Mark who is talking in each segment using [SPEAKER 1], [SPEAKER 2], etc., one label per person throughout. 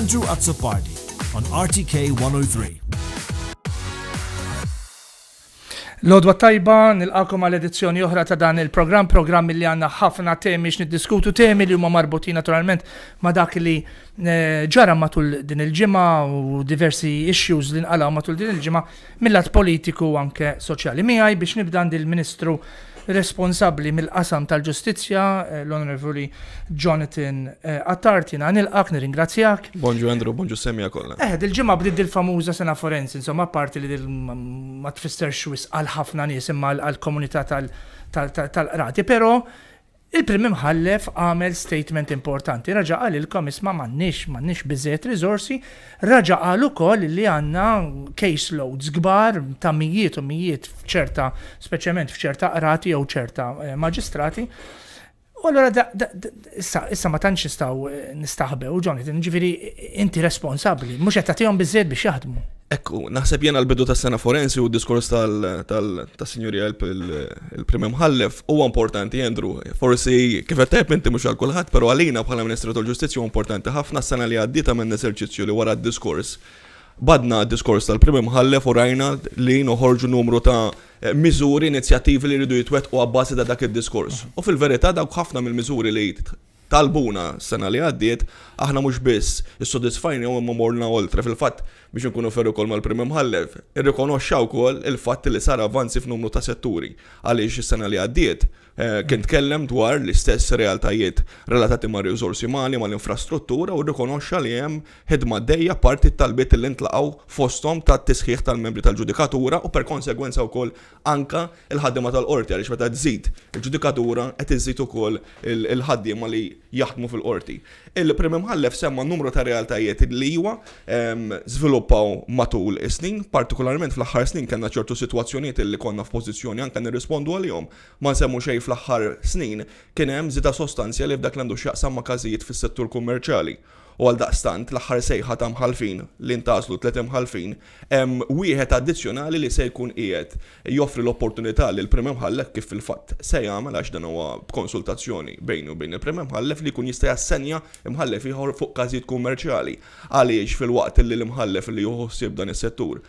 [SPEAKER 1] Andrew Azzopardi on RTK 103.
[SPEAKER 2] Lodwa tajba, nil-għakum għal edizzjoni oħra ta' dan il-program, program li għanna ħafna temi niddiskutu temi li huma marbuti naturalment ma' dak li eh, ġara matul din il-ġimma u diversi issues li nqalaw matul din il-ġimma mill-lat politiku anke soċjali. Miħaj biex nibdan dil ministru responsabli mill-qasam tal-ġustizja, eh, l-Onorevoli Jonathan eh, Attartina, nil-qak nir-ingrazzjak.
[SPEAKER 3] Bonġu Andrew, bonġu Semja kolla.
[SPEAKER 2] Eh, dil-ġimma bdid dil-famuża sena Forens, insomma, parti li dil-ma tfisterx wis għal-ħafna nies imma għal-komunità tal-qrati, pero Il-Prim Imħallef għamel statement importanti, raġa għal il-kom isma mannix, mannix bizzet rizorsi, raġa qal ukoll li għanna caseloads gbar ta' mijiet u mijiet fċerta, speċjament fċerta qrati jew ċerta eh, maġistrati. U allora issa issa ma tantx eh, nistaħbe u Jonathan, ġifieri eh, inti responsabbli, mhux qed tagħtihom biżejjed biex jaħdmu.
[SPEAKER 3] Ekku, naħseb jena l-bidu ta' sena forensi u diskors tal-Signori Elp il-Prim Mħallef u importanti, Andrew. Forsi għet tajb inti mux għal-kulħat, pero għalina bħala Ministru tal-Ġustizju importanti ħafna sena li għaddita minn eserċizzju li wara d-diskors. Badna d-diskors tal-Prim Mħallef u rajna li noħorġu numru ta' miżuri, inizjattivi li rridu jitwet u għabbasi da' dak il-diskors. U fil-verita dawk ħafna mill-miżuri li talbuna s-sena li għaddiet, aħna mhux biss jissodisfajni sodisfajni u morna oltre fil-fatt biex nkunu ferru kol mal-prim imħallef, irrikonoxxaw kol il-fatt li sar avanzi f'numru ta' setturi għaliex is-sena li għaddiet Eh, kien tkellem dwar l-istess realtajiet relatati ma' rizorsi mali ma' l-infrastruttura u rikonoxxa li hemm ħidma dejja parti tal-bit li ntlaqgħu fosthom ta' tisħiħ tal-membri tal-ġudikatura u per konsegwenza wkoll anka il-ħaddima tal-qorti għaliex meta tżid il-ġudikatura qed iżid ukoll il-ħaddiema li jaħdmu fil-qorti. Il-Prim Imħallef semma numru ta' realtajiet li huwa ehm, żviluppaw matul is-snin, partikolarment fl-aħħar snin kellna ċertu sitwazzjonijiet li konna f'pożizzjoni anke nirrispondu għalihom ma nsemmu xejn fl-aħħar snin kien hemm żita li f'dak l-għandu x'jaqsam ma' każijiet fis-settur kummerċjali u għal daqstant l aħħar sejħa ta' mħalfin li ntaslu tlet mħalfin, hemm wieħed addizzjonali li se jkun qiegħed joffri l-opportunità li l-prim mħallef kif fil-fatt se jagħmel għax dan huwa konsultazzjoni bejnu bejn il-prim mħallef li jkun jista' jassenja mħallef ieħor fuq każijiet kummerċjali għaliex fil-waqt li l-imħallef li joħossib dan is-settur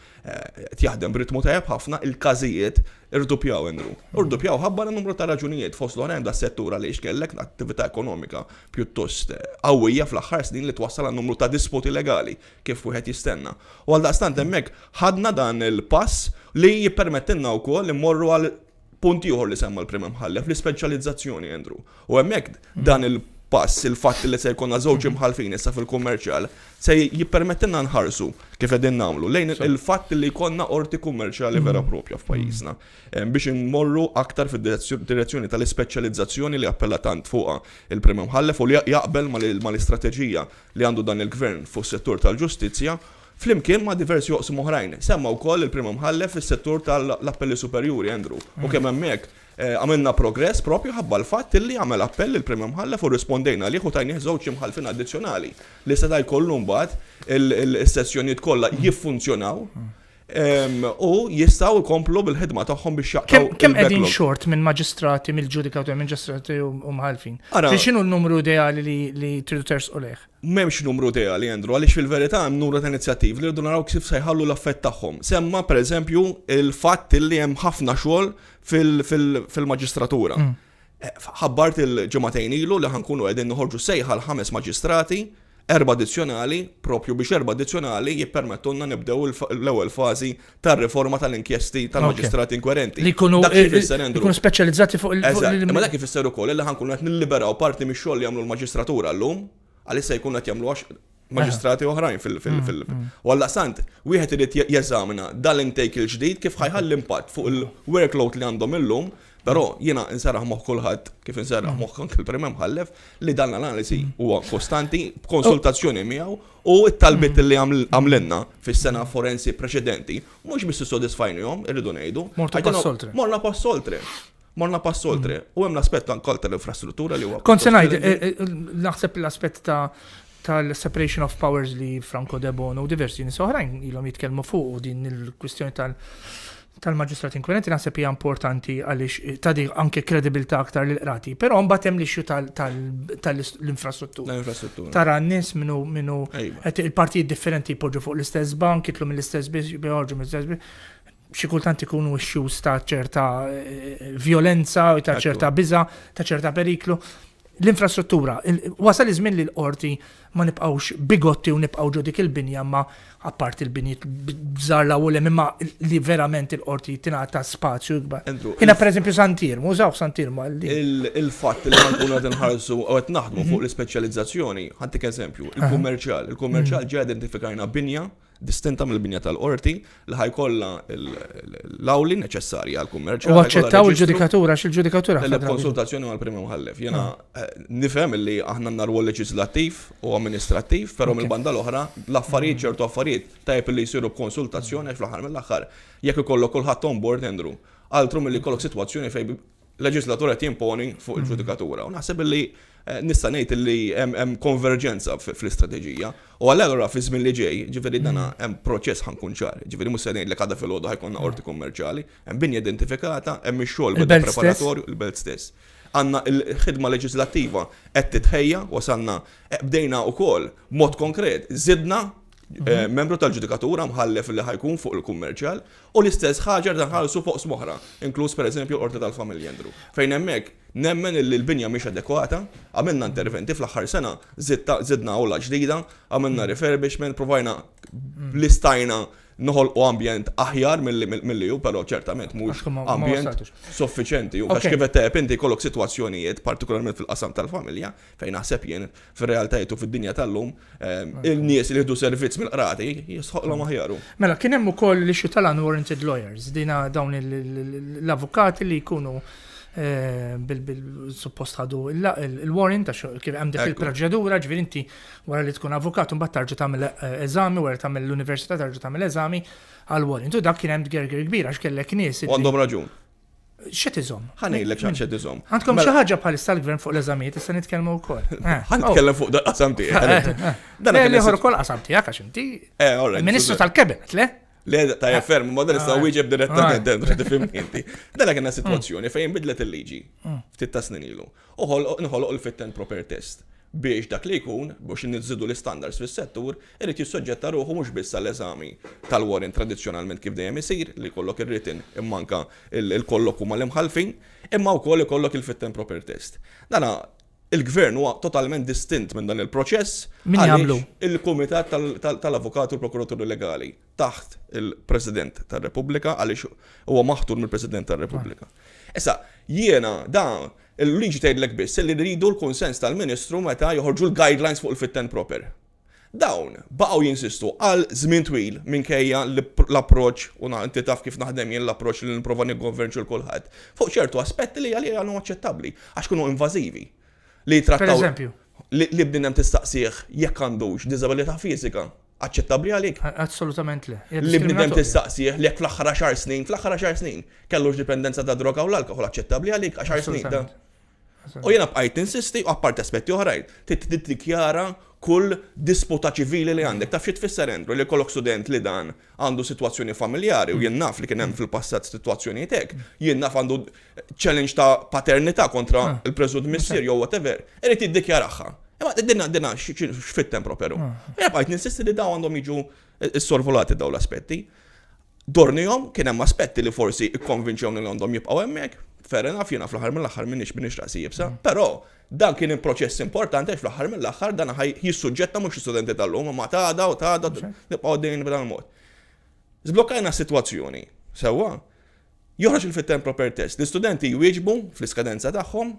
[SPEAKER 3] jaħdem b'ritmu tajab ħafna il-każijiet irdupjaw Andrew. Irdupjaw n numru ta' raġunijiet fost l-oħrajn da' li xkellek l attività ekonomika pjuttost qawwija fl-aħħar snin li twassal numru ta' disputi legali kif wieħed jistenna. U għal daqstant hemmhekk ħadna dan il-pass li jippermettinna wkoll immorru għal punti uħor li semma l primim ħallef l ispeċjalizzazzjoni Andrew. U hemmhekk dan il- pass il-fatt li se jkollna żewġ mhm. imħalfin issa fil-kummerċjal se jippermettinna nħarsu kif qegħdin nagħmlu lejn il-fatt li jkollna orti kummerċjali vera mhm. propja f'pajjiżna biex immorru aktar fid-direzzjoni tal-ispeċjalizzazzjoni li appella tant fuqha il-Prim Mħallef u li jaqbel mal-istrateġija li għandu dan il-gvern fuq settur tal-ġustizzja flimkien ma' diversi joqsum oħrajn. Semma wkoll il-prima mħallef fis-settur tal-appelli superjuri, Andrew. U mm. kemm hemmhekk eh, għamilna progress propju ħabba l-fatt li għamel appell il-prima mħallef u rispondejna li u tajni żewġ imħalfin addizzjonali li seta' jkollu mbagħad il-sessjonijiet kollha mm. jiffunzjonaw mm. U jistaw ikomplu bil-ħidma tagħhom biex jaqgħu. Kemm qegħdin
[SPEAKER 2] xort minn maġistrati mill-ġudikatu minn ġistrati u mħalfin. X'inhu n-numru
[SPEAKER 3] ideali li tridu ters u leħ? M'hemmx numru ideali Andrew, għaliex fil-verità hemm numru ta' inizjattiv li rridu naraw kif se jħallu l-affett tagħhom. Semma pereżempju il-fatt li hemm ħafna xogħol fil-maġistratura. Mm. Eh, ħabbart il-ġematejn ilu li ħankunu qegħdin noħorġu sejħa l-ħames maġistrati erba addizzjonali propju biex erba addizzjonali jippermettunna nibdew l-ewwel fażi tar-riforma tal-inkjesti tal-maġistrati inkwerenti. Li jkunu specializzati speċjalizzati fuq il- Ma dak ifisser ukoll li ħankunu qed nilliberaw parti mix-xogħol li jagħmlu l-maġistratura llum għalissa jkun qed jagħmlu maġistrati oħrajn fil-fil. Walla mm, mm. sant, wieħed irid jeżamina dal-intake il-ġdid kif ħajħall impatt fuq il-workload li għandhom illum Pero jiena nsarraħ moħ kulħadd kif nsarraħ moħ anke l primem ħallef li dan l-analisi mm. huwa kostanti konsultazzjoni miegħu u t-talbit mm. li għamlenna fis-sena forensi preċedenti mhux biss issodisfajnihom irridu ngħidu. Morna pass soltre Morna pass oltre! Morna mm. soltre U hemm l-aspett ankoll tal-infrastruttura li huwa. Kont se ngħid eh, eh,
[SPEAKER 2] eh, naħseb l-aspett ta' tal-separation of powers li Franco De Bono u diversi nies oħrajn ilhom jitkellmu fuq din il-kwistjoni tal- tal-maġistrat inkwirenti naħseb hija importanti għaliex eh, tadi anke kredibilta aktar l qrati però mbagħad hemm l-issue tal-infrastruttura. L-infrastruttura. Tara n-nies minnu il-partijiet differenti jpoġġu fuq l-istess bank, jitlu mill-istess biex joħorġu mill-istess biex xi kultant ikunu issues ta' ċerta eh, violenza, ta' ċerta biża, ta' ċerta periklu. L-infrastruttura, wasal iż-żmien li l-qorti ma nibqawx bigotti u nibqaw ġodik il-binja ma apart il-binji bżar la ulem imma li verament il-qorti tingħata spazju gbar. Jina per eżempju Santirmu, użaw Santirmu għalli.
[SPEAKER 3] Il-fatt li ma nkunu qed nħarsu u qed naħdmu fuq l-ispeċjalizzazzjoni, għantik eżempju, il-kummerċjal, il-kummerċjal mm. ġa identifikajna binja distinta mill-binja tal-qorti li ħajkolla l-awli neċessarja għal kummerċ. U għacċettaw il-ġudikatura, xil-ġudikatura. L-konsultazzjoni għal prima mħallef. Jena eh, nifem li aħna nar leġislattiv u amministrattiv, però mill-banda l-oħra l-affarijiet mm. ċertu affarijiet tajb li jsiru b'konsultazzjoni fl-aħħar mill-aħħar. Jekk ikollok kulħadd on board Andrew, altru milli jkollok sitwazzjoni fejn leġislatura timponi fuq mm. il-ġudikatura. U naħseb li eh, nista' ngħid li hemm konverġenza fl-istrateġija. U għallegra fi żmien li ġej, ġifieri dana mm. hemm proċess ħankun ċar. Ġifieri mhux se li għadha fil-għodu ħajkun orti kummerċjali, hemm binja identifikata, hemm ix-xogħol preparatorju il-belt stess għanna il-ħidma leġislattiva qed titħejja wasanna e, bdejna wkoll mod konkret żidna e, mhm. membru tal-ġudikatura mħallef li ħajkun fuq il-kummerċjal u l-istess ħaġa ħallsu fuq smoħra, inkluż pereżempju orta tal-familja Andrew. Fejn hemmhekk nemmen li l-binja mhix adekwata, għamilna interventi fl-aħħar sena zidna ula ġdida, għamilna refurbishment, provajna mhm. listajna noħol u ambjent aħjar mill-li ju, pero ċertament mux ambjent suffiċenti. U għax kif teħeb inti kollok situazzjonijiet, partikolarment fil-qasam tal-familja, fejn naħseb jien fil realtajtu fil-dinja tal-lum, ehm, il-nies li jihdu servizz mill-qrati jisħoqlhom aħjaru.
[SPEAKER 2] Mela, kien hemm ukoll l-issue warranted lawyers, dina dawn l-avukati li jkunu Eh, bil-suppost ħadu il-warrant, għax kif hemm dik il-proċedura, ġviri inti wara li tkun avukat, mbagħad tarġa' tagħmel eh, eżami, wara tagħmel l-università tarġa' tagħmel eżami għal warrant. U dak kien hemm gerger kbir għax kellek nies. Għandhom raġun. Xetizom. Ħanejlek xan xetizom. Għandkom xaħġa mela- bħalissa l-gvern fuq l eżamijiet issa nitkellmu wkoll. Eh, Ħanitkellem oh. fuq dan qasam tiegħek. Dan qasam tiegħek għax inti. Ministru tal-Kabinet, le?
[SPEAKER 3] Le, ta' jaffer, ah. ma' dan istaw ah. wieġeb diretta ah. dan, biex tifim inti. Dalla għanna situazzjoni mm. fejn bidlet il-liġi, mm. ftit tas snin ilu. Uħol, nħol l fit proper test biex dak li jkun biex nizzidu l-standards fis-settur irid jissoġġetta ruħu mhux biss l eżami tal-warin tradizzjonalment kif dejjem isir li kollok ir immanka il-kollok u mal imħalfin imma wkoll ikollok il-fit proper test. Dana il-gvern huwa totalment distint minn dan il-proċess. Min jamlu? Il-Kumitat tal avukatu u l-Prokuratur Legali taħt il-President tar-Repubblika għaliex huwa maħtur mill-President tal repubblika Issa, jiena dan il-liġi tgħidlek biss li rridu l-konsens tal-Ministru meta joħorġu l-guidelines fuq il-fitten proper. Dawn baqgħu jinsistu għal żmien twil minkejja l-approċċ u inti taf kif naħdem jien l-approċċ li n niggovernġu l kulħadd. Fuq ċertu aspetti li għalija għandhom aċċettabbli għax kunu invażivi li trattaw. Per eżempju. Li tistaqsih jekk għandux diżabilità fizika. Aċċettabli għalik? Assolutament le. Li bnidem tistaqsih li jekk fl aħħar xar snin, fl aħħar xar snin, kellux dipendenza ta' droga u l-alkohol, aċċettabli għalik għaxar snin. U jena bqajt insisti u għappart aspetti t titdikjara kull disputa ċivili li għandek. Taf tfisser Endru li kollok student li dan għandu situazzjoni familjari u jennaf li kien hemm fil-passat situazzjoni tek, jennaf għandu eh, challenge ta' paternità kontra ah. il-preżud missier jow whatever, irid jiddikjaraħħa. d dinna dinna x'fittem properu. Ah. Ejja bajt ninsisti li daw għandhom jiġu eh, s-sorvolati daw l-aspetti. Dornijom kien hemm aspetti li forsi ikkonvinċjom li għandhom jibqgħu hemmhekk, fair enough, jena fl-ħar mill-ħar minnix minnix raqsi jibsa, mm. pero dan kien proċess importanti għax fl-ħar mill-ħar dan ħaj jissuġġetta mux studenti tal-lum, ma ta' da u ta' da, nibqaw din b'dan mod. Zblokkajna situazzjoni, sewa, joħroġ il-fit-term proper test, l-studenti jwieġbu fl-iskadenza tagħhom,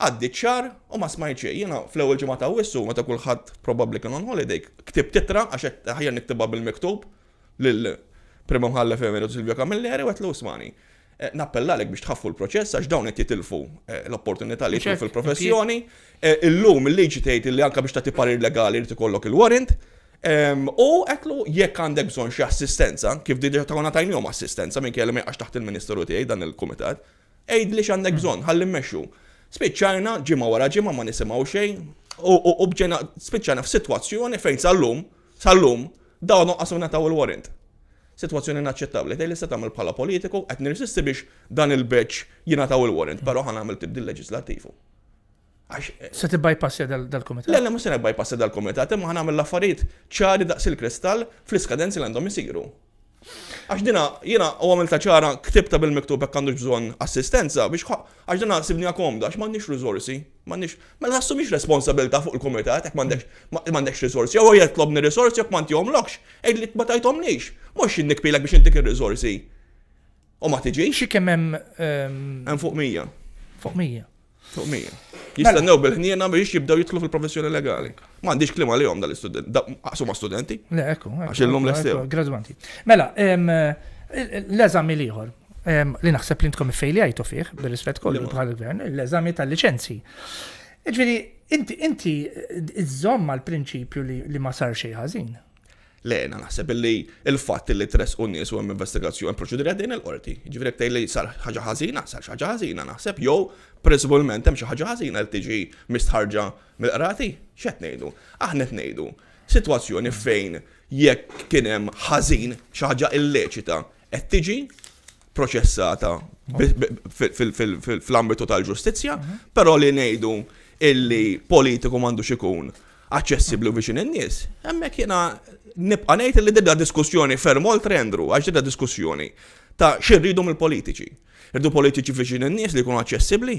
[SPEAKER 3] għaddi ċar u ma smajt jena fl-ewwel ġimgħa ta' wissu meta kulħadd probabbli kien on holiday, ktib titra għax ħajja niktibha bil-miktub lil Primo mħallef Emeritu Silvio Camilleri u għetlu Usmani. Eh, nappellalek biex tħaffu l-proċess għax dawn qed jitilfu eh, l-opportunità li jitlu fil-professjoni. Eh, illum il-liġi tgħid li anke biex tagħti parir legali li tikollok il-warrant. U għetlu jekk għandek bżonn xi assistenza, kif diġa tagħna tajnihom assistenza minn kellem għax taħt il ministru tiegħi dan il-Kumitat, għejd li x'għandek mm. bżonn, ħalli mmexxu. Spiċċajna ġimgħa wara ġimgħa ma nisimgħu xejn u bġena spiċċajna f'sitwazzjoni fejn sal-lum, sal-lum dawn noqqasu nataw il-warrant situazzjoni inaċċettabbli Tej li se tagħmel bħala politiku qed nirsisti biex dan il-beċ jingħataw il-warrant, però ħan nagħmel tibdil leġislattivu.
[SPEAKER 2] Eh, se tibbajpassja dal-komitat? Le,
[SPEAKER 3] le, se bypassja dal-komitat, imma ħan għamil l-affarijiet ċari daqs il-kristall fl-iskadenzi l-għandhom isiru. Għax dina, jina u għamil ta' ċara ktibta bil-miktub jekk għandux bżon assistenza biex għax dina sibni għakomda, għax m'għandniex risorsi, mannix, ma nħassu miex responsabilta fuq il-komitat, jekk m'għandekx risorsi, jew jgħet tlobni risorsi jekk m'għandihom lokx, ej li t-batajtom nix, mux jinnikpilek biex intik il-risorsi. U ma tiġi? Xi kemm ehm, hemm fuq mija. Fuq mija. Tuqmija. Mela. Jista' bil-ħniena biex jibdew jitlu fil-professjoni legali. Ma għandix klima li dal-studenti, għasuma studenti. Le, ekku. Għax il-lum l
[SPEAKER 2] Graduanti. Mela, eh, l-eżami liħor, li naħseb li intkom fejli għajtu fih, bil-rispet kollu bħal gvern l-eżami tal-licenzi. Ġviri, inti, inti, eh, iż mal l-prinċipju li ma sar xej ħażin.
[SPEAKER 3] Lena, naħseb li il-fatt li tres u nies u għem investigazzjoni proċedura għaddejn il-qorti. Ġivrek jiġifieri tej li sar ħaġa ħażina, sar ħaġa ħażina, naħseb jew presumulment hemm xi ħaġa ħażina li tiġi mistħarġa mill-qrati, x'qed ngħidu? Aħna qed ngħidu sitwazzjoni fejn jekk kien hemm ħażin xi ħaġa illeċita qed tiġi proċessata fl-ambitu tal-ġustizzja, mhm. però li ngħidu illi politiku m'għandux ikun aċċessibbli u viċin in-nies, hemmhekk jiena nibqa' ngħid li dibda diskussjoni oltre Andrew għax dibda diskussjoni ta' rridu mill-politiċi. Irdu politiċi fliċin in-nies li jkunu aċċessibbli.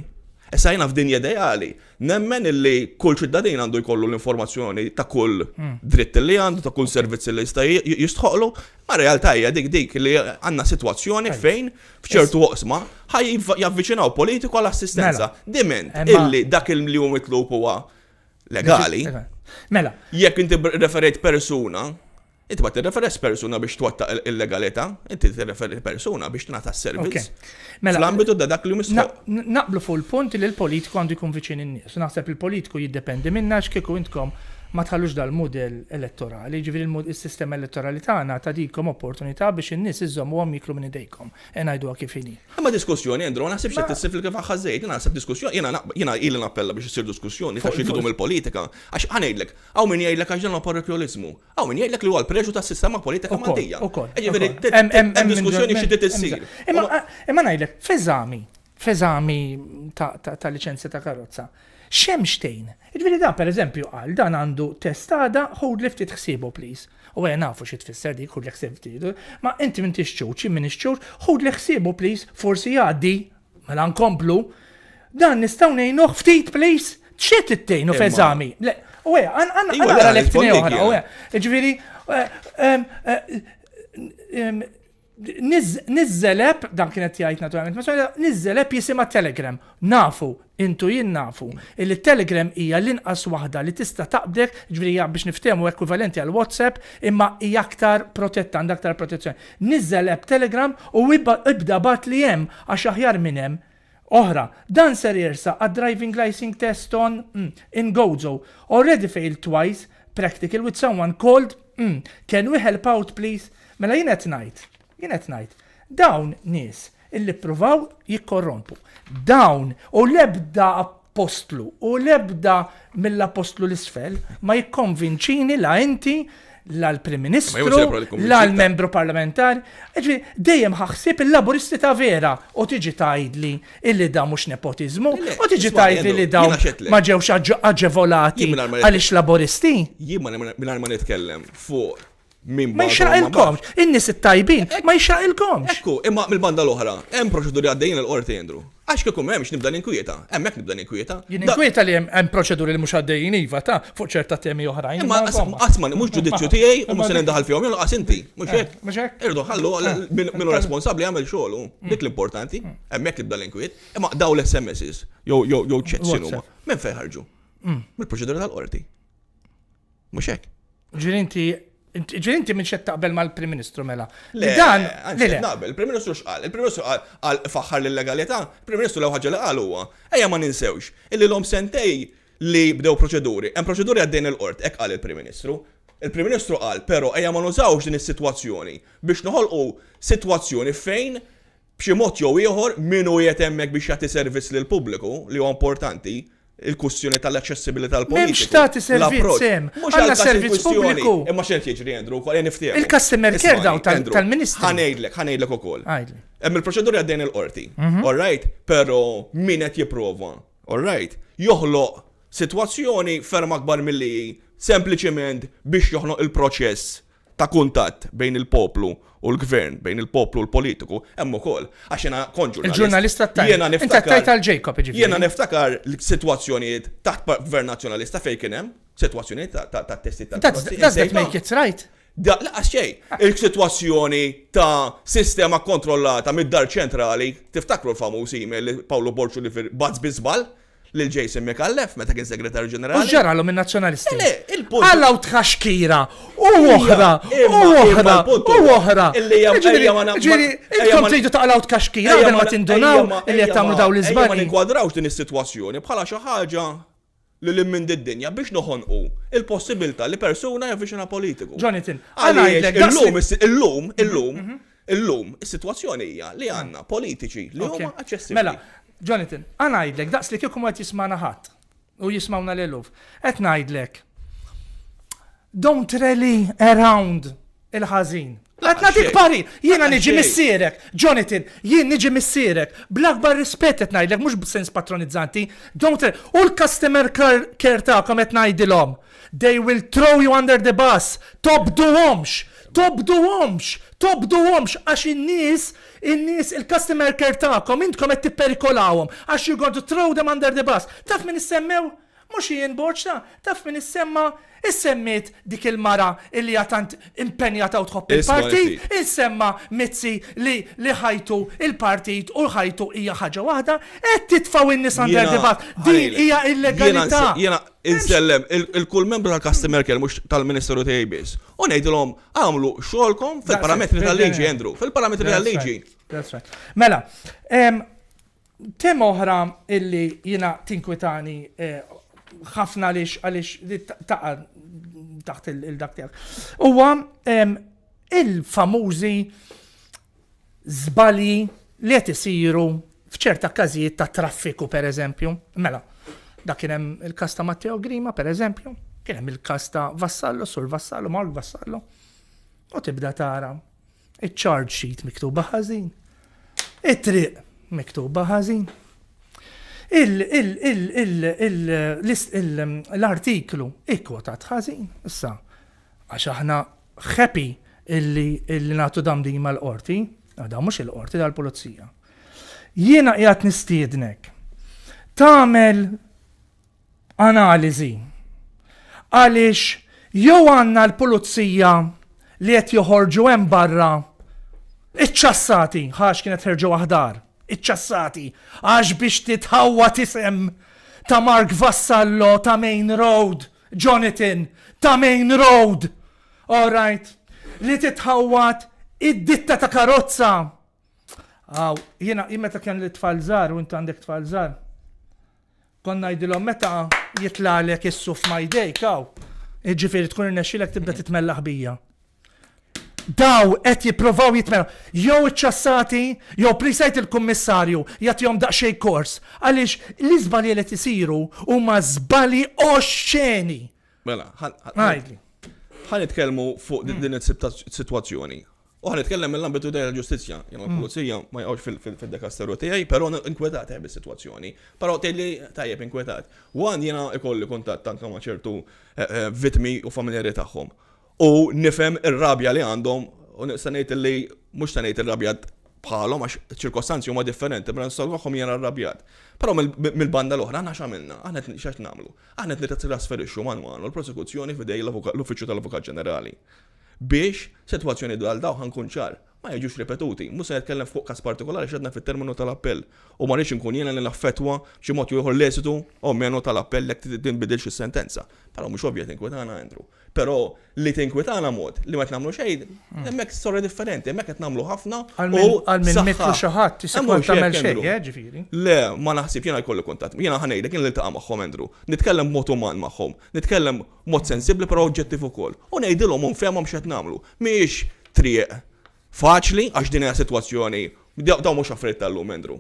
[SPEAKER 3] Issa jiena f'dinja ideali, nemmen illi kull ċittadin għandu jkollu l-informazzjoni ta' kull hmm. dritt li għandu, ta' kull servizzi li jista' jistħoqlu, ma' realtà hija dik dik li għandna situazzjoni fejn f'ċertu waqsma ħaj javviċinaw politiku għall assistenza. Mela. Diment illi dak il-li hum mitlup huwa legali. Mela. Jekk inti referejt persuna Inti ma t-referes persuna biex t-wattaq il-legalità, inti tirreferi persuna biex t-nata s-servizz. Mela. L-ambitu da dak li misfuq.
[SPEAKER 2] Naqblu fuq il-punt li l-politiku għandu jkun viċin in-nies. Naħseb il-politiku jiddependi minna x'kieku intkom ma tħallux dal-model elettorali, ġivir il-sistema elettorali tagħna ta' dikom opportunità biex in-nies iżommu għom jiklu minn idejkom. Enajdu kif kifini.
[SPEAKER 3] Ma diskussjoni, Endro, ma naħsibx qed tissif il-kif ħażejt, jiena naħseb diskussjoni, jiena il nappella biex isir diskussjoni ta' xi dum il-politika. Għax ħanejdlek, hawn min jgħidlek għax dan parokrjolizmu. Hawn min jgħidlek li huwa l-preġu s sistema politika maddija. Ġifieri
[SPEAKER 2] hemm diskussjoni xi trid issir. Imma ngħidlek, f'eżami, f'eżami ta' liċenzja ta' karozza xemxtejn. Ġviri dan, per eżempju, għal dan għandu testada, hold lifti xsibu, please. U għaj nafu xit tfisser dik, hold lifti ma inti minn tixċuċ, minn tixċuċ, hold lifti please, forsi għaddi, mela nkomplu, dan nistaw nejnuħ ftit, please, ċet it-tejnu f'eżami. U għaj, għan għan għan għan għan għan għan Nizzelep, dan kienet jgħajt naturalment, ma nizzelep jisima Telegram. Nafu, intu jien nafu. Illi Telegram hija l-inqas waħda li tista' taqbdek, ġvrija biex niftehmu ekwivalenti għal WhatsApp, imma hija aktar protetta, għandha aktar protezzjoni. Nizzelep Telegram u ibda bat li hemm għax aħjar minn hemm. Oħra, dan ser jersa għad driving licensing test on mm, in Gozo. Already failed twice, practical with someone called, mm, can we help out please? Mela jien qed ngħid Jien qed ngħid, dawn nies illi provaw jikkorrompu. Dawn u lebda apostlu u lebda mill-apostlu l-isfel ma jikkonvinċini la inti l-Prim Ministru, l-Membru Parlamentari. Ġvi, dejjem ħaxsib il-laburisti ta' vera u tiġi tajdli illi da mux nepotizmu u tiġi tajdli li da' ma ġewx aġevolati għalix
[SPEAKER 3] laboristi. Jimma minn ma nitkellem fuq Ma il in-nies it-tajbin, ma il-komx. Ekku, imma mill-banda l-oħra, hemm proċeduri għaddejjin l-qorti jendru. Għax kieku m'hemmx nibda jem hemmhekk nibda ninkwieta.
[SPEAKER 2] Ninkwieta li hemm proċeduri li mhux għaddejjin iva ta' fuq ċerta temi oħrajn. Imma qasman mhux ġudizzju tiegħi u mhux se nindaħal fjom,
[SPEAKER 3] jew laqas inti, mhux eh, hekk. Mux ek? Irdu ħallu eh, eh, minnu responsabli għamil xoħlu, mm. dik l-importanti, mm. hemmhekk nibda ninkwiet, imma daw l is jew ċets huma. Minn fejn ħarġu? Mm. Mill-proċeduri tal-qorti. Mhux hekk.
[SPEAKER 2] Ġirinti Ġi inti minn xed taqbel mal-Prim Ministru mela. Le, dan, naqbel,
[SPEAKER 3] il-Prim Ministru xqal, il-Prim Ministru għal faħħar l-legalità, il-Prim Ministru l ħaġa li qal huwa, ejja ma ninsewx, illi l-om sentej li bdew proċeduri, hemm proċeduri għaddejn il-qort, ek qal il-Prim Ministru. Il-Prim Ministru qal, però ejja ma nużawx din is-sitwazzjoni biex noħolqu sitwazzjoni fejn b'xi mod jew ieħor hu qed hemmhekk biex jagħti servizz lill pubbliku li huwa importanti il kustjoni tal accessibilità tal-politika. Mem xtati servizz sem, għanna servizz publiku. Imma e xert jiġri Andrew, kol jen Il-customer care daw tal-ministru. Ħanejdlek, u ukoll. Hemm il-proċeduri għaddejn il-qorti. Mhm. All right, però min qed jipprova. All right, joħloq sitwazzjoni ferm akbar milli sempliċement biex joħloq il-proċess ta' kuntatt bejn il-poplu u l-gvern, bejn il-poplu u l-politiku, hemm ukoll. Għax jiena Il-ġurnalista ta' jiena niftakar. tal-Jacob Jiena niftakar situazzjonijiet taħt gvern nazzjonalista fejn kien hemm, situazzjonijiet ta' testi ta' That's that make it right. Da, laqas xej, il-situazzjoni ta' sistema kontrollata mid-dar ċentrali, tiftakru l-famuż email li Paolo Borċu li fir Bazz Bizbal, Lil jason McAllef, meta kien segretarju ġenerali. Uġġaralu
[SPEAKER 2] minn nazjonalisti.
[SPEAKER 3] Le, eh, il-punt. Għallaw tħaxkira,
[SPEAKER 2] u uħra, u uħra,
[SPEAKER 4] u uħra. Illi jamma. Ġiri, intom
[SPEAKER 2] tridu
[SPEAKER 3] taqlaw tħaxkira,
[SPEAKER 2] għadden ma tindunaw, illi jattamlu daw l-izbani. Ma
[SPEAKER 3] ninkwadrawx din is-situazzjoni bħala xi ħaġa li li minn dinja biex noħonqu il-possibilta li persuna jaffixina politiku.
[SPEAKER 2] Jonathan, għalajlek. Illum,
[SPEAKER 3] illum, mhm, illum, mhm. illum, is-situazzjoni hija li għanna politiċi li huma aċċessibbli. Mela, Jonathan,
[SPEAKER 2] għana għajdlek, daqs li kikum għat jismana ħat u jismawna l-eluf. Et najdlek, don't rally around il-ħazin. Għat natik pari, jiena niġi missirek, Jonathan, jien niġi missirek, blakbar rispet et najdlek, mux b'sens patronizzanti, don't rally, u l-customer care ta' kom najdilom, they will throw you under the bus, top du tobduhomx, tobduhomx għax in-nies, in-nies il-customer care tagħkom intkom qed tipperkolawhom għax you're going to throw them under the bus. Taf min semmew! mux jien borċna, taf minn is-semma, is-semmit dik il-mara illi għatant impenjata u tħobb il-partit, is-semma mitzi li li ħajtu il-partit u ħajtu hija ħaġa waħda, et titfaw in-nies għandha dibat. Din hija illegalità.
[SPEAKER 3] Jena insellem il-kull membru tal-Kassi Merkel mux tal ministru tiegħi biss. U ngħidilhom għamlu xogħolkom fil-parametri tal-liġi Andrew, fil-parametri tal-liġi.
[SPEAKER 2] That's right. Mela, tem oħra illi jina tinkwitani eh, ħafna għaliex għaliex taqqa taħt il-dak tiegħek. Huwa il-famużi zbali li qed isiru f'ċerta każijiet ta' traffiku pereżempju. Mela, dak kien hemm il-każ ta' Matteo Grima pereżempju, kien hemm il-każ ta' Vassallo, Sur Vassallo, Mark Vassallo. U tibda tara il charge sheet miktuba ħażin, it-triq miktuba ħażin Um, l-artiklu ta' tħazin, issa. Għax aħna ħepi illi nagħtu dam din mal-qorti, da mhux il-qorti dal-pulizija. Jiena qiegħed nistiednek Tamel analiżi għaliex jew għandna l-pulizija li qed joħorġu hemm barra iċċassati ħax kienet ħerġu aħdar iċċassati għax biex titħawwa tisem ta' Mark Vassallo ta' Main Road, Jonathan ta' Main Road. Alright, li titħawwat id-ditta ta' karozza. Aw, jena, meta kien li tfal zar, u inti għandek tfal zar. Konna jidilom meta jitlalek is-suf ma jdejk, aw. Iġifiri tkun il-nexilek tibda titmellaħ bija daw qed jippruvaw jitmenu. Jew iċċassati, jew prisajt il-kummissarju jagħtihom daqsxejn kors għaliex l-iżbali li isiru huma żbali oxxeni.
[SPEAKER 3] Mela, ħan nitkellmu fuq din is-sitwazzjoni. U ħan nitkellem mill-ambitu dejja l-ġustizzja, jew mm. l-pulizija ma jgħawx fil-dekasteru tiegħi, però inkwetat hemm is-sitwazzjoni. Però tgħidli tajjeb inkwetat. Wan jiena ikolli kuntatt tanka ma' ċertu eh, eh, vitmi u familjari tagħhom u nifhem ir-rabja li għandhom u nistanejt li mhux tanejt ir-rabjat bħalhom għax ċirkostanzi huma differenti, bra nsolvaħhom jiena r-rabjat. Però mill-banda l-oħra aħna x'għamilna, aħna qed nagħmlu. Aħna qed nitrasferixxu manwal l-prosekuzzjoni f'idej l-Uffiċċju tal-Avukat Ġenerali. Biex sitwazzjoni dwar daw ħankun ċar ma jiġux ripetuti, musa jitkellem fuq każ partikolari x'għadna fit-terminu tal-appell. U ma rridx inkun jiena li naffetwa xi mod juħor l-esitu o tal-appell jekk tinbidilx is-sentenza. Però mhux ovvjet inkwetana Andrew. Pero li tinkwitana mod li ma tnamlu xejn, mm. hemmhekk storja differenti, hemmhekk qed nagħmlu ħafna. Għal minn mitlu xi ħadd tisimgħu tagħmel xejn, ġifieri. Le, ma naħsib jiena jkollu kuntatt. Jiena ħanejlek jien niltaqa' magħhom Andrew, Nitkellem mod uman magħhom, nitkellem mod sensibbli però oġġettiv ukoll. U ngħidilhom infemhom x'qed nagħmlu. Mhijiex triq faċli għax din hija sitwazzjoni. Daw mhux affarijiet tal-lum Andrew.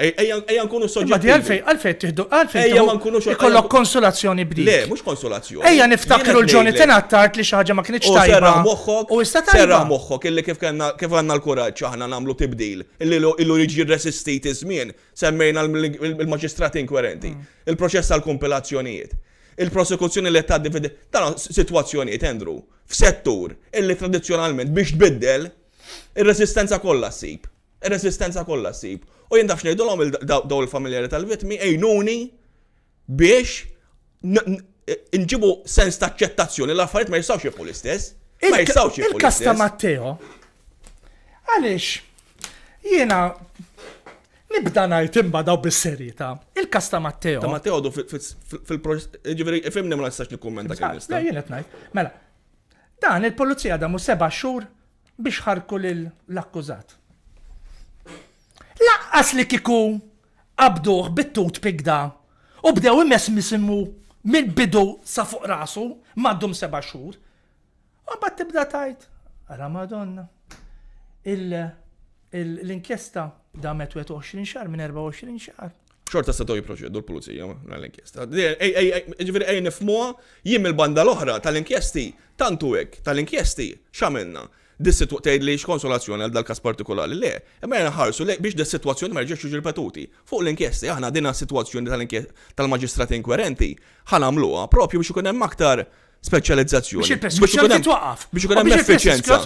[SPEAKER 3] Ejja nkunu soġġetti. Ma għalfej,
[SPEAKER 2] għalfej tiħdu, għalfej. Ejja ma nkunu soġġetti. Ikollok
[SPEAKER 3] konsolazzjoni bdi. Le, mux konsolazzjoni. Ejja niftakru l-ġoni
[SPEAKER 2] tenattart li xaħġa ma kienieċ tajba. Serra moħħok.
[SPEAKER 3] U istat Serra moħħok, illi kif għanna l-kuraċ aħna namlu tibdil. Illi l jiġi resistit iż-żmien, semmejna l magistrati inkwerenti. Mm. Il-proċess tal-kompilazzjonijiet. Il-prosekuzzjoni li tgħaddi fid dan situazzjonijiet Andrew f'settur illi tradizzjonalment biex tbiddel ir-resistenza kollha ssib. Ir-resistenza kollha ssib. U jindaf xnejdu l għom daw il-familjari tal-vitmi, ejnuni biex nġibu sens ta' ċettazzjoni l-affarijiet ma jistawx jibqu l-istess. Ma jistawx jibqu l-istess. Il-kasta
[SPEAKER 2] Matteo. Għalix, jena nibda najt imba daw bis-serjetà.
[SPEAKER 3] Il-kasta Matteo. Ta' Matteo du fil-proċess, ġiviri, fimni ma jistawx nikkummenta kien istess Le,
[SPEAKER 2] jena najt. Mela, dan il-polizija da mu seba xur biex ħarku l-akkużat. Laqqas li kiku abduħ bit-tut pigda u bdew imes misimu minn bidu sa fuq rasu maddum seba xhur. U bat tibda tajt, ara madonna, l-inkjesta damet 20 xar minn 24 xar.
[SPEAKER 3] Xorta sa toj proċedu l-pulizija l-inkjesta. Ġifiri ej nifmuha jim il-banda l-oħra tal-inkjesti, tantu hekk, tal-inkjesti, xamenna dis-situazzjoni tgħid li konsolazzjoni għal dal-każ partikolari le, imma ħarsu le biex dis-sitwazzjoni ma jerġgħux ripetuti. Fuq l-inkjesti aħna dina s-sitwazzjoni tal-maġistrati inkwerenti, ħanamluha propju biex ikun hemm aktar specializzazzjoni. Biex ikun hemm effiċenza.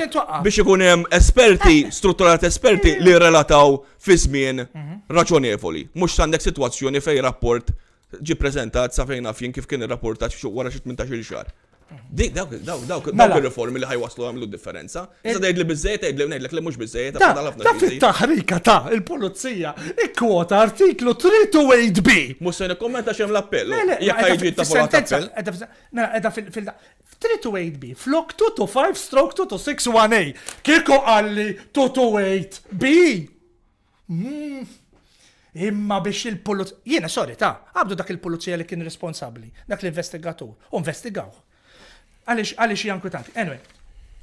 [SPEAKER 3] Biex ikun hemm esperti, eh. strutturat esperti li relataw fi żmien mhm. raġonevoli. Mhux għandek sitwazzjoni fejn rapport ġi prezentat sa fejn kif kien ir-rapportat wara xi 18 xar. xahar. Dik dawk dawk dawk dawk mela. ir reformi li ħajwaslu għamlu differenza. Issa tgħid li bizzejt, tgħid li ngħidlek li mhux bizzejt, ta' ħafna. Ta' fit-taħrika ta'
[SPEAKER 2] il-pulizija
[SPEAKER 3] ikkwota artiklu 328B. Mhux se nikkommenta x'hemm l-appell. Jekk ħajġi ta' fuq appell.
[SPEAKER 2] edha mela, fil 328B flok 225 stroke 261 a Kieku għalli 228B. Hmm. Imma biex il polizija jiena sorry ta' għabdu dak il-pulizija li kien responsabli, dak l-investigatur, u għalix għalix jankwitanti. Anyway,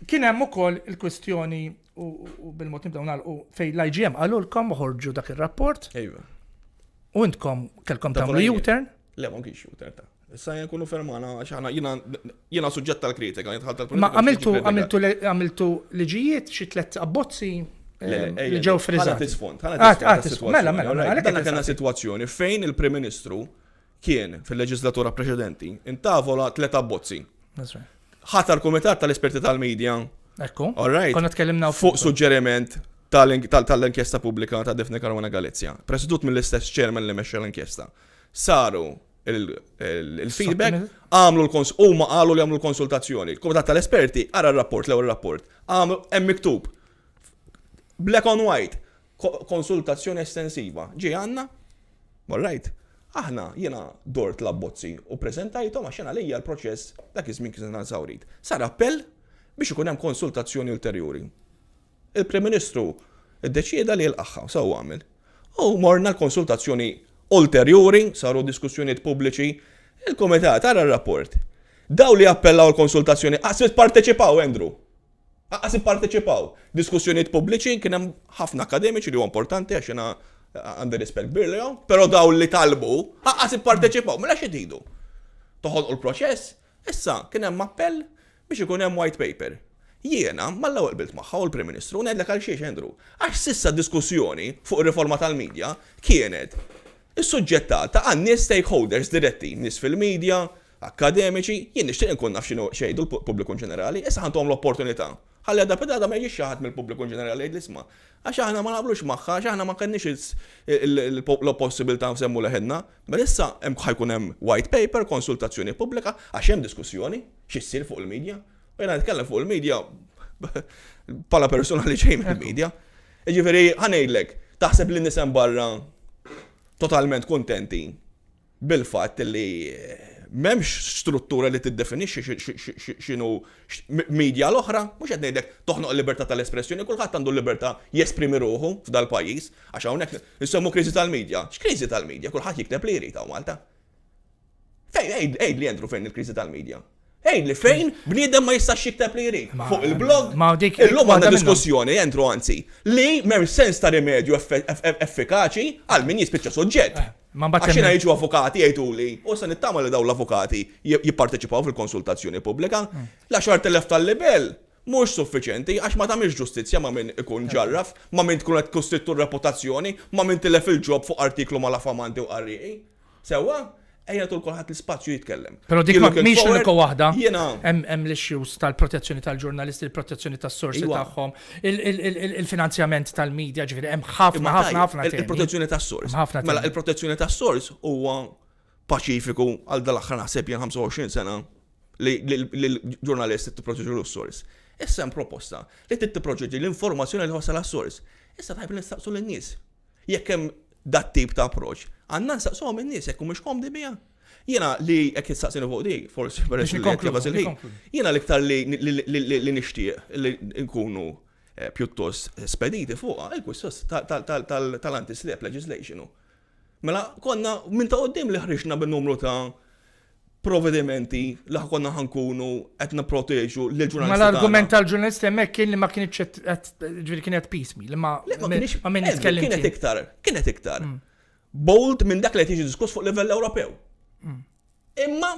[SPEAKER 2] kien hemm ukoll il-kwestjoni u bil-mod nibdew nagħlqu fej l-IGM għalulkom ħorġu dak ir-rapport. Ejwa. Iva. U intkom kelkom tagħmlu U-turn?
[SPEAKER 3] Le ma kienx U-turn ta'. Issa jkunu fermana għax aħna jiena suġġett tal-kritika, jitħalt tal-politika. Ma għamiltu għamiltu
[SPEAKER 2] għamiltu liġijiet xi tliet abbozzi eh, li ġew frizzati. Ħana tisfond, ħana tisfond. Mela, mela, mela għalhekk kena
[SPEAKER 3] sitwazzjoni fejn il-Prim Ministru kien fil-leġislatura preċedenti intavola tliet abbozzi ħatar kumitat tal-esperti tal-medja. Ekku. Alright. Konna tkellimna fuq suġġeriment tal-inkjesta pubblika ta' Defne Karwana Galizja. Presidut mill-istess chairman li meċċa l-inkjesta. Saru il-feedback, għamlu l-kons, u ma għamlu li għamlu l-konsultazzjoni. komitat tal-esperti għara l rapport l l rapport, għamlu emmiktub. Black on white, konsultazzjoni estensiva. Ġi għanna? All right. Aħna jiena dort l-abbozzi u prezentajtu ma xena lejja l-proċess dak iż-żmien kien sawrit. Sar appell biex ikun hemm konsultazzjoni ulterjuri. Il-Prim Ministru iddeċieda li l-aħħa saw għamil. U morna l-konsultazzjoni ulterjuri, saru diskussjonijiet pubbliċi, il-Komitat ara r-rapport. Daw li appellaw l-konsultazzjoni, għasbit parteċipaw, Andrew. Għasib parteċipaw. Diskussjoniet pubbliċi kien hemm ħafna akademiċi li huwa importanti għax għandi rispett kbir li pero daw li talbu, għas parteċipaw, mela xedidu. Toħolqu l-proċess, issa kien hemm appell biex ikun hemm white paper. Jiena, mal il bilt magħha u l-Prim Ministru ngħidlek għal xiex Andrew, għax sissa diskussjoni fuq riforma tal-medja kienet is-suġġettata għan stakeholders diretti, nies fil-medja, akademiċi, jien nixtieq nkun naf xejdu l-pubbliku ġenerali, issa ħandhom l-opportunità ħalli għadda pedada ma jiex xaħat mill-pubbliku ġenerali għajd l-isma. Għax aħna ma naqblux maħħa, għax aħna ma kenniex l-possibilità nsemmu leħenna, ma issa hemm ħajkun hemm white paper, konsultazzjoni pubblika, għax hemm diskussjoni x'issir fuq il-medja. U jena nitkellem fuq il-medja pala persona li ġej mill-medja. Ġifieri ħanejlek, taħseb li nisem barra totalment kontenti bil-fatt li memx struttura li tiddefinixxi x'inhu media l-oħra, mhux qed ngħidlek toħnoq libertà tal-espressjoni, kulħadd għandu libertà jesprimi ruħu f'dal-pajjiż, għax hawnhekk nissemmu kriżi tal-medja. X'kriżi tal-medja? Kulħadd jikteb li u Malta. Fej, għejd li jendru fejn il-kriżi tal-medja. Ejn li fejn, bniedem ma jistax jiktab li jrid. Fuq il-blog, illum għandna diskussjoni, jentru għanzi, li mer sens ta' rimedju effikaċi għal min jispiċċa soġġett. Eh,
[SPEAKER 2] Għaxina jiġu
[SPEAKER 3] avukati jgħidu li, u se nittama li daw l-avukati jipparteċipaw fil-konsultazzjoni pubblika, hmm. la xar telef tal-libel, mux suffiċenti għax ma tamiex ġustizja ma minn ikun eh. ġarraf, ma minn tkun kustittu reputazzjoni, ma minn lef il-ġob fuq artiklu ma lafamanti u qarriqi. Sewa, ejja tul kolħat l-spazju jitkellem. Pero dik miex l-unika wahda.
[SPEAKER 2] Hemm l-issues tal-protezzjoni tal-ġurnalisti, il-protezzjoni tas-sorsi tagħhom, il-finanzjament tal-medja, ġifieri hemm ħafna ħafna ħafna. Il-protezzjoni tas-sors. Mela
[SPEAKER 3] il-protezzjoni tas-sors huwa paċifiku għal dal-aħħar naħseb jien 25 sena li l-ġurnalisti tipproteġu l-sors. Issa hemm proposta li tittiproġeġi l-informazzjoni li wasal għas-sors. Issa tajb nistaqsu lin-nies. Jekk hemm dat tip ta' approċ għanna saqsom in-nies jekku mhux komdi bija. Jiena li jekk issaqsini fuq di, forsi esempio, il jiena l Jena li nixtieq li nkunu eh, pjuttost spediti fuq ah, il-kwistos antislep legislation. Mela konna minn ta' għoddim li ħriġna bin-numru ta' provvedimenti li konna ħankunu qed li l ġurnalisti. Mela l-argument
[SPEAKER 2] tal-ġurnalisti hemmhekk kien li ma kienx ġviri
[SPEAKER 3] ġifieri pismi, li ma ma minn Kienet iktar, kienet iktar. Mm bold minn dak li tiġi diskuss fuq livell Ewropew. Mm. Imma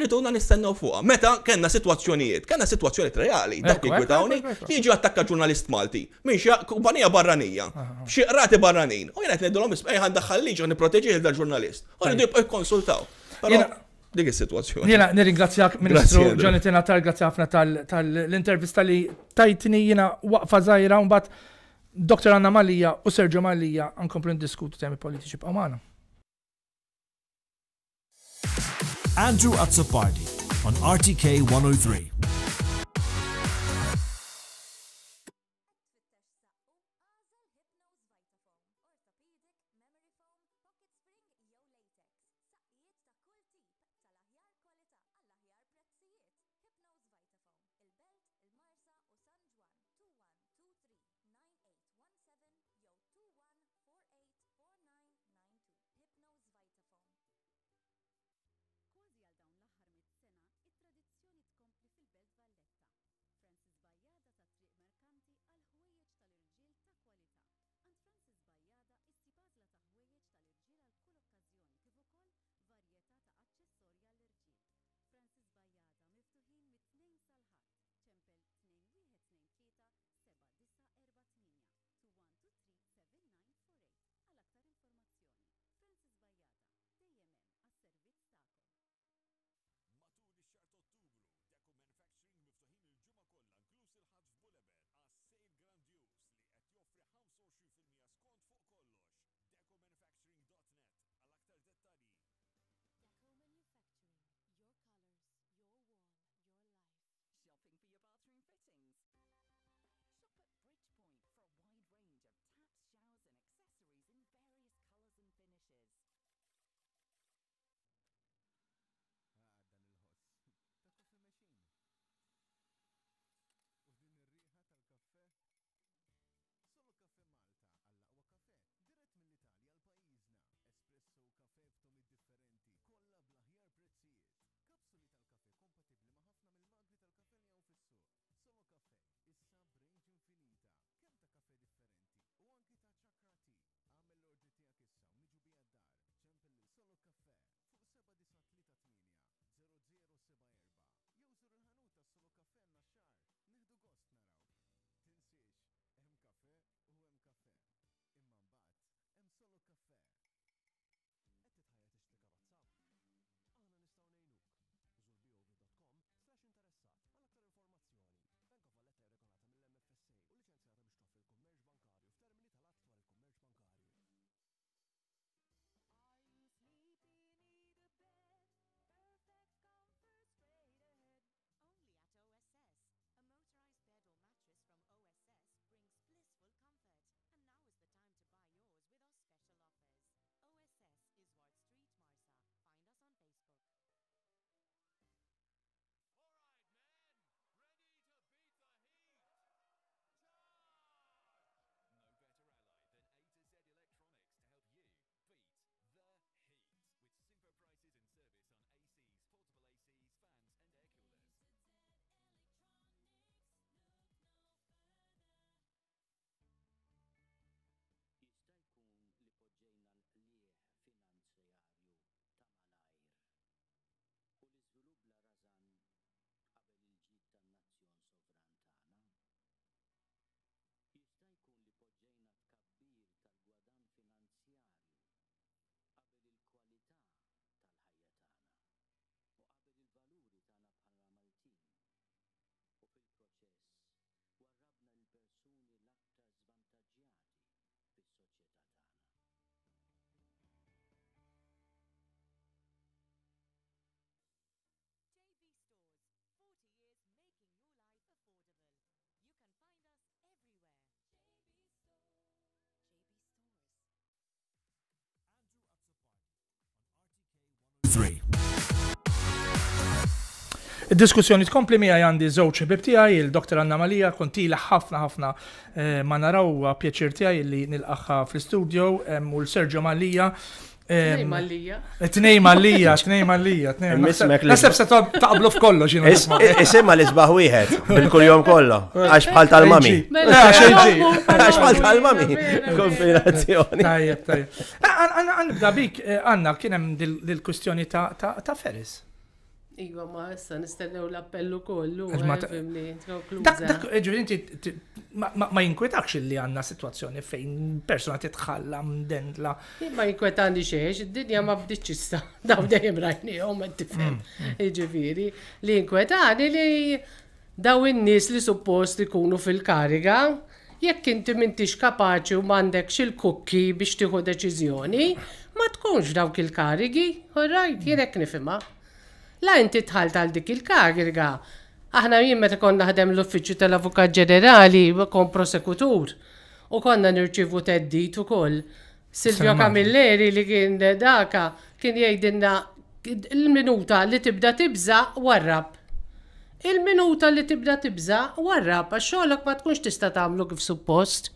[SPEAKER 3] riduna nistennew fuqha. Meta kena sitwazzjonijiet, kena situazzjonijiet reali, dak li gwitawni. jiġu attakka ġurnalist Malti, minn xi kumpanija barranija, xi qrati barranin. U jiena qed ngħidulhom isma' ejħan daħħal liġi nipproteġi lil ġurnalist. U rridu jibqgħu jikkonsultaw. Dik is-sitwazzjoni. Jiena nirringrazzjak Ministru Ġonitina,
[SPEAKER 2] tal grazzi ħafna tal-intervista li tajtni jiena waqfa zaħira un Dr. Anna Malija u Sergio Malija għankomplu diskutu temi politiċi b'għamana.
[SPEAKER 1] Andrew Azzopardi on RTK 103.
[SPEAKER 2] Diskussjoni tkompli mi għandi zoċ bib il-Dr. Anna Malija, konti ħafna ħafna eh, ma naraw pjaċir tijaj li nil-axħa fil-studio, u l-Sergio Malija. Tnej Malija. Tnej Malija, tnej Malija, tnej Malija. Nasib se
[SPEAKER 5] taqblu f'kollo ġinu. Isimma li sbaħ wieħed bil-kull jom kollo. Għax bħal tal-mami. Mela, Għax bħal tal-mami. Kombinazzjoni. Tajjeb,
[SPEAKER 6] tajjeb. Għanna
[SPEAKER 2] bik, eh, Anna, kienem dil-kustjoni ta' Ferris.
[SPEAKER 6] Iva ma issa nistennew l-appellu kollu. Eh, dak dak
[SPEAKER 2] ma jinkwetax li
[SPEAKER 6] għanna situazzjoni fejn persona titħalla mdendla. Ma jinkwetani xiex, id-dinja ma bdiċ issa, daw dejjem rajnijom għed tifhem. Mm, mm. Ġifiri, li jinkwetani li daw in-nies li suppost ikunu fil-kariga jekk inti mintix kapaċi u m'għandekx il-kukki biex tieħu deċiżjoni, ma tkunx dawk il-karigi, u rajt, jirek nifima la inti tħalt għal dik il kagriga Aħna jien meta konna ħadem l-Uffiċċju tal-Avukat Ġenerali kon prosekutur u konna nirċivu teddit ukoll. Silvio Camilleri li kien daka kien jgħidilna il-minuta li tibda tibza warrab. Il-minuta li tibda tibza warrab għax xogħlok ma tkunx tista' tagħmlu kif suppost.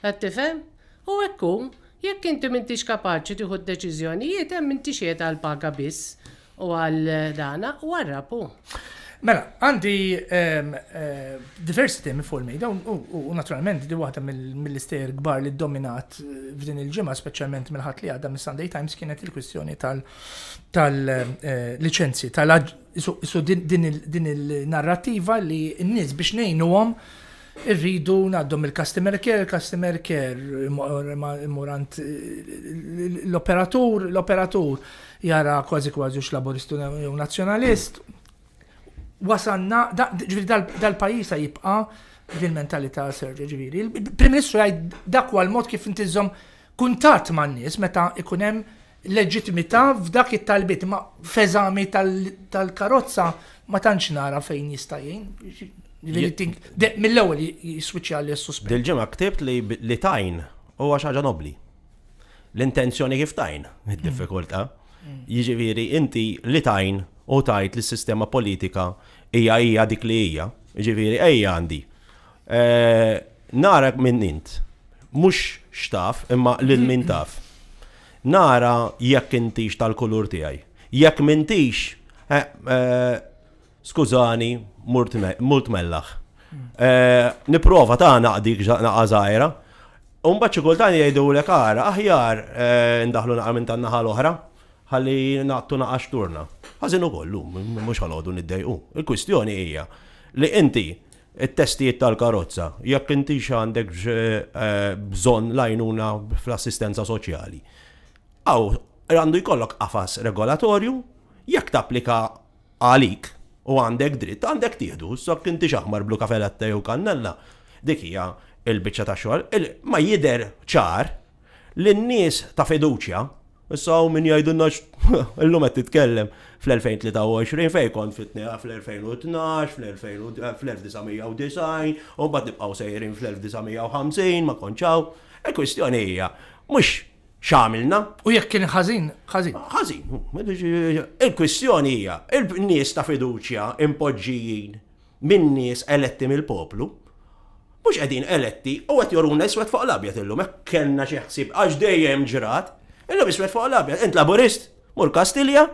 [SPEAKER 6] Qed tifhem? U hu, jekk inti m'intix kapaċi tieħu d-deċiżjonijiet hemm intix qiegħed għall-paga biss u għal dana u għal rapu. Mela,
[SPEAKER 2] għandi diversi temi fuq il-mejda u naturalment di waħda mill-ister gbar li dominat eh, f'din il-ġimgħa speċjalment mill ħat li għadda mis-Sunday Times kienet il-kwistjoni tal-liċenzji, eh, tal-isu din il-narrativa li n-nies biex ngħinuhom irridu naddum il-customer care, il-customer care, morant l-operatur, l-operatur jara kważi kważi ux laboristu u nazjonalist. Wasanna, ġviri dal-pajisa jibqa dil-mentalità serġi ġviri. Il-Prim-Ministru għaj dak mod kif intizzom kuntat man nies meta ikunem leġitimità f'dak it-talbit ma' feżami tal-karozza ma tantx nara fejn jista'
[SPEAKER 5] Mill-ewwel jiswiċċja s suspett. Dil-ġimgħa ktib li tajn huwa xi ħaġa nobli. L-intenzjoni kif tajn, id-diffikultà. Mm. Jiġifieri inti li tajn u tajt li s-sistema politika hija hija dik li hija. Jiġifieri ejja għandi. Eh, narak minn int. Mhux xtaf imma lil min taf. Nara jekk intix tal-kulur tiegħi. Jekk mintix, eh, eh, skużani, mult mellaħ. Eh, niprofa ta' naqdik naqa zaħira. Umbat xikultani jgħidu l ara, aħjar eh, ndaħlu naqa minn tan l oħra, ħalli naqtu naqqa xturna. Għazinu kollu, mux ħalodu niddejqu. Il-kwistjoni hija li inti il-testijiet tal-karozza, jekk inti għandek bżon eh, lajnuna fl-assistenza soċjali. Għaw, għandu jkollok qafas regolatorju, jekk tapplika għalik u għandek dritt, għandek tieħdu, sok inti xaħmar blu kafeletta jew kannella. Dik hija il-biċċa ta' xogħol, ma jider ċar lin-nies ta' fiduċja, issa min jgħidulna illum qed titkellem fl-2023 fejn kont fitneqa fl-2012, fl-1990, u bad nibqgħu sejrin fl-1950 ma konċaw. Il-kwistjoni e hija mhux xamilna. U jekk kien ħażin, ħażin. Ħażin. Il-kwistjoni hija, il-nies ta' fiduċja impoġġijin minn nies eletti mill-poplu, mhux qegħdin eletti u qed joruna iswed fuq l-abjad illum, hekk kellna xi ħsieb għax dejjem ġrat, illum iswed fuq l-abjad. Int laburist, mur Kastilja,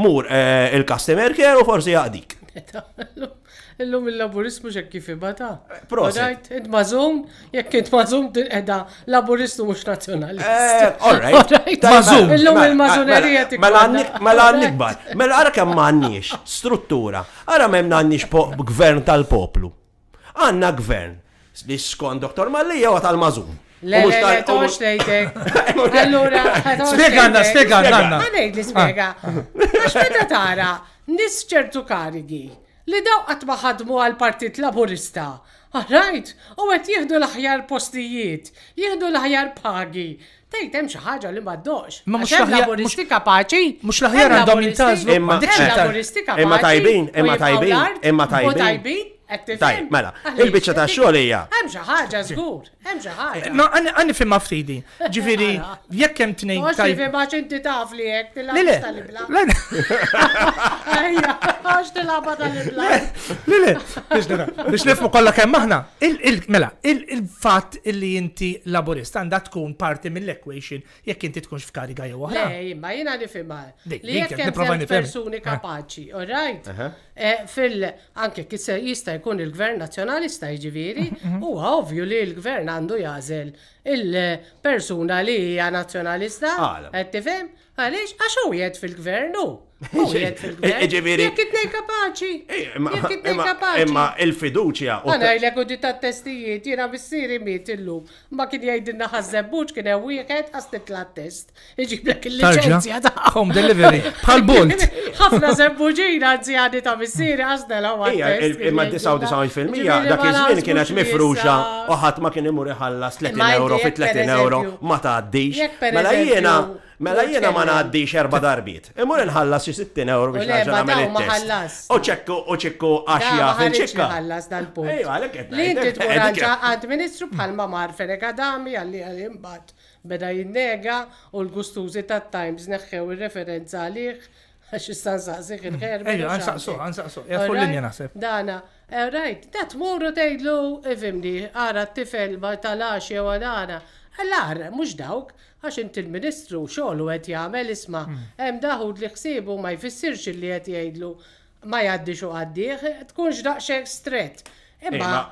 [SPEAKER 5] mur eh, il-customer care u forsi jaqdik.
[SPEAKER 6] Illum il-laburismu xek kif ibata. Prosit. Id-mażum, jekk id-mażum din edha laburistu mux nazjonalist. Eh, Alright. Mażum. Mela, Illum il-mażunerija tik. Mela għannik bar. Mela għara mela,
[SPEAKER 5] mela kemm għannix struttura. Għara mem għannix gvern tal-poplu. Għanna gvern. Li skon doktor Mallija għat għal-mażum. Le, le, le, toċ
[SPEAKER 6] lejtek. Allora, spiega għanna, spiega għanna. Għanek spiega. Għax tara, nis ċertu karigi li daw għatma ħadmu għal-Partit Laburista. right, u għet jihdu l-ħjar postijiet, jihdu l-ħjar pagi. Tejt hemm xi ħaġa li m'għaddox. Ma mhux laburisti kapaċi? Mhux l-ħjar għandhom jintażlu. Imma tajbin, imma tajbin, imma tajbin. Tajb, mela, ah, il-bicċa ta' xogħol hija. Hemm xi ħaġa żgur, hemm xi ħaġa. Eh, no,
[SPEAKER 2] għandi fim maftidi. Ġifieri, mela. jekk hemm tnejn. Mhux tifi
[SPEAKER 6] max inti taf li hekk tilgħabha tal-ibla. Ejja, għax tilgħabha tal-ibla.
[SPEAKER 2] Lile, biex nifmu kollha kemm aħna. Mela,
[SPEAKER 6] il-fatt
[SPEAKER 2] illi inti laburist għandha tkun parti mill-equation jekk inti tkunx f'kariga jew oħra. Le,
[SPEAKER 6] ma jiena nifhimha. Li jekk hemm persuni eh. kapaċi, all right? E, fil anke kisser jista' jkun il-gvern nazzjonalista jiġifieri, mm-hmm, mm-hmm. huwa ovvju li l-gvern għandu jażel il-persuna li hija nazzjonalista, qed tifhem? Għalix, għax u jed fil-gvernu. Ġiviri. Jek itnej kapaċi. Imma
[SPEAKER 5] il-fiduċja. Għana
[SPEAKER 6] jlek u ta' testijiet, jina bissiri mit illum. Ma kien jajdinna ħazzebbuċ, kien għu jeket għastit la' test. Iġib il-licenzja ta' home delivery. Bħal bult. ħafna zebbuġina għanzjani ta' bissiri għasna la' għu. Imma 99% dak iż-żmien kienet mifruxa
[SPEAKER 5] u ma kien imur iħallas 30 euro fi 30 euro ma Mela Mela jiena ma ngħaddix erba' darbit. Imur nħallas xi 60 euro biex nerġa' nagħmel
[SPEAKER 6] it-test. U
[SPEAKER 5] ċekku u ċekku għaxja fil-ċikka. Ħallas
[SPEAKER 6] dal-punt. Ejja, għalhekk qed Linti inti tkuranġa administru bħalma marfer ekadami għalli għalli mbagħad beda jinnega u l-gustużi tat-Times neħħew ir-referenza għalih għax jistan saqsik il ħerbi Ejja, għan għansaqsu, jgħatfu l-linja naħseb. Dana, rajt, dat morru tejdlu, ifimni, għara t-tifel tal-għaxja għadana, għara mux dawk, għax inti l-ministru xogħlu qed jagħmel isma' hmm. hemm daħud li ħsiebu ma jfissirx li qed jgħidlu ma jgħaddi xo għaddih, tkunx daqsxejn strett. Eh, imma,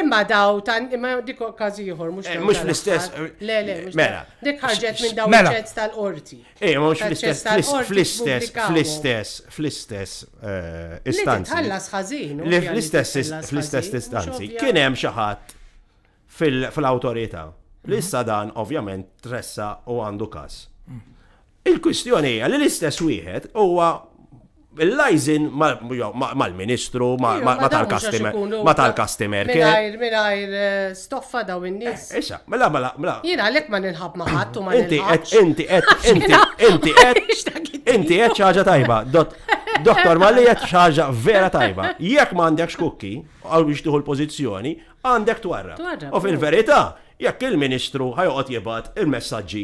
[SPEAKER 6] imma daw tan, imma dik okkazi jħor, mux eh, Mux l-istess. Eh, le, le, mela. Dik ħarġet mela. minn daw ċezz tal-orti. Eh, mux l-istess, fl-istess, fl-istess,
[SPEAKER 5] fl-istess istanzi. Tħallas ħazin. Fl-istess, fl-istess istanzi. Kienem xaħat fil-autorita. Fil l-issa dan ovvjament tressa u għandu kas. Il-kwistjoni hija li l-istess wieħed huwa il-lajzin mal-ministru, ma tal-customer. Ma tal-customer.
[SPEAKER 6] Minajr, eh, stoffa daw in-nis. Eh, issa,
[SPEAKER 5] mela, mela, mela.
[SPEAKER 6] Jina, lek ma nilħab maħat u ma Inti,
[SPEAKER 5] Inti, inti, inti, inti, inti, inti, tajba.
[SPEAKER 6] Doktor, ma li
[SPEAKER 5] jett xaġa vera tajba. Jek ma għandek xkukki, għal biex tuħu l-pozizjoni, għandek twarra.
[SPEAKER 7] U fil-verita,
[SPEAKER 5] jekk il-ministru ħajoqot jibat il-messaġġi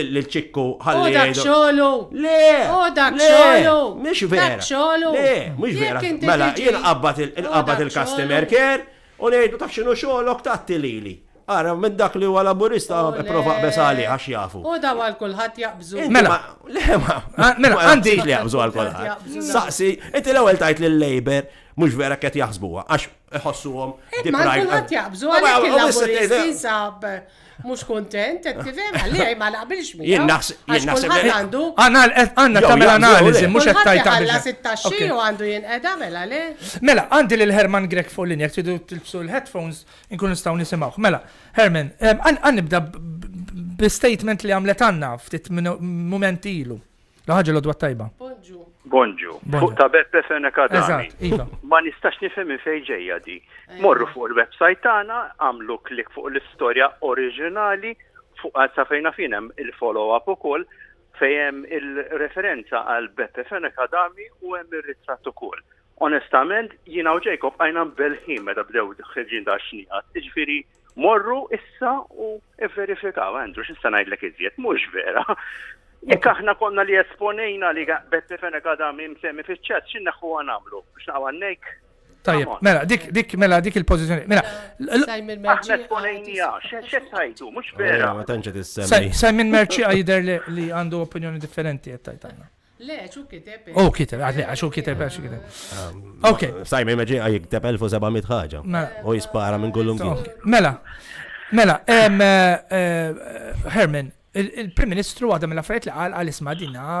[SPEAKER 5] l ċikku ħalli. Odak
[SPEAKER 6] xogħlu. Le! Odak xogħlu. Mhix vera. xogħlu. Le, mhux vera. Mela, jien
[SPEAKER 5] qabbat il-customer care u ngħidu taf x'inhu xogħlok tagħti lili. Ara, minn dak li huwa laburista prova besali għax jafu. U
[SPEAKER 6] da għal kulħadd jaqbżu. Mela,
[SPEAKER 5] le ma. Mela, għandi li jabżu għal kulħadd. Saqsi, inti l-ewwel tajt l labor mhux vera qed jaħsbuha għax iħossuhom. Eh, ma kulħadd
[SPEAKER 6] jaqbżu għalhekk il-laburisti sab eh, mhux kuntent qed tifhem għalih ma naqbilx miegħu. Jien naħseb jien naħseb Għalla 16 u għandu jinqeda mela le.
[SPEAKER 2] Mela għandi lil Herman Grek fuq linja tridu tilbsu l-headphones inkun nistgħu nisimgħu. Mela, Herman, għannibda b statement li għamlet għanna ftit moment ilu. Laħġa l tajba. Bonġu.
[SPEAKER 4] Bonġu. Fuq ta' Beppe Fenekadani. Iva. Ma nistax nifhem minn fejn ġejja di. Eh. Morru fuq il-website tagħna, għamlu klik fuq l-istorja oriġinali fuq għazza fejna finem hemm il-follow-up ukoll fejn il-referenza għal Beppe Fenekadami u hemm ir-ritratt ukoll. Onestament, jina u Jacob għajna belħim meta bdew ħeġin da' xnijat. Iġviri, morru issa u verifikaw għandru x'issa ngħidlek iżjed, mhux vera. Jek aħna konna li esponina li Betty Fenega għada mim semmi fiċċat, xinna xu għanamlu, xna
[SPEAKER 6] għannek.
[SPEAKER 2] Tajib, mela, dik, dik, mela, dik il-pozizjoni. Mela,
[SPEAKER 6] aħna esponejnija, xed tajtu, mux vera.
[SPEAKER 2] Sajmin Merċi għajder li għandu opinjoni differenti għattajtajna.
[SPEAKER 6] Le, xu kiteb. U oh,
[SPEAKER 2] kiteb, għadli, xu kiteb, xu kiteb. Ah,
[SPEAKER 5] ok. Sajmin għaj kiteb 1700 ħagġa. U jispara minn kullum Mela,
[SPEAKER 2] mela, eh, eh, Herman, il-Prim Ministru għadha mill-affarijiet li qal għal isma' dinna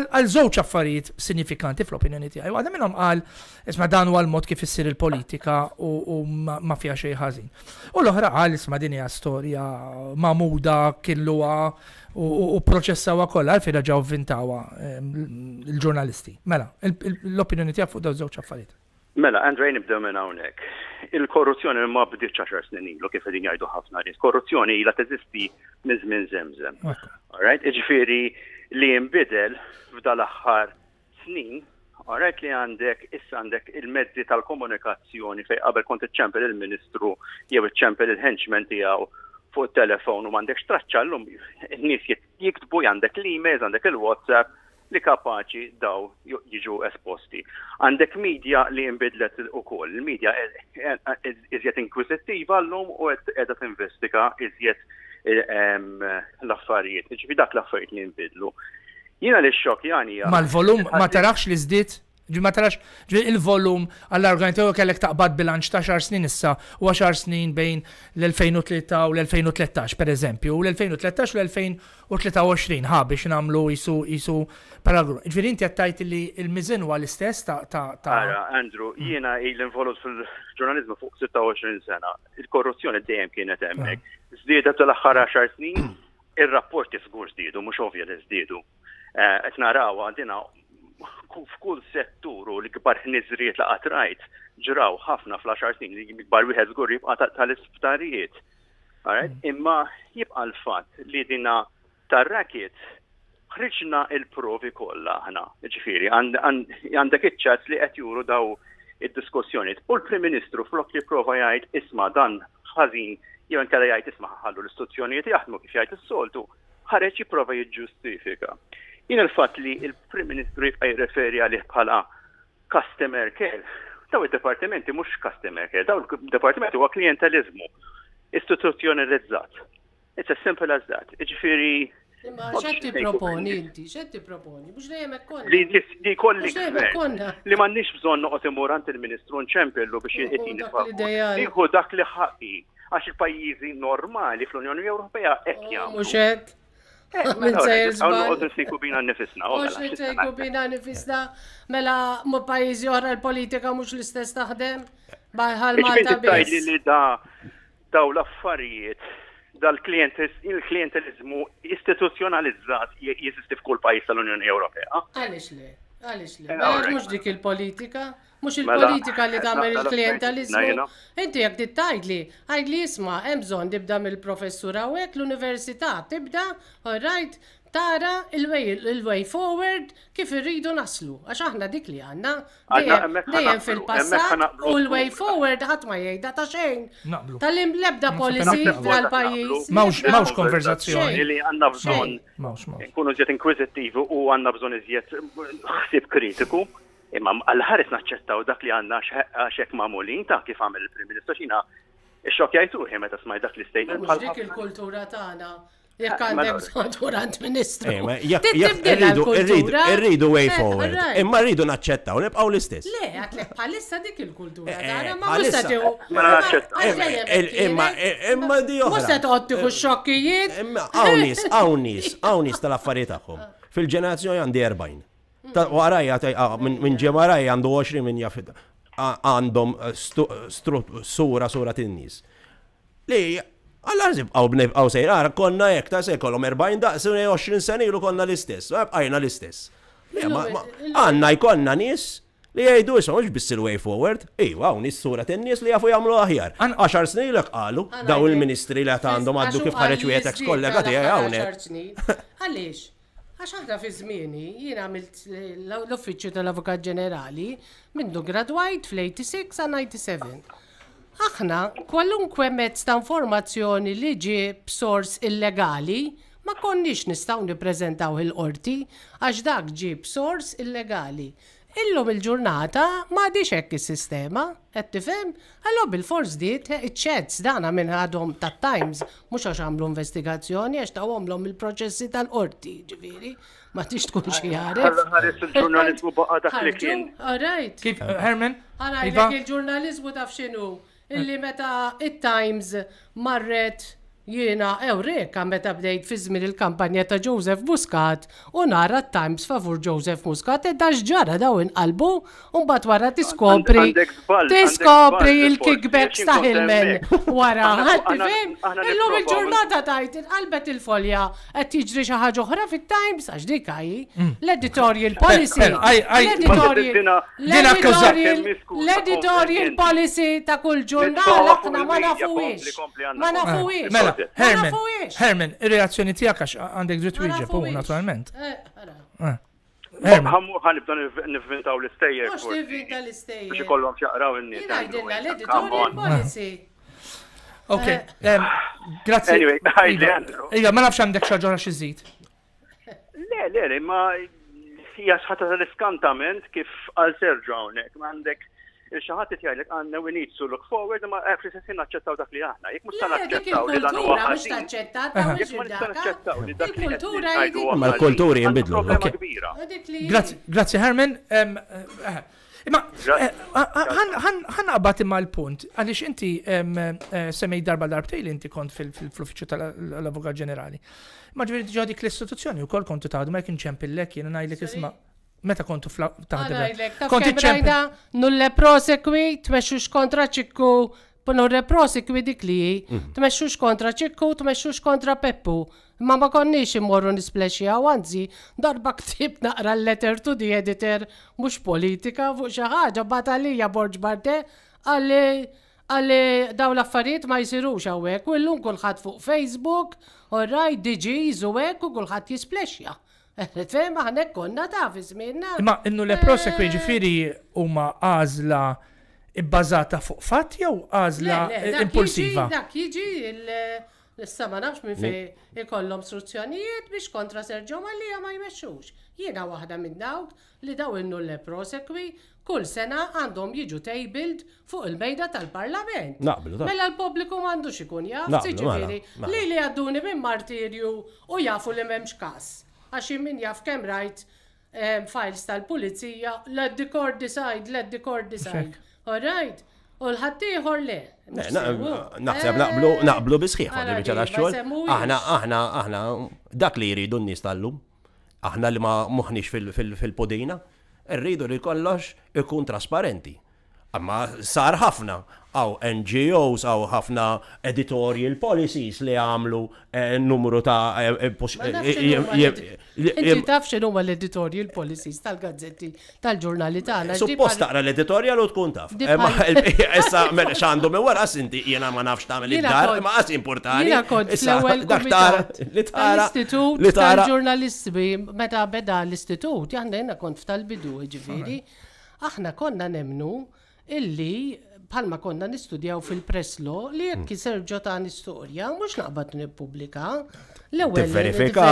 [SPEAKER 2] għal żewġ affarijiet sinifikanti fl-opinjoni tiegħi. Għadha minnhom qal isma' dan huwa l-mod kif issir il-politika u ma fiha xejn ħażin. U l-oħra qal isma' din hija storja mamuda killuha u proċessawha kollha għalfejn ġew vvintawa ehm, l-ġurnalisti. Mela, l-opinjoni tiegħek fuq dawn żewġ affarijiet.
[SPEAKER 4] Mela, Andrej nibdew minn hawnhekk. Il-korruzzjoni ma bdiet ċaxar snin ilu kif qegħdin jgħidu ħafna nies. Korruzzjoni ilha teżisti minn żmien żemżem. Alright, jiġifieri li jinbidel f'dal aħħar snin, alright li għandek issa għandek il-mezzi tal-komunikazzjoni fejn qabel kont iċċempel il-Ministru jew iċċempel il-henchman tiegħu fuq telefon u m'għandekx traċċa llum in-nies jiktbu għandek l-emails, għandek il-WhatsApp, li kapaċi daw jiġu esposti. Għandek media li imbidlet u koll, il-medja e-, e-, iżjed inkwizittiva l-lum u edha t-investika iżjed e-, l-affarijiet, ġifi dak l-affarijiet li imbidlu. Jina li xok jani. mal volum
[SPEAKER 2] ma tarax li zdit? Ġi ma tarax, ġi il-volum għall-argan tiegħu kellek taqbad bilanċ ta' xar snin issa u xar snin bejn l-2003 u l-2013 per eżempju, u l-2013 u l-2023 ħa biex namlu jisu jisu paragru. Ġifieri inti għattajt li l mizin u l-istess ta' ta' ta' Ara,
[SPEAKER 4] Andrew, mm. jiena il involut fil-ġurnalizmu fuq 26 sena. Il-korruzzjoni dejjem kienet hemmhekk. Mm. Żdiedet tal-aħħar 10 snin, ir-rapporti żgur żdiedu, mhux ovvja li żdiedu eh, qed naraw għandina f'kull settur u l-kbar nizriet la qatrajt ġraw ħafna fl-10 snin li l-kbar wieħed żgur jibqa' tal-isptarijiet. Mm. Imma jibqa' l-fatt li dina tar-rakiet ħriġna il-provi kollha aħna. Ġifieri għandek iċ li qed juru daw id-diskussjoni. U l-Prim Ministru flok li prova jgħid isma' dan ħażin jew inkella jgħid isma' ħallu l-istituzzjonijiet jaħdmu kif jgħid is-soltu ħareġ jipprova jiġġustifika. Jien il-fatt li il-Prim Ministru jibqa' jirreferi għalih bħala customer care, daw id-departimenti mhux customer care, daw il-departimenti huwa klientalizmu istituzzjonalizzat. It's as simple as that. Ġifieri
[SPEAKER 6] Imma xed tipproponi inti, xed tipproponi, mhux dejjem hekk konna.
[SPEAKER 4] Li kolli konna. Li m'għandniex bżonn noqgħod imorant il-Ministru nċempillu biex jitini Nieħu dak li ħaqi għax il-pajjiżi normali fl-Unjoni Ewropea hekk oh,
[SPEAKER 6] jagħmlu. Eh, mela, Nsejiku
[SPEAKER 4] bina nifisna. Mux bina mela, mela,
[SPEAKER 6] nifisna, mela mu pajizi oħra l-politika mux l-istess taħdem, bħal Malta bis. li
[SPEAKER 4] da daw l-affarijiet, dal-klientelizmu istituzjonalizzat jesisti f'kull pajis tal-Unjoni Ewropea.
[SPEAKER 6] Għalix li? Għalix li, eh, mux dik il-politika, mux il-politika mela, li tamer eh, il-klientalizmu. Eh, Inti jek dittajli: għajli għajd jisma, emżon dibda mill-professura u l-università tibda, all right, tara il-way forward kif irridu naslu, għax aħna dik li għanna dejjem fil-passat u l-way forward ħadd ma jgħidha ta' xejn. Tal-im lebda policy tal-pajjiż.
[SPEAKER 4] Mawx konverzazzjoni. Li għandna bżonn nkunu ġiet inkwizittivi u għandna bżonn iżjed ħsieb kritiku. Imma għal-ħares naċċettaw dak li għandna xek mamulin ta' kif għamel il-Prim Ministru xina. Ix-xokjajtu meta smaj dik
[SPEAKER 6] l-istatement. Dik il-kultura tagħna Jekk ah, għandek bżonn ministru. Irridu, irridu, irridu way eh, forward. Imma
[SPEAKER 5] rridu naċċettaw, nibqgħu l-istess.
[SPEAKER 6] Le, għatlek bħalissa dik il-kultura. Eh, eh, ma Imma imma di oħra. Musta toqgħod xokkijiet. Imma hawnnies,
[SPEAKER 5] hawnnies, tal-affarijiet tagħhom. Fil-ġenerazzjoni għandi 40. Warajja ah, minn ġemarajja għandu 20 minn jaffid għandhom sura sura tinnis. Li Alla zibqaw b'nibqaw sejra, konna jek ta' se kolom 40 daqs, 20 sena ilu konna l-istess, għajna l-istess. Għanna jkonna nis li għajdu jisom mux biss il-way forward, iwa, nis sura t-nis li jafu jgħamlu aħjar. Għan 10 snin l qalu, daw il-ministri li għandhom maddu kif ħareċu u jgħetek kollega għaw ne.
[SPEAKER 6] Għalix, għax għahda fi zmini, jina għamilt l-uffiċċju tal-Avukat Ġenerali, minn du gradwajt fl-86 għan 97. Aħna, kwalunkwe mezz ta' informazzjoni li ġi b'sors illegali, ma konniex nistaw niprezentaw il-qorti għax dak ġi b'sors illegali. Illum il-ġurnata ma diċek il-sistema, għed tifem, għallu bil-fors dit, iċċedz dana minn ħadhom ta' Times, mux għax għamlu investigazzjoni, għax ta' għomlom il-proċessi tal-qorti, ġiviri, ma tix tkun xijare. Għarris il-ġurnalizmu baqa ta' jien. All Herman? Għarajlek il-ġurnalizmu taf xinu illi meta it-Times marret jiena ewreka meta bdejt fi żmien il-kampanja ta' Joseph Muscat u nara Times favur Joseph Muscat e dax ġara daw inqalbu u bat wara tiskopri tiskopri il-kickbacks ta' Hillman wara ħadd tifhem illum il-ġurnata tajt inqalbet il-folja qed tiġri xi ħaġa oħra fit-Times għax dik l-editorial policy l-editorial policy ta' kull ġurnal aħna ma nafuwiex ma eh, nafuwix mela, Herman,
[SPEAKER 2] Herman, ir-reazzjoni tiegħek għax għandek dritt wieġeb u naturalment. Eh, eh.
[SPEAKER 4] Ħammu għan nibda nivvintaw l-istejjer. Għax
[SPEAKER 6] nivvinta l-istejjer. Biex
[SPEAKER 4] ikollhom xaqraw in-nies. Jgħidilna l-editorial policy.
[SPEAKER 6] Ok, eh.
[SPEAKER 4] grazie. Anyway, Ija, iva,
[SPEAKER 2] ma nafx għandek xaġġora xizzit.
[SPEAKER 6] Le,
[SPEAKER 4] le, le, ma hija sħata l iskantament kif għal Serġo hawnhekk m'għandek il-xaħat it-jajlek għanna we need to look forward, ma għafri eh, s sessin naċċettaw dak li għahna. Jek mux naċċettaw
[SPEAKER 2] li dan u għahna.
[SPEAKER 6] Jek mux naċċettaw li dak li għahna.
[SPEAKER 4] Ma
[SPEAKER 2] l-kulturi jimbidlu. Grazie, Herman. Ma, għan għabat imma l-punt, għalix inti eh, semmej darba darbtej li inti kont fil-uffiċu tal-Avokat Ġenerali. Ma ġveri t-ġodik l-istituzzjoni u kol kontu taħdu, ma jek ċempillek, jena najlek isma' Meta kontu taħdem. Konti ċempi.
[SPEAKER 6] Nulle prosekwi, tmexxux kontra ċikku, nulle prosekwi dik li, mhm. tmexxux kontra ċikku, tmexxux kontra Peppu. Ma ma konniex immorru għaw għanzi, darba ktib naqra l-letter to the editor, mux politika, fuq xaħġa, batalija borġ barde, għalli għalli daw l-affarijiet ma jisirux għawek, u l-lum kullħat fuq Facebook, u raj DJs u għek u kullħat jisplexja. Eh, Fem aħna konna ta' fi Ma
[SPEAKER 2] innu le prosekwi eh. ġifieri huma għażla ibbażata fuq fatt jew għażla impulsiva.
[SPEAKER 6] Dak jiġi l-issa ma nafx minn fej ikollhom struzzjonijiet biex kontra Sergio mallija ma jmexxux. Jiena waħda minn dawk li daw innu le prosekwi kull sena għandhom jiġu tejbild fuq il-mejda tal-parlament. Mela l-pubbliku m'għandux ikun jaf, ġifieri, mela, mela. li li għadduni minn martirju u jafu li m'hemmx każ għax min jaf kemm rajt files tal-pulizija, let the court decide, let the court decide. All right? U l-ħattijħor le. Naħseb naqblu, eh. naqblu bisħiħ, għadni bieċa xol. Aħna,
[SPEAKER 5] aħna, aħna, dak li jridu n-nis tal-lum. Aħna li ma muħnix fil-podina, rridu li kollox ikun trasparenti. Amma sar ħafna, għaw NGOs, għaw ħafna editorial policies li għamlu eh, numru ta' eh, eh, Inti taf
[SPEAKER 6] xe numma l-editorial policies tal-gazzetti tal-ġurnali ta' għana. Suppost
[SPEAKER 5] taqra l-editorial u tkun taf. Ma essa xandu me wara sinti jena ma nafx ta' id dar ma għas importanti. Jena kont l-ewel l-istitut
[SPEAKER 6] tal-ġurnalisti, meta beda l-istitut, jgħanna jena kont f'tal-bidu ġifiri, aħna konna nemnu illi palma konna nistudjaw fil-press law li jekk hmm. serġo ta' nistorja, mux naqbad nipublika. L-ewel. Verifika,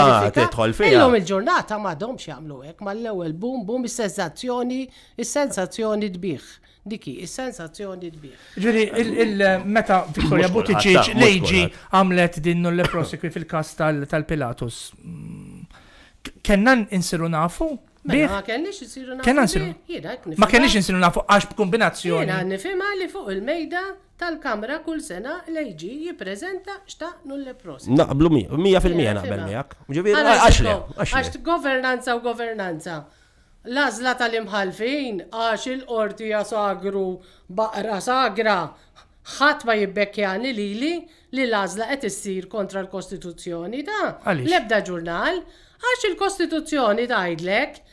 [SPEAKER 6] tħol fija. Illum il-ġurnata ma dom xamlu hekk, ma l-ewel bum bum is-sensazzjoni, is-sensazzjoni dbiħ. Diki, is-sensazzjoni dbiħ. Ġuri, il-meta Victoria Butiċiċ lejġi
[SPEAKER 2] għamlet dinnu l-prosekwi fil-kas tal-Pilatus. Kenna insiru nafu? Mela, ma
[SPEAKER 6] kellniex isiru nafu. Ma kellniex
[SPEAKER 2] insiru nafu għax b'kombinazzjoni. Jena
[SPEAKER 6] nifima li fuq il-mejda tal-kamra kull sena l-ejġi jiprezenta xtaqnu l-lepros. Naqblu
[SPEAKER 5] mija fil-mija naqbel miegħek. Għax
[SPEAKER 6] governanza u governanza. Lazla tal-imħalfin għax il orti sagru baqra sagra ħadd ma jibbekkjani lili li l-għażla qed issir kontra l-Kostituzzjoni ta' L-ebda ġurnal għax il-Kostituzzjoni tgħidlek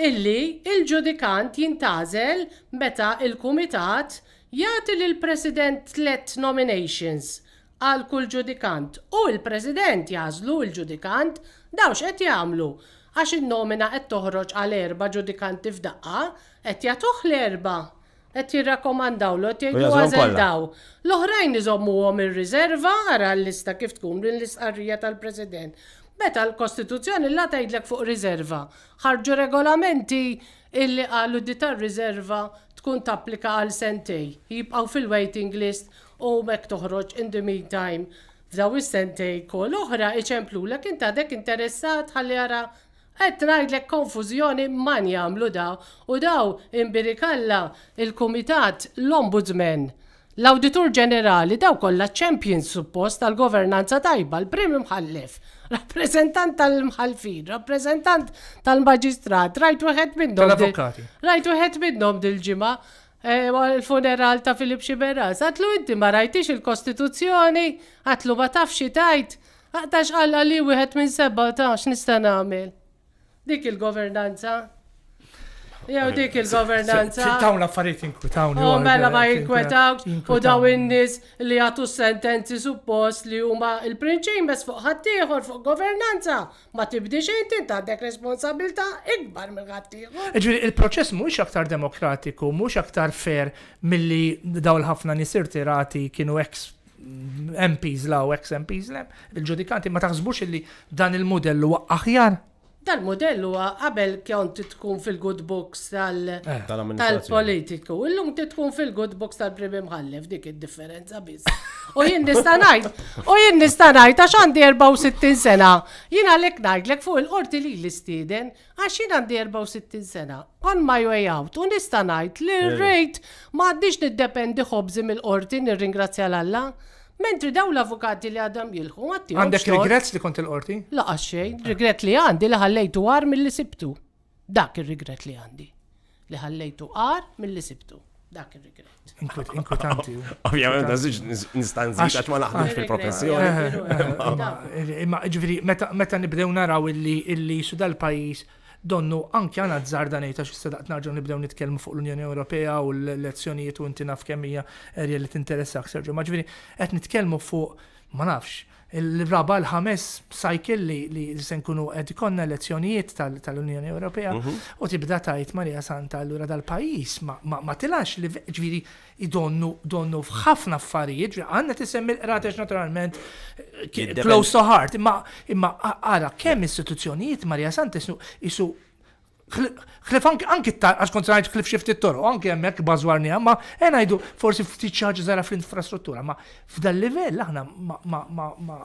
[SPEAKER 6] illi il-ġudikant jintazel meta il-kumitat jagħti l president tlet nominations għal kull ġudikant u l-president jażlu l-ġudikant dawx qed jagħmlu għax in-nomina qed toħroġ għal erba' ġudikanti f'daqqa qed jagħtuh l-erba' qed jirrakkomandaw l jgħidu L-oħrajn iżommuhom ir-riserva għara l-lista kif tkun l-istqarrija tal-President. Meta l-Kostituzzjoni la tgħidlek fuq riserva. Ħarġu regolamenti illi qalu dita riserva tkun tapplika għal sentej. Jibqaw fil-waiting list u mek toħroġ in the meantime. F'daw is-sentej kol oħra iċemplu l inta dek interessat ħalli jara Et najdlek konfuzjoni man jamlu daw u daw imbirikalla il-Komitat l-Ombudsman l-Auditur Ġenerali daw kollha champions suppost tal-governanza tajba l-prim imħallef rappresentant tal-mħalfin, rappresentant tal-maġistrat, rajt weħed minnhom. Tal-avukati. Rajt weħed minnhom dil-ġimgħa il-funeral eh, ta' Filip Xiberas. Għatlu inti ma rajtix il-Kostituzzjoni, għatlu ma tafx tajt, għatax għalla li wieħed minn seba ta' x'nista' nagħmel. Dik il-governanza. Jew dik il-governanza. Tawn
[SPEAKER 2] l-affarijiet inkwetawni. U oh, mela ma jinkwetawx u daw
[SPEAKER 6] in-nies li jagħtu sentenzi suppost li huma il-prinċin bes fuq ħaddieħor fuq governanza. Ma tibdix inti għandek responsabilità ikbar mill ħaddieħor. Ġifieri
[SPEAKER 2] il-proċess mhux aktar demokratiku, mhux aktar fair milli daw l-ħafna nisir tirati kienu ex MPs la u ex MPs il-ġudikanti ma taħsbux li dan il-modell huwa aħjar
[SPEAKER 6] dal modellu huwa qabel kont fil-good box eh, tal-politiku, illum titkun fil-good box tal-primi mħallef dik id-differenza biss. U jien nista' ngħid, u jien nista' ngħid għax għandi 64 sena, jien għalhekk ngħidlek fuq il-qorti li l-istiden għax jien għandi 64 sena. On my way out, u nista' ngħid li eh. r-rejt nid niddependi ħobżi mill-qorti nirringrazzja l-Alla. Mentri daw l-avukati li għadhom jilħu għatti. Għandek regrets li kont il-qorti? Laqa xej, regret li għandi li ħallejtu għar mill-li sibtu. Dak il-regret li għandi. Li ħallejtu għar mill-li sibtu. Dak il-regret. Inkwetanti.
[SPEAKER 5] Ovvijament, għazġ nistanzi, għax ma naħdux fil-professjoni.
[SPEAKER 2] Imma ġviri, meta nibdew naraw illi su dal-pajis donnu anke għana tżarda nejta xi sedaqt narġu nibdew nitkellmu fuq l-Unjoni Ewropea u l-elezzjonijiet u inti naf kemm hija erja li tinteressa aktar ġo. Maġviri, qed nitkellmu fuq ma nafx il-raba l-ħames cycle li li se nkunu qed lezzjonijiet elezzjonijiet tal-Unjoni Ewropea mhm. u tibda tajt Marija Santa allura dal-pajjiż ma tilax li ġviri idonnu donnu f'ħafna affarijiet, għandna tisemmi ratex naturalment eh, close to heart, imma għara ara kemm istituzzjonijiet Marija Santa jisu Xlif anki anki ta' għax kont ngħid xlif xifti t-toru, anki hemmhekk bażwarni ma ejna ngħidu forsi ftit xi ħaġa fl-infrastruttura, ma f'dan livell aħna ma ma ma ma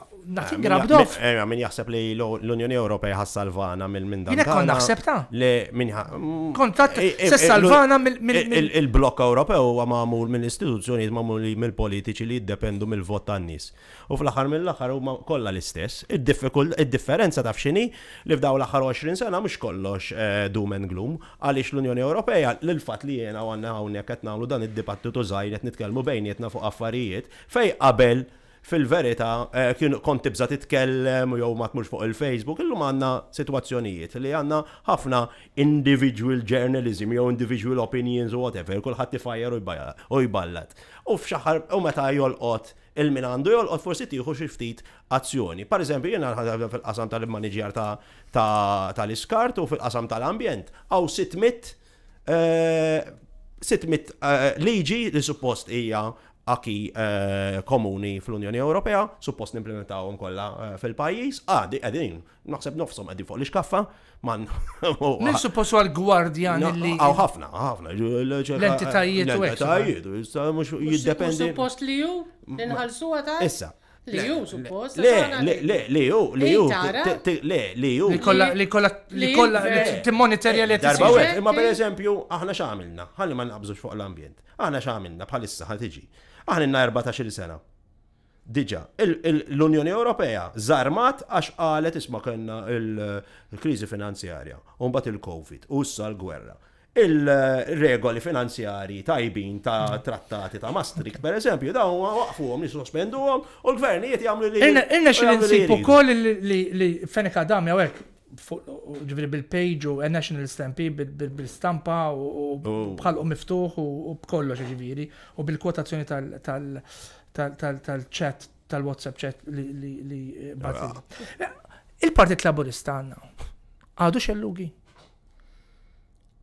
[SPEAKER 2] eh, ma ma
[SPEAKER 5] eh, min jaħseb li l-Unjoni Ewropea ħas salvana minn minn dan. Jinek kont naħseb ta' li minn kontat se salvana minn il-blokk Ewropew huwa magħmul minn istituzzjonijiet magħmul mill-politiċi li jiddependu mill-vot tan-nies. U fl-aħħar mill-aħħar huma kollha l-istess. Id-differenza taf x'inhi li f'daw l-aħħar 20 sena mux kollox eh, doom and gloom għaliex l-Unjoni Ewropea l-fatt li jena għanna hawnhekk qed nagħmlu dan id-dibattitu żgħir qed nitkellmu bejnietna fuq affarijiet fej qabel fil-verita eh, kien kont tibza titkellem jew ma tmurx fuq il-Facebook, illum għandna sitwazzjonijiet li għandna ħafna individual journalism jew individual opinions u whatever, kullħat tifajer u jballat. U f'xaħar u meta jolqot il-min għandu jolqot forsi tieħu xi ftit azzjoni. Par eżempju, jiena fil-qasam tal-manager tal-iskart u fil-qasam tal-ambjent. Aw 600 600 liġi li suppost hija aki eh, komuni fl-Unjoni Ewropea, suppost nimplementaw kollha eh, fil-pajjiż, għadi ah, qegħdin, naħseb nofsom qegħdin fuq l-iskaffa, man. Nissuppost għal gwardjan li. Aw ħafna, ħafna. L-entitajiet u L-entitajiet, mhux jiddependi.
[SPEAKER 6] Suppost li ju, inħalsu għata? Issa. Li ju, suppost. Le,
[SPEAKER 5] le, li ju, li ju. Le, li ju. Li kolla, li kolla, li kolla, timmonitorja li eh, Darba imma per eżempju, aħna xamilna, ħalli ma nqabżux fuq l-ambjent. Aħna xamilna bħalissa ħatiġi. Aħna inna 14 sena. Diġa, l-Unjoni Ewropea zarmat għax qalet isma' kellna l-kriżi finanzjarja, u mbagħad il-COVID, u issa l-gwerra. Il-regoli finanzjari tajbin ta' trattati ta' Maastricht, per eżempju, għafu għom li sospenduhom u l-gvernijiet jagħmlu li. Inna xi nsibu
[SPEAKER 2] ukoll li Fenika Damja hekk ġivri bil-page u National stampi bil-stampa u oh. bħalqu miftuħ u bkollo ġifiri u bil-kwotazzjoni tal-chat tal-WhatsApp chat li bazzi. Ah. Il-Partit Laburista għanna għadu xellugi?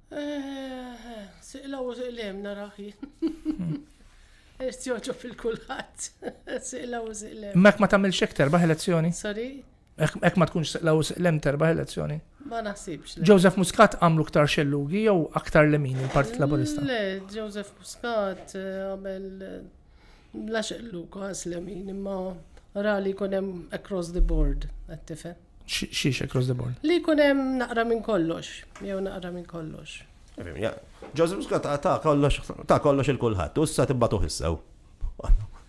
[SPEAKER 6] Eh, Siqlaw siqlem naraħi. Hmm. Estjoġu fil-kulħat. Siqlaw siqlem. Mek ma tamil
[SPEAKER 2] xekter baħ elezzjoni? Sorry? Ek ma tkunx law em terba elezzjoni.
[SPEAKER 6] Ma naħsibx. Joseph
[SPEAKER 2] Muscat għamlu ktar xellugi jew aktar lemin il-Partit mm, Laburista?
[SPEAKER 6] Le, Joseph Muscat eh, għamel eh, la xellug għas lemin imma ra li kunem across the board, għattife.
[SPEAKER 5] Xiex
[SPEAKER 2] across the board?
[SPEAKER 6] Li kunem naqra minn kollox, jew naqra minn kollox.
[SPEAKER 5] Joseph Muscat ta' kollox il-kulħat, u s-sa tibba tuħissaw.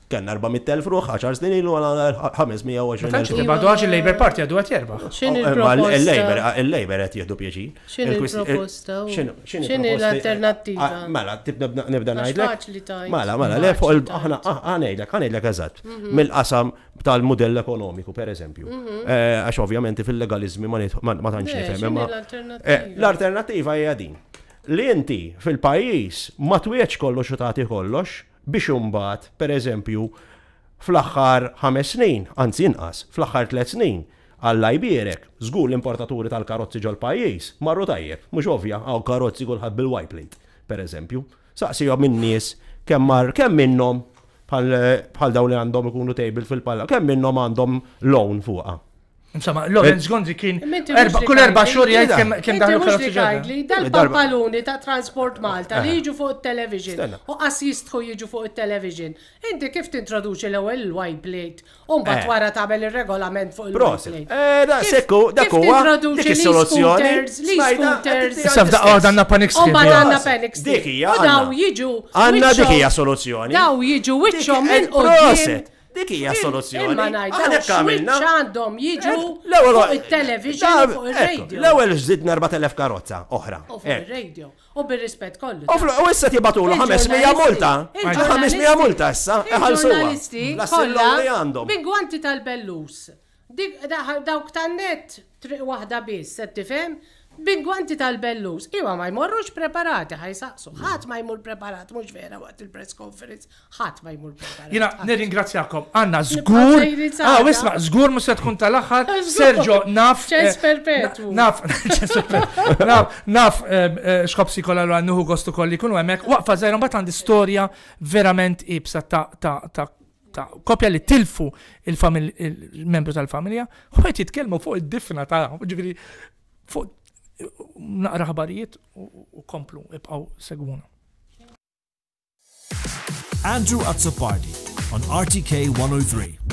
[SPEAKER 5] Kenna 400.000 ruħ, 10 snin ilu għala 520.000. Tanċi tibadu il-Labor
[SPEAKER 2] Party għadu għat jerbaħ. Eh,
[SPEAKER 5] il-Labor, ah, il-Labor għat jihdu pieċin. Xin il-proposta? Xin il-alternativa? Ah, mela, tibda nibda najdlek. Mela, mela, le fuq għanajdlek, għanajdlek għazat. Mill-qasam tal-modell ekonomiku, per eżempju. Mhm. Eh, għax ovvjament fil-legalizmi ma tanċi nifem. L-alternativa hija din. Li inti fil-pajis ma twieċ kollox u tagħti kollox, biex umbat, per eżempju, fl-axħar ħames snin, anzi inqas, fl-axħar tliet snin, għalla jbierek, żgur l-importaturi tal-karozzi ġol pajjiż, marru tajjeb, mhux ovvja, għaw karozzi kulħadd bil-white plate, per eżempju. Saqsija minn nies kemm mar kemm minnhom bħal dawn li għandhom ikunu table fil-palla, kemm minnhom għandhom loan fuqha.
[SPEAKER 2] Insomma, Lorenz Gonzi kien kull erba xhur jgħid
[SPEAKER 6] kemm daħlu karozzi ġodda. Dal-pappaluni ta' Transport Malta li eh. jiġu fuq il-television u qas jistħu jiġu fuq il-television. Inti kif tintroduċi l-ewwel il-white plate u mbagħad eh. wara tagħmel ir-regolament fuq il-white plate. Eh, da sekku dak huwa dik is-soluzzjoni. Li scooters. Saf da oh, għandna panic stick. U għandna panic stick. U daw jiġu. Għandna dik hija soluzzjoni. Daw jiġu wiċċhom minn qudiem. Dik
[SPEAKER 5] hija soluzzjoni. Imma ngħid għamilna.
[SPEAKER 6] għandhom jiġu eh, fuq it television fuq ir-radio.
[SPEAKER 5] L-ewwel żidna 4000 karozza oħra. U fuq eh.
[SPEAKER 6] ir-radio. U bir-rispett kollu. U issa tibatulu
[SPEAKER 5] 500 multa. 500 multa issa. Eh, Ħalsuha. li għandhom. Min
[SPEAKER 6] gwanti tal-bellus. Dawk tan-net waħda biss, se tifhem? gwanti tal-bellus, iwa ma jmorrux preparati, saqsu, ħat ma jmur preparat, mux vera waqt il-press conference, ħat ma jmur preparat.
[SPEAKER 2] Jina, nirringrazzjakom, għanna zgur, ah, wisma, zgur musa tkun tal-axħar, Sergio, naf. ċes eh, perpetu. Naf, naf, naf, eh, eh, xkob sikola l għannuhu għostu kolli kunu għemek, waqfa zaħirom bat għandi storja verament ibsa ta' ta' ta' kopja li tilfu il-membru tal-familja, u għajt jitkelmu fuq id-difna ta' ġifiri, fuq naqra ħabarijiet u komplu, ibqaw segwuna.
[SPEAKER 1] Andrew Azzopardi on RTK 103.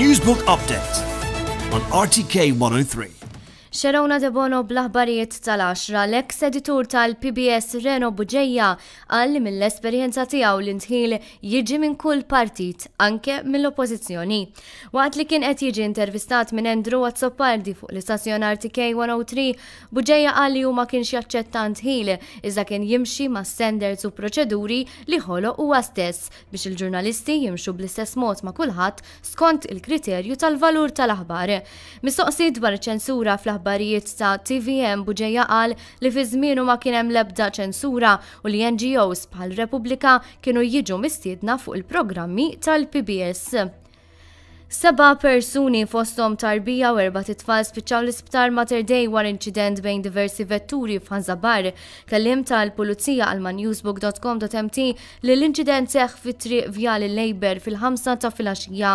[SPEAKER 1] Newsbook Update on RTK 103.
[SPEAKER 8] Xerona Debono blaħbarijiet tal-10 l-eks editur tal-PBS Reno Buġeja għal mill-esperjenza tiegħu l-intħil jiġi minn kull partit anke mill-oppożizzjoni. Waqt li kien qed jiġi intervistat minn Andrew Azzopardi fuq l-istazzjon RTK103, Buġeja qal li huma kienx jaċċetta ntħil iżda kien jimxi ma' standards u proċeduri li ħoloq huwa stess biex il-ġurnalisti jimxu bl-istess mod ma' kulħadd skont il-kriterju tal-valur tal-aħbar. Mistoqsi dwar ċensura fl l-aħbarijiet ta' TVM Buġeja qal li fi żmienu ma kien hemm l-ebda ċensura u li NGOs bħal Repubblika kienu jiġu mistiedna fuq il-programmi tal-PBS. Seba persuni fostom tarbija u erba titfal spiċaw l-isptar Mater Dei war incident bejn diversi vetturi f'Ħanżabar. Kellim tal-Pulizija għal-manewsbook.com.mt li l-inċident seħ fitri triq vjali Lejber fil-ħamsa ta' fil-axija.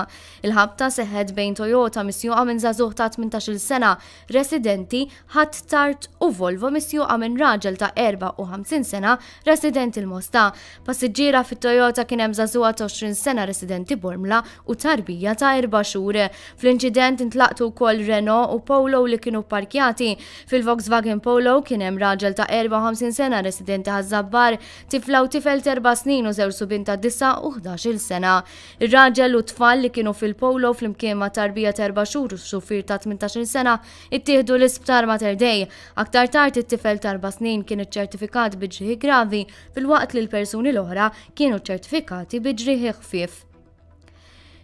[SPEAKER 8] Il-ħabta seħed bejn Toyota misjuqa minn zazuħ ta' 18 sena, residenti ħadd tart u Volvo misjuqa minn raġel ta' 54 sena, residenti l-Mosta. Passiġġiera fit-Toyota kien hemm ta' 20 sena residenti Bormla u tarbija ta' erba' xhur. Fl-inċident intlaqtu wkoll Renault u Polo li kienu parkjati. Fil-Volkswagen Polo kien hemm raġel ta' 54 sena residenti għaż żabbar tifla u tifel terba' snin u żewġ subin ta' disa u 11-il sena. Ir-raġel u tfal li kienu fil-Polo fl-imkien ma' tarbija terba' xhur u xufir ta' 18 sena ittieħdu l-isptar Mater Dei. Aktar tard it-tifel tarba' snin kien iċ-ċertifikat biġriħi gravi fil-waqt li l-persuni l-oħra kienu ċertifikati biġriħi ħfief.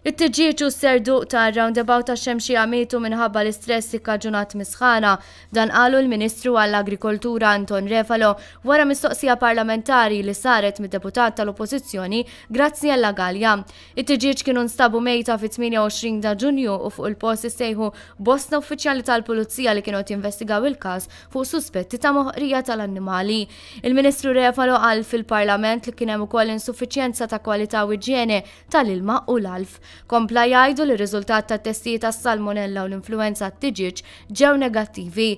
[SPEAKER 8] It-tġieġu serdu ta' roundabout ta' xemxie għamitu minħabba l-istress li kaġunat misħana, dan qalu l-Ministru għall-Agrikoltura Anton Refalo wara mistoqsija parlamentari li saret mid deputat tal-Oppożizzjoni grazzi għall Galja. it tġieċ kienu nstabu mejta fit-28 ta' Ġunju u fuq il-post istejħu bosta uffiċjali tal-Pulizija li kienu investigaw il-każ fuq suspetti ta' moħrija tal-annimali. Il-Ministru Refalo għal fil-Parlament li kien hemm ukoll insuffiċjenza ta' kwalità u tal-ilma u l-alf. Kompla jgħidu li riżultat ta' testijiet tas salmonella u l-influenza t-tiġiġ ġew negattivi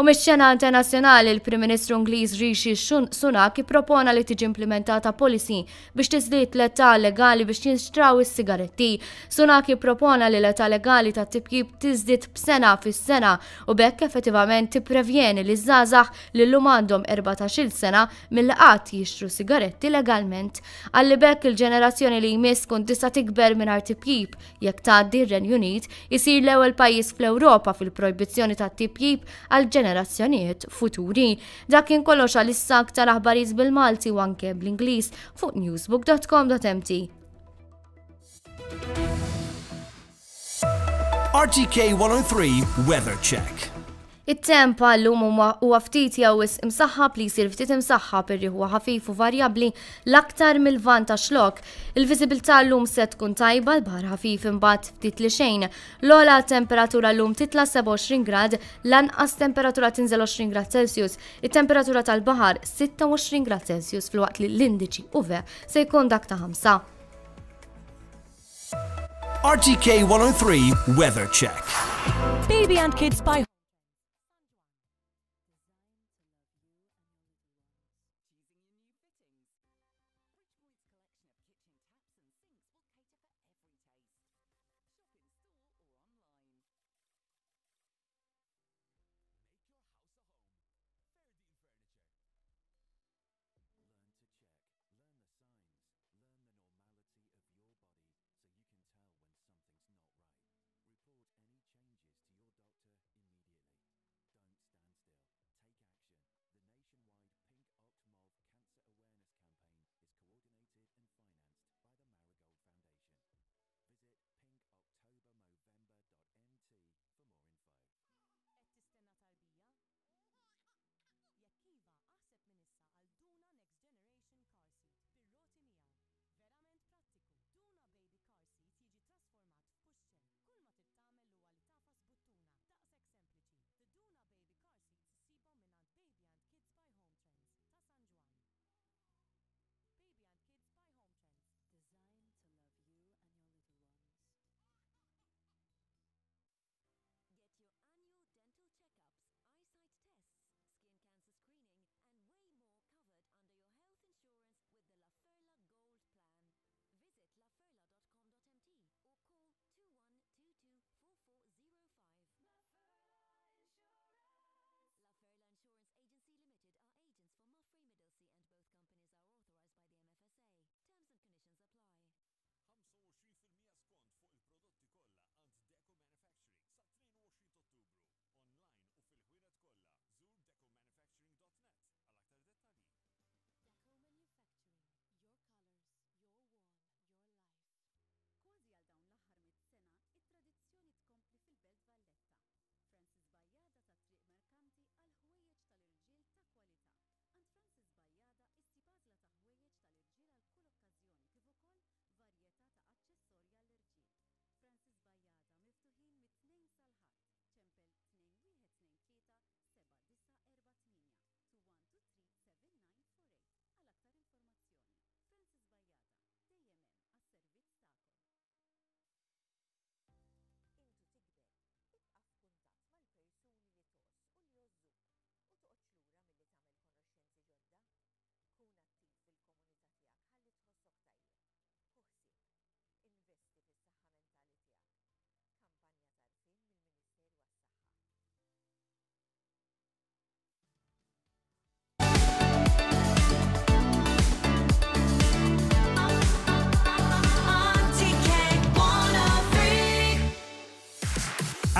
[SPEAKER 8] U mix-xena internazzjonali il-Prim Ministru Ingliż Rishi Sunak ippropona li tiġi implementata policy biex tiżdied l-età legali biex jinxtraw is-sigaretti. Sunak propona li l-età legali ta' tibkib tiżdied b'sena fis-sena u bekk effettivament tipprevjeni li żgħażagħ li l għandhom 14-il sena mill-qatt jixtru sigaretti legalment. Għalli bekk il-ġenerazzjoni li jmiss kun tista' tikber mingħajr tibkib jekk tgħaddi r-Renju Unit isir l-ewwel pajjiż fl-Ewropa fil-projbizzjoni ta' tibkib għal ġenerazzjoni ġenerazzjonijiet futuri. Dak kollox għal-issa aktar aħbarijiet bil-Malti u anke bl-Ingliż fuq newsbook.com.mt.
[SPEAKER 1] RTK 103 Weather Check
[SPEAKER 8] it-temp għallum huwa ftit jawis imsaħħab li jisir ftit imsaħħab irri huwa ħafif varjabli l-aktar mil van ta' xlok. il l llum se tkun tajba l bar ħafif imbagħad ftit li xejn. L-ola temperatura llum titla 27 grad, lanqas temperatura tinżel 20 grad Celsius. It-temperatura tal-bahar 26 grad Celsius fil-waqt li l-indiċi uve se jkun dak ta' 5.
[SPEAKER 1] RTK 103 Weather Check.
[SPEAKER 8] Baby and Kids by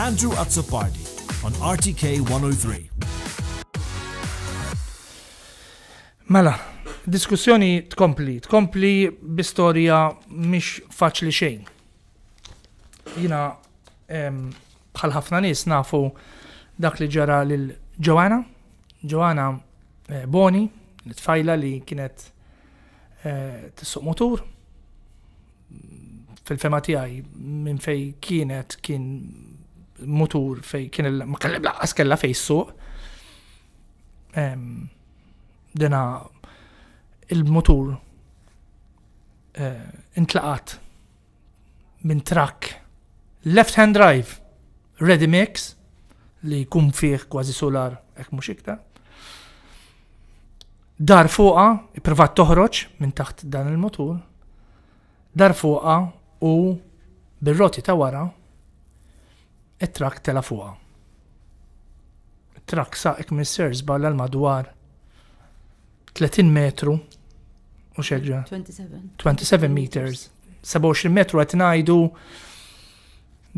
[SPEAKER 1] Andrew Azzopardi on RTK 103.
[SPEAKER 2] Mela, diskussjoni tkompli, tkompli bistorja mish faċli xejn. Jina bħal ħafna nis nafu dak li ġara lil Joanna, Joanna eh, Boni, li tfajla li kienet eh, tissuq motur, fil-fema tiegħi minn fej kienet kien mutur fej kien il ma kellem laqqas kella fej suq. Dena il-mutur eh, intlaqat minn track left-hand drive ready mix li jkun fih kważi solar ek mhux iktar. Dar fuqa, ipprovat toħroġ minn taħt dan il-motur. Dar fuqa u bil-roti ta' wara it-trak tela fuqa. Trak saqek minn Sersba l-madwar 30 metru u xeġa. 27. 27 meters. 27 metru għet najdu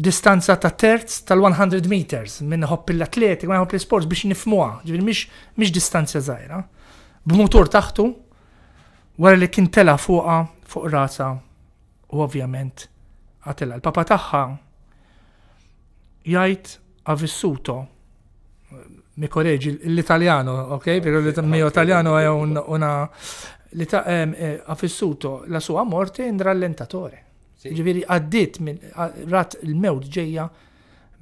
[SPEAKER 2] distanza ta' terz tal-100 meters minn hopp l-atletik, minn hopp l-sports biex nifmuha, ġivir miex distanza zaħira. B'motor taħtu, wara li kien fuqa fuq rasa u ovvjament għatela. L-papa taħħa jgħid avissuto mi korreġi l-Italjano, ok? Pero l-Italjano è una avissuto ehm, eh, la sua morte in rallentatore. Ġifieri għaddit rat il-mewt ġejja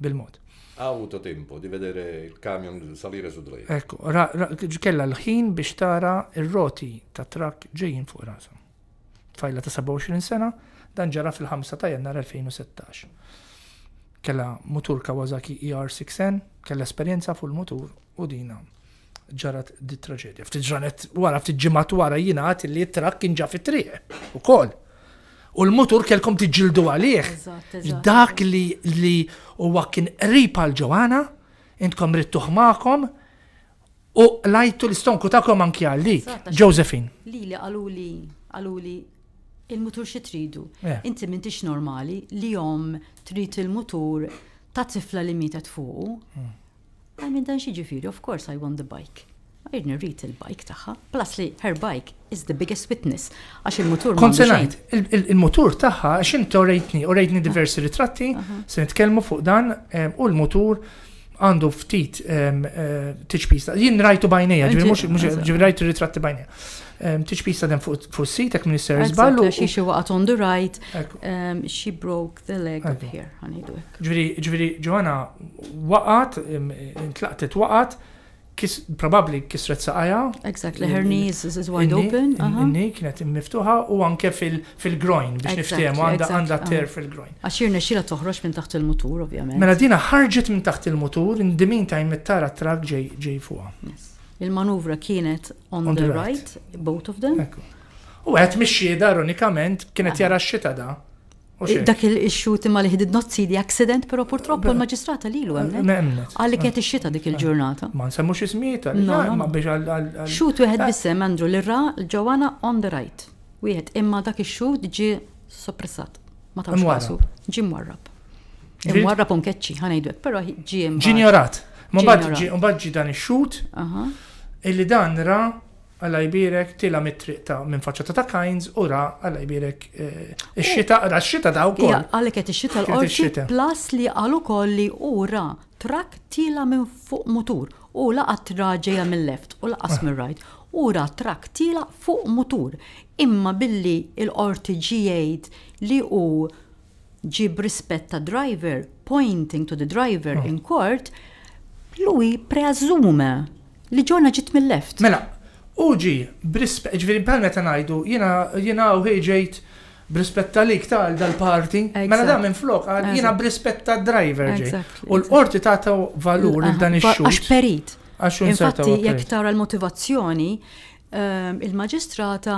[SPEAKER 2] bil-mod.
[SPEAKER 9] Ha avuto tempo di vedere il camion salire su lei. Ecco,
[SPEAKER 2] kella l-ħin biex tara ir-roti ta' trak ġejjin fuq rasa. Fajla ta' 27 sena, dan ġara fil-5 ta' jannar 2016 kella motur Kawasaki ER6N, kella esperienza fuq il-motur u dina ġarat di traġedja. Ftit ġranet wara, ftit ġimat wara jina għat li trak kien ġa fit triq u kol. U l-motur kelkom tiġildu għalih. Dak li li huwa kien ripa l-ġowana, intkom rittu ħmakom u lajtu l-istonku kom anki għalli. Josephine.
[SPEAKER 10] Li li għaluli, għaluli, il-mutur xi tridu. Eh. Inti m'intix normali li jom trid il-mutur ta' tifla li mietet fuqu. Hmm. I mean dan xie ġifiri, of course I want the bike. Għajr rrit il-bike taħħa. Plus li her bike is the biggest
[SPEAKER 2] witness. Għax
[SPEAKER 10] il mutur Konsenajt,
[SPEAKER 2] il mutur taħħa, għax inti orejtni, orejtni diversi ritratti, se nitkellmu fuq dan, u l mutur għandu ftit eh, tiċpista. Jien rajtu bajnija, ġivin rajtu ritratti bajnija tiġbis ta' dem fuq sitek minn is-service ballu. Xi
[SPEAKER 10] on the right, she broke the leg up here,
[SPEAKER 2] honey. hekk. Ġifieri Ġoana waqgħet, intlaqtet waqat, kis, probably kisret saqaja. Exactly, her knees is, wide open. Inni uh-huh. kienet miftuħa u anke fil-groin biex niftehmu għandha għandha uh-huh. ter fil-groin. Għaxir nexxila toħroġ minn taħt il-mutur, ovvjament. Mela dina ħarġet minn taħt il-mutur, indimin ta' tara trak ġej fuqha. Yes
[SPEAKER 10] il-manuvra kienet on, on the, the right. right. both of them.
[SPEAKER 2] U għet mixxieda ironikament kienet jara x-xita da. Dak
[SPEAKER 10] il-xut imma li did not see the accident, pero purtroppo il magistrata li lu għemne. Eh, għalli kiet eh. ix-xita dik il-ġurnata.
[SPEAKER 2] Eh, ma nsemmux no, ma biex għal. Xut
[SPEAKER 10] wieħed bissem Andrew li ra l-ġawana on the right. Wieħed imma dak ix-xut ġi soppressat. Ma tafx kasu. Ġi mwarrab.
[SPEAKER 2] Mwarrab un keċċi, ħanajdu, pero ġi. Ġinjorat. Ma bad ġi dan ix-xut. Illi dan ra għal-ajbirek tila mit-triq minn faċċata ta' kajnz u ra għal-ajbirek eh, il-xita, għal-xita eh, ta' u koll. Għalek għet il-xita l-qorti,
[SPEAKER 10] plas li għalu kolli u ra trak tila minn fuq motur u laqa traġeja minn left u laqas minn right u ra trak tila fuq motur. Imma billi l qorti ġijajt li u ġib rispetta driver, pointing to the driver ah. in court, lui preazume Li ġona ġit mill-left.
[SPEAKER 2] Mela, uġi, brispet, ġviri bħal meta najdu, jena, jena u ħieġejt brispetta tal dal-parti, mela da minn flok, jena brispetta driver ġej. U l-orti ta' valur dan ix-xogħol. Għax perit. Infatti, jekk
[SPEAKER 10] tara l-motivazzjoni, ehm, il-maġistrata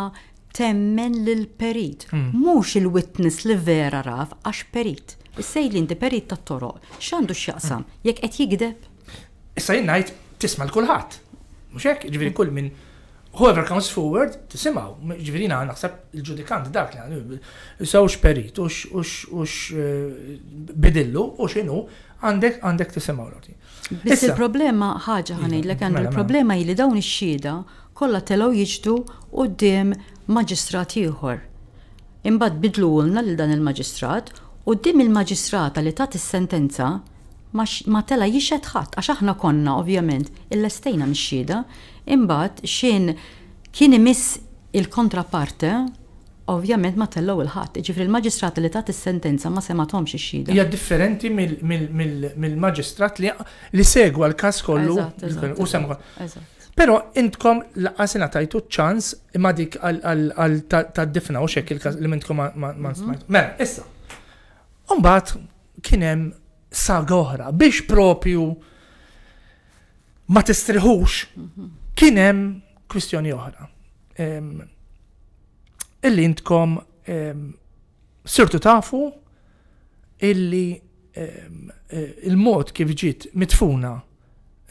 [SPEAKER 10] temmen l-perit, mux hmm. il-witness li vera raf għax perit.
[SPEAKER 2] Sejlin di perit ta' toro, xandu x'jaqsam, jekk qed jigdeb? Issa jinnajt tisma' l-kulħadd. Mux hekk, ġifieri kull minn whoever comes forward, tisimaw, ġviri na naħseb il-ġudikant dak li sewx perit, ux eh, bidillu, u x'inhu għandek għandek tisimaw l Biss
[SPEAKER 10] il-problema ħaġa ħanejlek iva, għandu mela, mela. il-problema li dawn ix-xhieda kollha telgħu jiġdu quddiem maġistrat ieħor. Imbagħad bidlu lil dan il-maġistrat u dim il-maġistrata li ta' t sentenza ma tela jixet ħadd għax aħna konna ovvjament il-lestejna mix-xhieda, imbagħad xejn kien imiss il-kontraparte ovvjament ma tellow il-ħadd. Ġifri l maġistrat li tat is-sentenza ma sematomx ix-xhieda.
[SPEAKER 2] Hija differenti mill-maġistrat li li segwa l-każ kollu Però intkom laqasina tajtu ċans ma dik għal tad-difna u xekk il-każ li mintkom ma smajtu. Mhm. Mela, issa. Umbagħad kien hemm saga oħra biex propju ma tistriħux kien hemm kwistjoni oħra. Illi intkom sirtu tafu illi e, il-mod kif ġiet mitfuna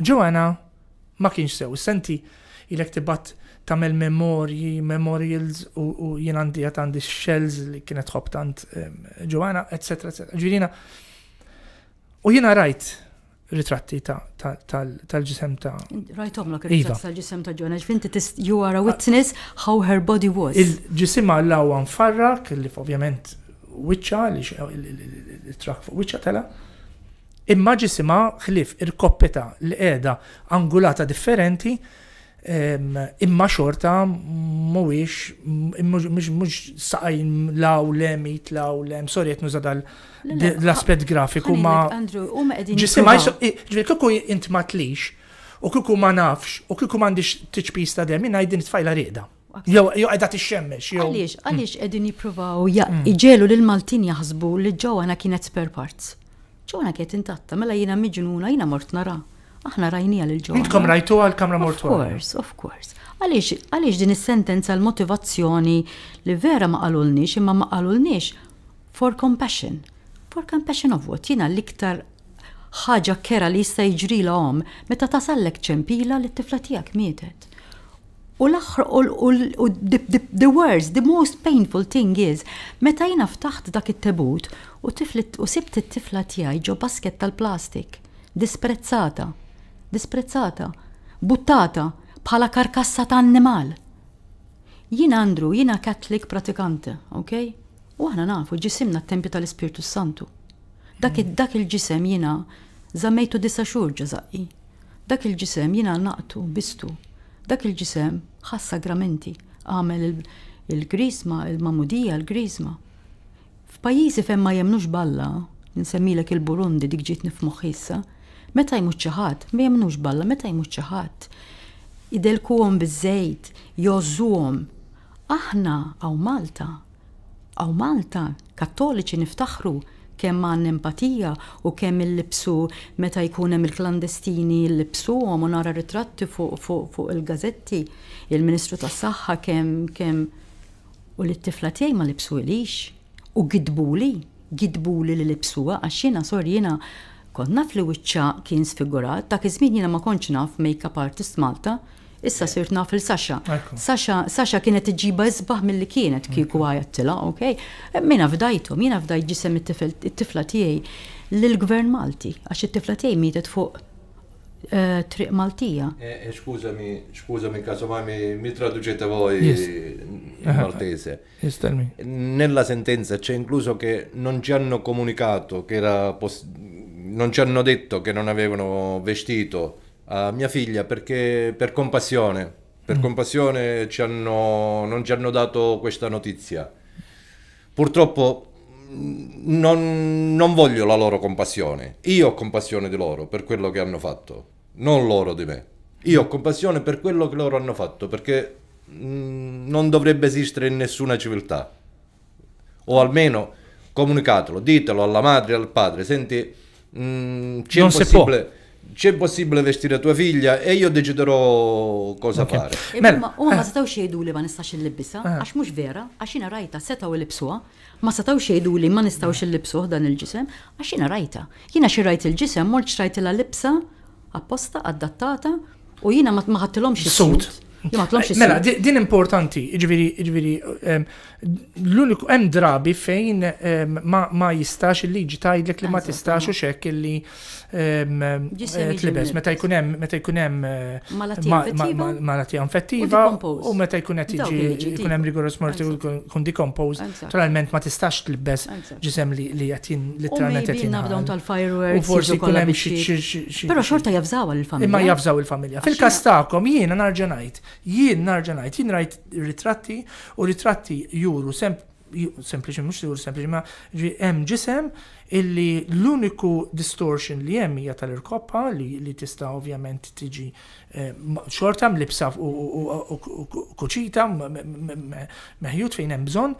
[SPEAKER 2] ġoana ma kienx sew. Senti ilek tibat tamel memorji, memorials u jien għandi għandi shells li kienet ħobtant ġoana, etc. etc. Ġvirina, U jina rajt iva. ritratti tal-ġisem ta'
[SPEAKER 10] Rajtom l ritratti tal-ġisem ta' ġona, ġvinti you are a witness how her body was.
[SPEAKER 2] Il-ġisima l-lawa nfarrak, li ovvjament wicċa, il-trak fuq wicċa tela, imma ġisima xlif il-koppita l-eda angulata differenti, Imma xorta mhuwiex mhux saqajn law lem law lem, sorry qed nuża l-aspett grafiku ma. Ġisimaj, ġifieri kieku int ma tlix u kieku ma nafx u kieku m'għandix tiċpis ta' dem, jien ngħidin tfajla rieda. Jew jew qiegħda tixxemmex. Għaliex, mm.
[SPEAKER 10] għaliex qegħdin jippruvaw mm. iġelu lil Maltin jaħsbu li ġewwa kienet spare parts. Ġewwa kienet intatta, mela jiena miġnuna jiena mort nara aħna rajnija l-ġo. Intkom
[SPEAKER 2] rajtu għal-kamra mortu. Of course, of course.
[SPEAKER 10] Għaliex, għaliex din is-sentenza l-motivazzjoni li vera ma qalulniex imma ma qalulniex for compassion. For compassion of what? Jina l-iktar ħaġa kera li jista' jiġri l-om meta tasallek ċempila li t-tifla tiegħek mietet. U l aħħar u the worst, the most painful thing is, meta jina ftaħt dak it-tebut u tiflet u sibt it-tifla tiegħi ġo basket tal-plastik, disprezzata disprezzata, buttata bħala karkassa ta' annimal. Jien Andru, jiena Katlik pratikante, ok? U aħna nafu ġisimna t-tempju tal-Ispirtu Santu. Dak, mm. dak il-ġisem jiena zammejtu disa xhur ġazaqi. Dak il-ġisem jiena naqtu, bistu. Dak il-ġisem ħas sagramenti, għamel il-grisma, il-mamudija, il-grisma. F'pajjiżi fejn ma jemnux balla, nsemmilek il-Burundi dik ġitni f'moħħissa, Meta jmut xi ħadd, ma jemnux balla, meta jmut xi ħadd. Idelkuhom biżejt, jożuhom. Aħna għaw Malta, għaw Malta, kattoliċi niftaħru kemm għan empatija u kemm il-libsu meta jkun hemm il-klandestini il-libsuhom u nara ritratti fuq fu, fu il-gazetti, il-Ministru tas-Saħħa kemm kemm u li t-tifla tiegħi ma libsu ilix u gidbuli, gidbuli li libsuha għax jiena sor jiena Kont naf li wiċċa kien sfigurat, ta' kizmin jiena ma konċ naf make-up artist Malta, issa sirt naf il-Sasha. Sasha, kienet iġiba izbaħ mill-li kienet kiku tila, ok? Mina fdajtu, mina fdajt ġisem it-tifla tiegħi lill-Gvern Malti, għax it-tifla tiegħi mietet fuq eh, triq Maltija.
[SPEAKER 9] Xkużami, eh, eh, xkużami, kasomami, mi traduċete voi maltese. Nella sentenza c'è incluso che non ci hanno comunicato che era non ci hanno detto che non avevano vestito a mia figlia perché per compassione, per mm. compassione ci hanno, non ci hanno dato questa notizia. Purtroppo mm, non, non, voglio la loro compassione, io ho compassione di loro per quello che hanno fatto, non loro di me. Io ho compassione per quello che loro hanno fatto perché mm, non dovrebbe esistere in nessuna civiltà. O almeno comunicatelo, ditelo alla madre e al padre, senti Mm, c'è non possibile. si può. C'è possibile vestire tua figlia e io deciderò cosa okay. fare. E ma
[SPEAKER 10] huma ma eh. setgħu le li ma nistax illibisa, eh. għax mhux vera, għax jiena rajta setgħu libsuha, ma setgħu xejdu li ma nistgħux illibsuh dan il-ġisem, għax jiena rajta. Jiena xi rajt il-ġisem, mort xrajt la libsa apposta adattata
[SPEAKER 2] u jiena ma ħadtilhomx is-sud. Eh, mela, din importanti, ġviri, ehm, l-uniku, hemm drabi fejn ehm, ma jistax il-liġi tajdlek li ma tistax u xek li Ehm, eh, tlibes, meta jkun hemm meta jkun hemm eh, infettiva u meta jkun qed jiġi jkun hemm morti u jkun decompose, naturalment ma tistax tlibes ġisem li qed literalment qed tal-fireworks. U forsi jkun hemm xi Però xorta jafżaw il-familja. Imma jafżaw il-familja. Fil-każ tagħkom jiena narġa' ngħid, jien narġa' ngħid, jien rajt ritratti u ritratti juru sempre sempliċi mux sigur sempliċi ma hemm ġisem illi l-uniku distortion li hemm hija tal-irkoppa li tista' ovvjament tiġi eh, xorta mlibsa u kuċita meħjut fejn hemm bżonn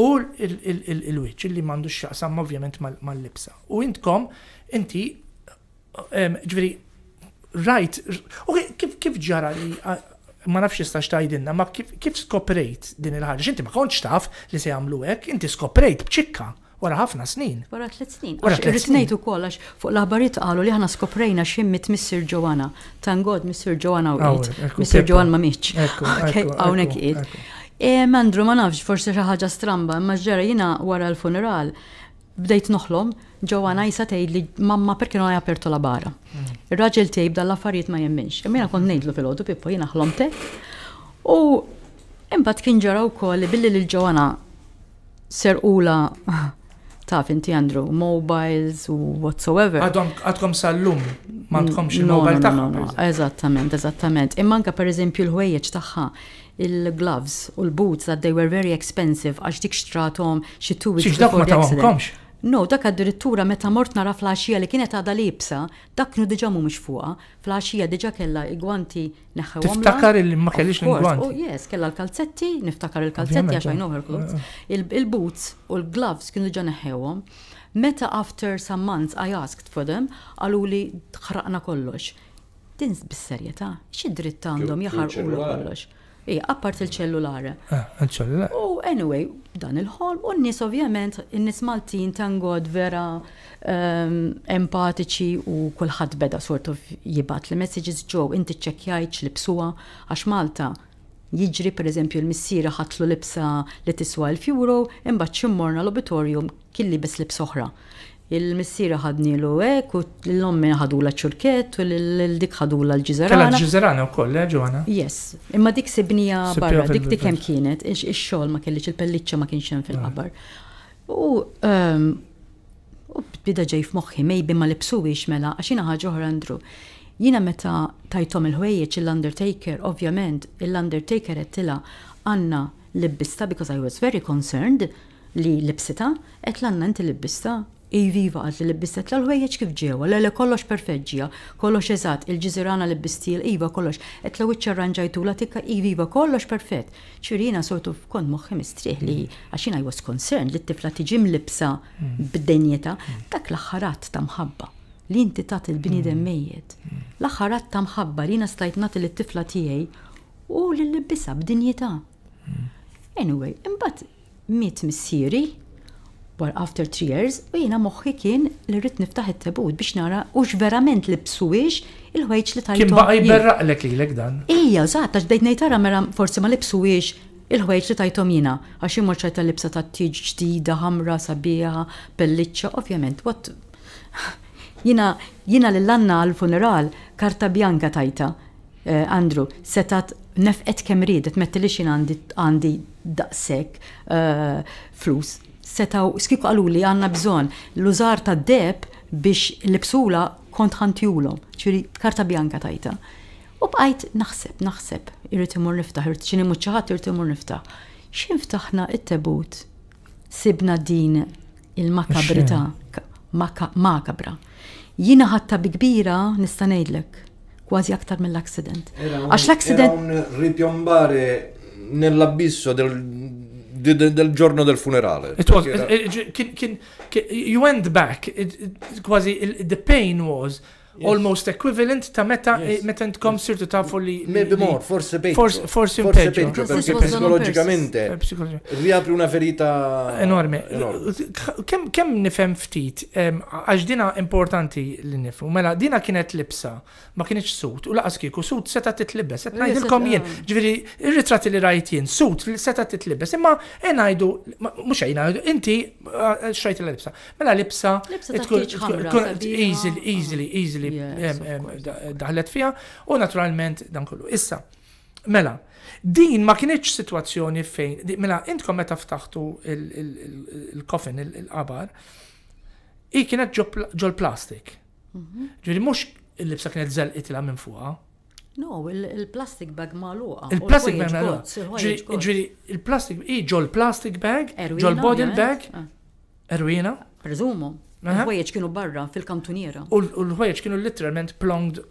[SPEAKER 2] u l wiċċ li m'għandux x'aqsam ovvjament mal-libsa. U intkom inti eh, ġifieri rajt, kif ġara li ma nafx jistax tajdinna, ma kif, skoprejt din il ħarġ Inti ma konċ taf li se jagħmlu hekk, inti skoprejt bċikka wara ħafna snin.
[SPEAKER 10] Wara tliet snin. Wara tlet snin. Rritnejtu kol fuq l-aħbarijiet qalu li aħna skoprejna ximmit Mr. Joanna. Tangod Mr. Joanna u qed. Mr. Joanna ma miċ. Hawnhekk qiegħed. Mandru ma nafx forsi xi ħaġa stramba, imma jina wara l-funeral bdejt noħlom ġewwa najsa tgħid li mamma perché non hai aperto la bara. Mm. Ir-raġel tgħid dal-affarijiet ma jemminx. Imma kont ngħidlu fil-ħodu Pippo jiena te. U imbagħad kien ġara wkoll billi lil ġowana serqula taf inti għandru mobiles u whatsoever.
[SPEAKER 2] Għadkom sal-lum, ma tkomx il-mobile tagħha.
[SPEAKER 10] Eżattament, eżattament. Imma anke pereżempju l-ħwejjeġ tagħha il-gloves u l-boots that they were very expensive għax dik xtratom xi two weeks before ma accident. No, dak addirittura meta mort nara flaxija li kienet għada libsa, dak nu diġa mhumiex fuqha, flaxija diġa kella igwanti neħħu. Tiftakar il ma kellix l-igwanti. Oh, yes, kella l-kalzetti, niftakar il-kalzetti għax I know eh, eh. Il-boots u l-gloves kienu diġa neħħu. Meta after some months I asked for them, għalu li tħraqna kollox. Din bis-serjetà, xi dritt għandhom l kollox. Ija, appart il-ċellulare.
[SPEAKER 2] Ah, il-ċellulare.
[SPEAKER 10] U anyway, dan il-ħol, u n-nis ovvjament, n-nis Maltin tangod vera ehm, empatiċi u kullħat beda sort of jibat li messages ġo, inti ċekjajċ li bsuwa, għax Malta jiġri per eżempju l-missira ħatlu libsa li tiswa l-fjuro, imbat ximmorna l-obitorium kelli bis libs oħra il-missira ħadni l e, u l-ommi ħadu la ċurket u l-dik ħadu la l-ġizerana. Kalla l-ġizerana
[SPEAKER 2] u koll, ġuħana?
[SPEAKER 10] Eh, yes, imma dik sibnija barra, dik dik kem kienet, il-xol ma kellix, il-pellicċa ma kienx hemm fil-qabar. Ehm, u bida ġej f'moħħi, maybe ma libsuwix mela, għaxina ħagħu ħrandru. Jina meta tajtom il-ħwejjeċ il undertaker ovvjament, l-Undertaker għettila għanna libbista, because I was very concerned li libsita, għetlanna inti libbista, Iviva għaz li bistet l-ħwejjeġ kif ġewa, l kollox perfeġġija, kollox eżat, il-ġizirana li bistil, iva kollox, etla wicċa ranġajtu la tikka, iviva iva, kollox perfett. ċirina sortu f'kont moħħi mistriħ li għaxina I was concerned li t-tifla tiġim libsa mm. b'denjeta, mm. dak l-ħarat ta' mħabba li inti tat il-bnidem mm. mejjed. L-ħarat ta' mħabba li nastajt nat t tifla tijaj u li l-libisa Anyway, imbat miet missieri, war after three years u jina moħħi kien li rrid niftaħ it-tabut biex nara u verament li psuwix il-ħwejġ li tajtu. berra baqa jberraqlek lilek dan. Ija, zaħt, taċ bdejt nejtara mera forsi ma psuwix il-ħwejġ li tajtu jina, għax imur ċajta libsa ta' tiġ ġdida, ħamra, sabiħa, pelliċċa, ovvjament, what? Jina, jina l-lanna għal-funeral, karta bjanka tajta, eh, Andru, setat nefqet kemri, ridet, mettili xin għandi daqsek eh, flus setaw, skiku għalu li għanna bżon l-użar ta' deb biex l-bsula kontħantjulom, ċiri karta bjanka tajta. U bqajt naħseb, naħseb, irrit imur niftaħ, irrit ċini muċċaħat, irrit imur niftaħ. ċin ftaħna it-tebut, sibna din il-makabrita, makabra. Jina ħatta bi kbira nistanejdlek, kważi aktar mill accident
[SPEAKER 2] Għax
[SPEAKER 9] l-aksident. Ripjombare nell'abisso del de, de, del giorno del funerale. E tu, era...
[SPEAKER 2] it, it, can, can, can, you went back, it, it, quasi, the pain was... almost equivalent ta' meta meta ntkom
[SPEAKER 9] sirtu tafu li.
[SPEAKER 11] Maybe more, forse peggio. Forse peggio. Perché psikologikamente. Eh,
[SPEAKER 9] riapri una ferita. Enorme.
[SPEAKER 2] Kemm nifhem ftit, għax dina importanti li nifhmu. Mela dina kienet libsa, ma kienet sut, u laqas kieku sut seta' titlibes. Qed ngħidilkom jien, ġviri, ir li rajt jien, sut seta' titlibes, imma e ngħidu mhux ngħidu inti eh, xrajt il-libsa. Mela libsa. lipsa tkun easily, easily, easily li daħlet fiha u naturalment dan kollu. Issa, mela, din ma kienieċ situazzjoni fejn, mela, intkom meta ftaħtu il-coffin, il-qabar, i kienet ġol plastik. Mhm. Ġuri mux il-libsa kienet zel itila minn fuqa.
[SPEAKER 10] No, il-plastic bag maluqa. Il-plastic bag maluqa. Ġuri
[SPEAKER 2] il-plastic, i ġol plastic bag, ġol bottle bag, ah. erwina. Prezumu. Il-ħwejjeġ kienu barra fil-kantuniera. U l-ħwejjeġ kienu literalment plonged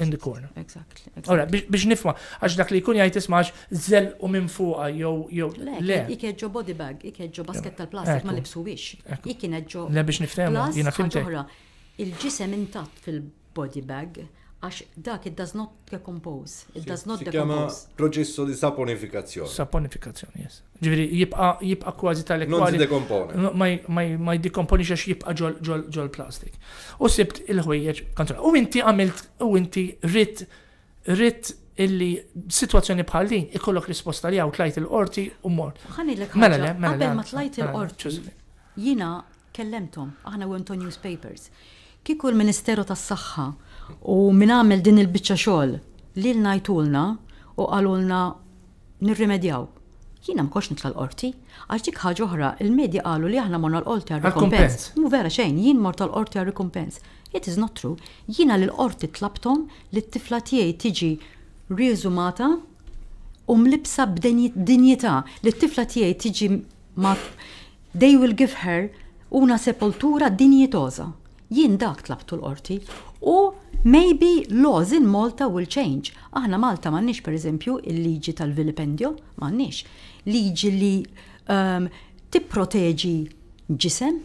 [SPEAKER 2] in the corner. Exactly. Ora, biex nifma, għax dak li jkun jgħajt ismax zell u minn fuqa jew jew. Le,
[SPEAKER 10] ikeġġo body bag, ikeġġo basket tal-plastik ma libsuwix. Ikineġġo. Le biex niftehmu, jiena fimtek. Il-ġisem intatt fil-body bag għax dak it does not
[SPEAKER 2] decompose. It does not
[SPEAKER 9] decompose. Proċessu di saponifikazzjoni. Saponifikazzjoni, yes.
[SPEAKER 2] Ġviri, jibqa jibqa' kważi tal-ek. Non si dekompone. Ma jidikomponi xax jibqa ġol plastik. U sibt il-ħwejjeġ kontra. U inti għamilt, u inti rrit, rrit illi situazzjoni bħal din ikollok risposta li għaw tlajt il-qorti u mort. Ħani l Mela, mela. Qabel ma mela tlajt il-qorti,
[SPEAKER 10] jina kellemtom, aħna u newspapers. Kiku l-Ministeru tas-Saħħa U minn għamil din il-bicċa xogħol li l-najtulna u għalulna nirrimedjaw. Jina mkox nitla l orti għax dik ħaġa oħra, il-medja qalu li aħna morna l orti għal rikompens. Mu vera xejn, jien morta l-qorti għal rikompens. It is not true. Jina l-qorti tlabtom li t-tifla tiegħi tiġi riżumata u mlibsa b'dinjità li t-tifla tiegħi tiġi ma they will give her una sepoltura dinjitosa. Jien dak tlabtu l-qorti u Maybe laws in Malta will change. Aħna Malta m'għandniex pereżempju il-liġi tal-vilipendio, m'għandniex. Liġi li um, tipproteġi ġisem,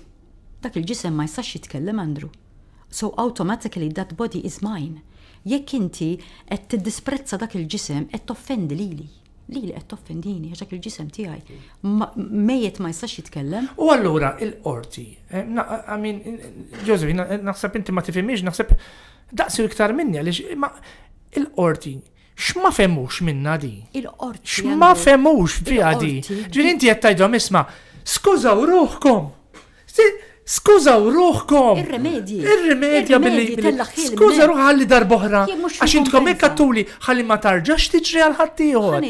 [SPEAKER 10] dak il-ġisem ma jistax jitkellem Andru. So automatically that body is mine. Jekk inti qed tiddisprezza dak il-ġisem qed toffendi lili Lili qed toffendini, dak il-ġisem tiegħi.
[SPEAKER 2] Mejjet ma jistax jitkellem. U allura il-qorti, eh, I mean, Joseph, naħseb inti ma tifimix, naħseb daqsu iktar minni għaliex ma il-qorti x'ma femux minna di?
[SPEAKER 10] Il-qorti. X'ma femux fija di? Ġirin inti
[SPEAKER 2] qed skuza u ruħkom. Skużaw ruħkom! Ir-remedji! Ir-remedja billi! Skuza ruħ għalli darboħra! Għax intkom hekk tuli ħalli ma tarġax tiġri għal ħaddieħor!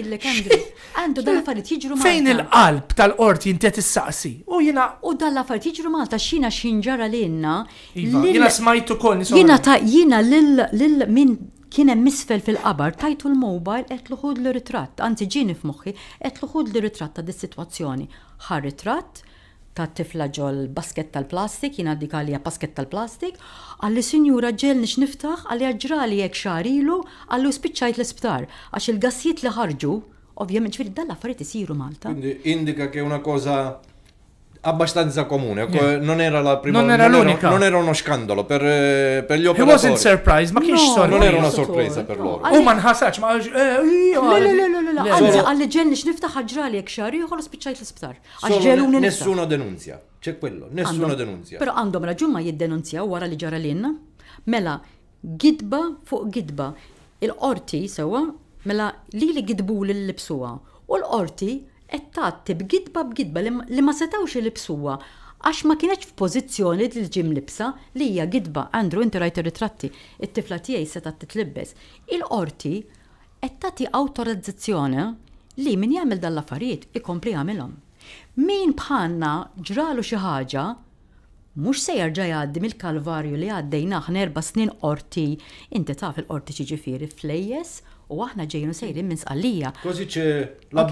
[SPEAKER 10] Għandu dal affarijiet jiġru Malta. Fejn
[SPEAKER 2] il-qalb tal-qorti intet issaqsi?
[SPEAKER 10] U jiena. U dan l-affarijiet jiġru Malta xina xinġara lilna.
[SPEAKER 2] Iva, jiena smajtu ukoll Jiena ta'
[SPEAKER 10] jiena lil min kien hemm misfel fil-qabar tajtu l-mobile qed l-ritratt, anzi ġieni f'moħħi qed luħud l-ritratt ta' dis-sitwazzjoni. Ħar ritratt, ta' tifla ġol basket tal-plastik, jina dik għalija basket tal-plastik, għalli sinjura ġel nix niftaħ, għalli għagġrali jek xarilu, għalli spiċċajt l-isptar, għax il-gassiet li ħarġu, ovvjament ċviri dalla affarijiet isiru Malta.
[SPEAKER 9] Indika ke una koza abbastanza comune. Yeah. Non era la prima Non era non Era, non era uno scandalo per, eh, per gli operatori. It wasn't surprise, ma chi no, sorpresa? Non era una sorpresa per loro. U ma nħassax, ma لا لا لا لا لا انزل على
[SPEAKER 10] الجن نفتح اجرالي اكشاري وخلص بتشايت السبتار اجرالونا nessuno
[SPEAKER 9] denunzia c'è quello nessuno denunzia però
[SPEAKER 10] għandhom giù, ma denunzia, ora li ġara mela gidba fu gidba il-qorti sewa mela li li gidbu li libsuha u l-qorti qed gidba bgidba bgidba li ma setawx ilibsuha għax ma kienieċ f'pożizzjoni li ġim libsa li hija gidba għandru inti rajt ritratti it-tifla tiegħi seta titlibbes. Il-qorti qed tagħti awtorizzazzjoni li min jagħmel dan l-affarijiet ikompli jagħmilhom. Min bħalna ġralu xi ħaġa mux se jarġa jgħaddi mill-kalvarju li għaddejna erba snin qorti, inti taf il-qorti ġiġifieri flejjes u aħna ġejnu sejrin minn sqallija. Kważi
[SPEAKER 9] ċe la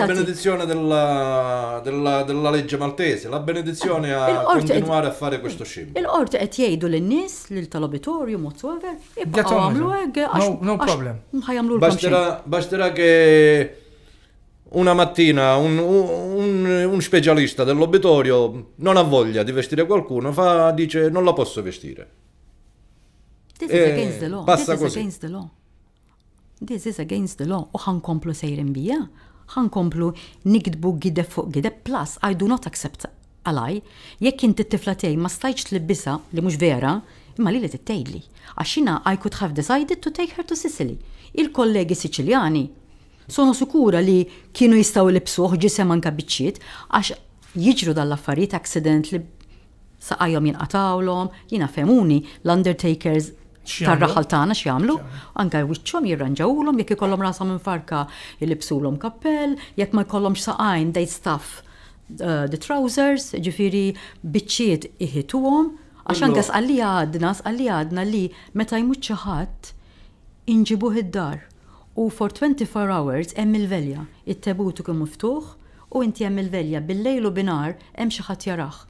[SPEAKER 9] benedizzjoni della legge maltese, la benedizzjoni a continuare a fare questo scim.
[SPEAKER 10] Il-qorti qed jgħidu lin-nies lil tal-auditorium whatsoever, jibqgħu għamlu hekk. No problem. Ħajamlu l
[SPEAKER 9] Bastera che una mattina un, un, un specialista dell'obitorio non ha voglia di vestire qualcuno, fa, dice non la posso vestire. This is eh, against the law. This is against
[SPEAKER 10] the law. This is against the law. U ħankomplu sejrin bija. ħankomplu nikdbu gideb fuq gide Plus, I do not accept għalaj. Jekk inti t tiflatej tej ma stajċ tlibbisa li mhux vera, imma li li t-tejli. Għaxina, I could have decided to take her to Sicily. Il-kollegi Siciljani sono sikura li kienu jistaw libsu ġisem anka biċċiet għax jiġru dall affarijiet accident li saqajhom jinqatawlom, jina femuni l-undertakers tar-raħal tagħna x'jagħmlu, anke wiċċhom jirranġawhom jekk ikollhom minn farka jilibsulhom kappell, jekk ma jkollhomx saqajn they staff uh, the trousers, ġifiri biċċiet iħituhom, għax anke sqalli għadna, sqalli għadna li meta jmut xi ħadd inġibuh id-dar u for 24 hours hemm il-velja, it-tebutu kien miftuħ u inti hemm il-velja bil-lejl u binar hemm xi ħadd jarah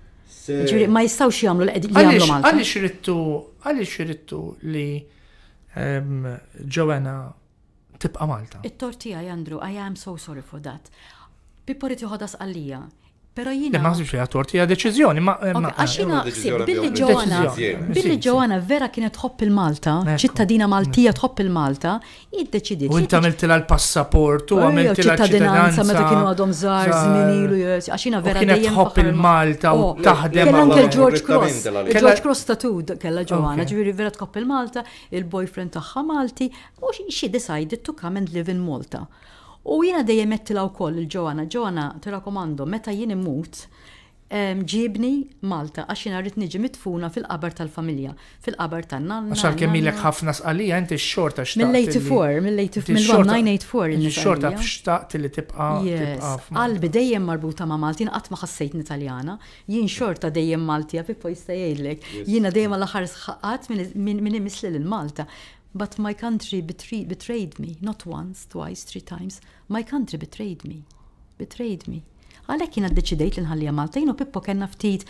[SPEAKER 10] Ġiri, ma jistawx jagħmlu l-qed li jagħmlu Malta. Għaliex
[SPEAKER 2] irittu għaliex irittu li ġowena tibqa' Malta.
[SPEAKER 10] It-tortija Andrew, I am so sorry for that. Pippo rid għallija, Pero jina. Ma
[SPEAKER 2] għazibx li għattorti hija deċizjoni. Għaxina, billi ġoħana, billi
[SPEAKER 10] ġoħana vera kienet tħobb il-Malta, ċittadina Maltija tħobb il-Malta, jiddeċidi. U inta
[SPEAKER 2] għamilti l passaport u għamilti l ċittadinanza meta kienu għadhom żgħar żminilu,
[SPEAKER 10] għaxina vera kienet tħobb
[SPEAKER 2] il-Malta u oh. taħdem. Kella anke George Cross, George
[SPEAKER 10] Cross tatud kella ġoħana, ġviri vera tħobb il-Malta, il-boyfriend tagħha Malti, u xi decided to come and live in Malta. U jiena dejjem mettila wkoll il-Ġoana. Ġoana, tirakomando, meta jien mut, ġibni Malta, għax jina rrid niġi mitfuna fil-qabar tal-familja, fil-qabar tan-nanna. Għaxar kemm ilek
[SPEAKER 2] ħafna sqalija, inti x-xorta x-xorta. Mill-84, mill mill-homna mill-84. X-xorta xtaqt li tibqa.
[SPEAKER 10] Qalbi dejjem marbuta ma' Malti, qatt ma ħassejtni Taljana, jien xorta dejjem Malti, għafik pojsta jgħidlek, jiena dejjem għall-aħħar sħaqqat minn misli l-Malta. But my country betrayed, betrayed me, not once, twice, three times. My country betrayed me, betrayed me. Għalek jina d-deċidejt l-nħalli Maltajn jino Pippo kena ftit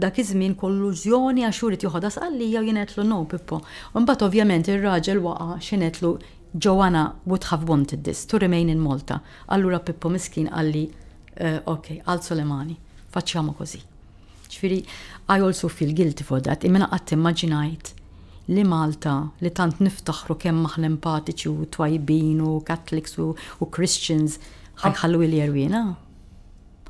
[SPEAKER 10] dak iż-żmien kollużjoni għax urid joħodas għalija jenetlu no Pippo. Mbagħad ovvjament ir-raġel waqa' x'inetlu Joanna would have wanted this, to remain in Malta. Allura Pippo miskin għalli, uh, ok, għal Solemani, facciamo così. Ċifiri, I also feel guilty for that. Imena għat immaginajt li Malta li tant niftaħru kemm aħna empatiċi u twajbin u Catholics u, Christians ħajħallu il jerwina.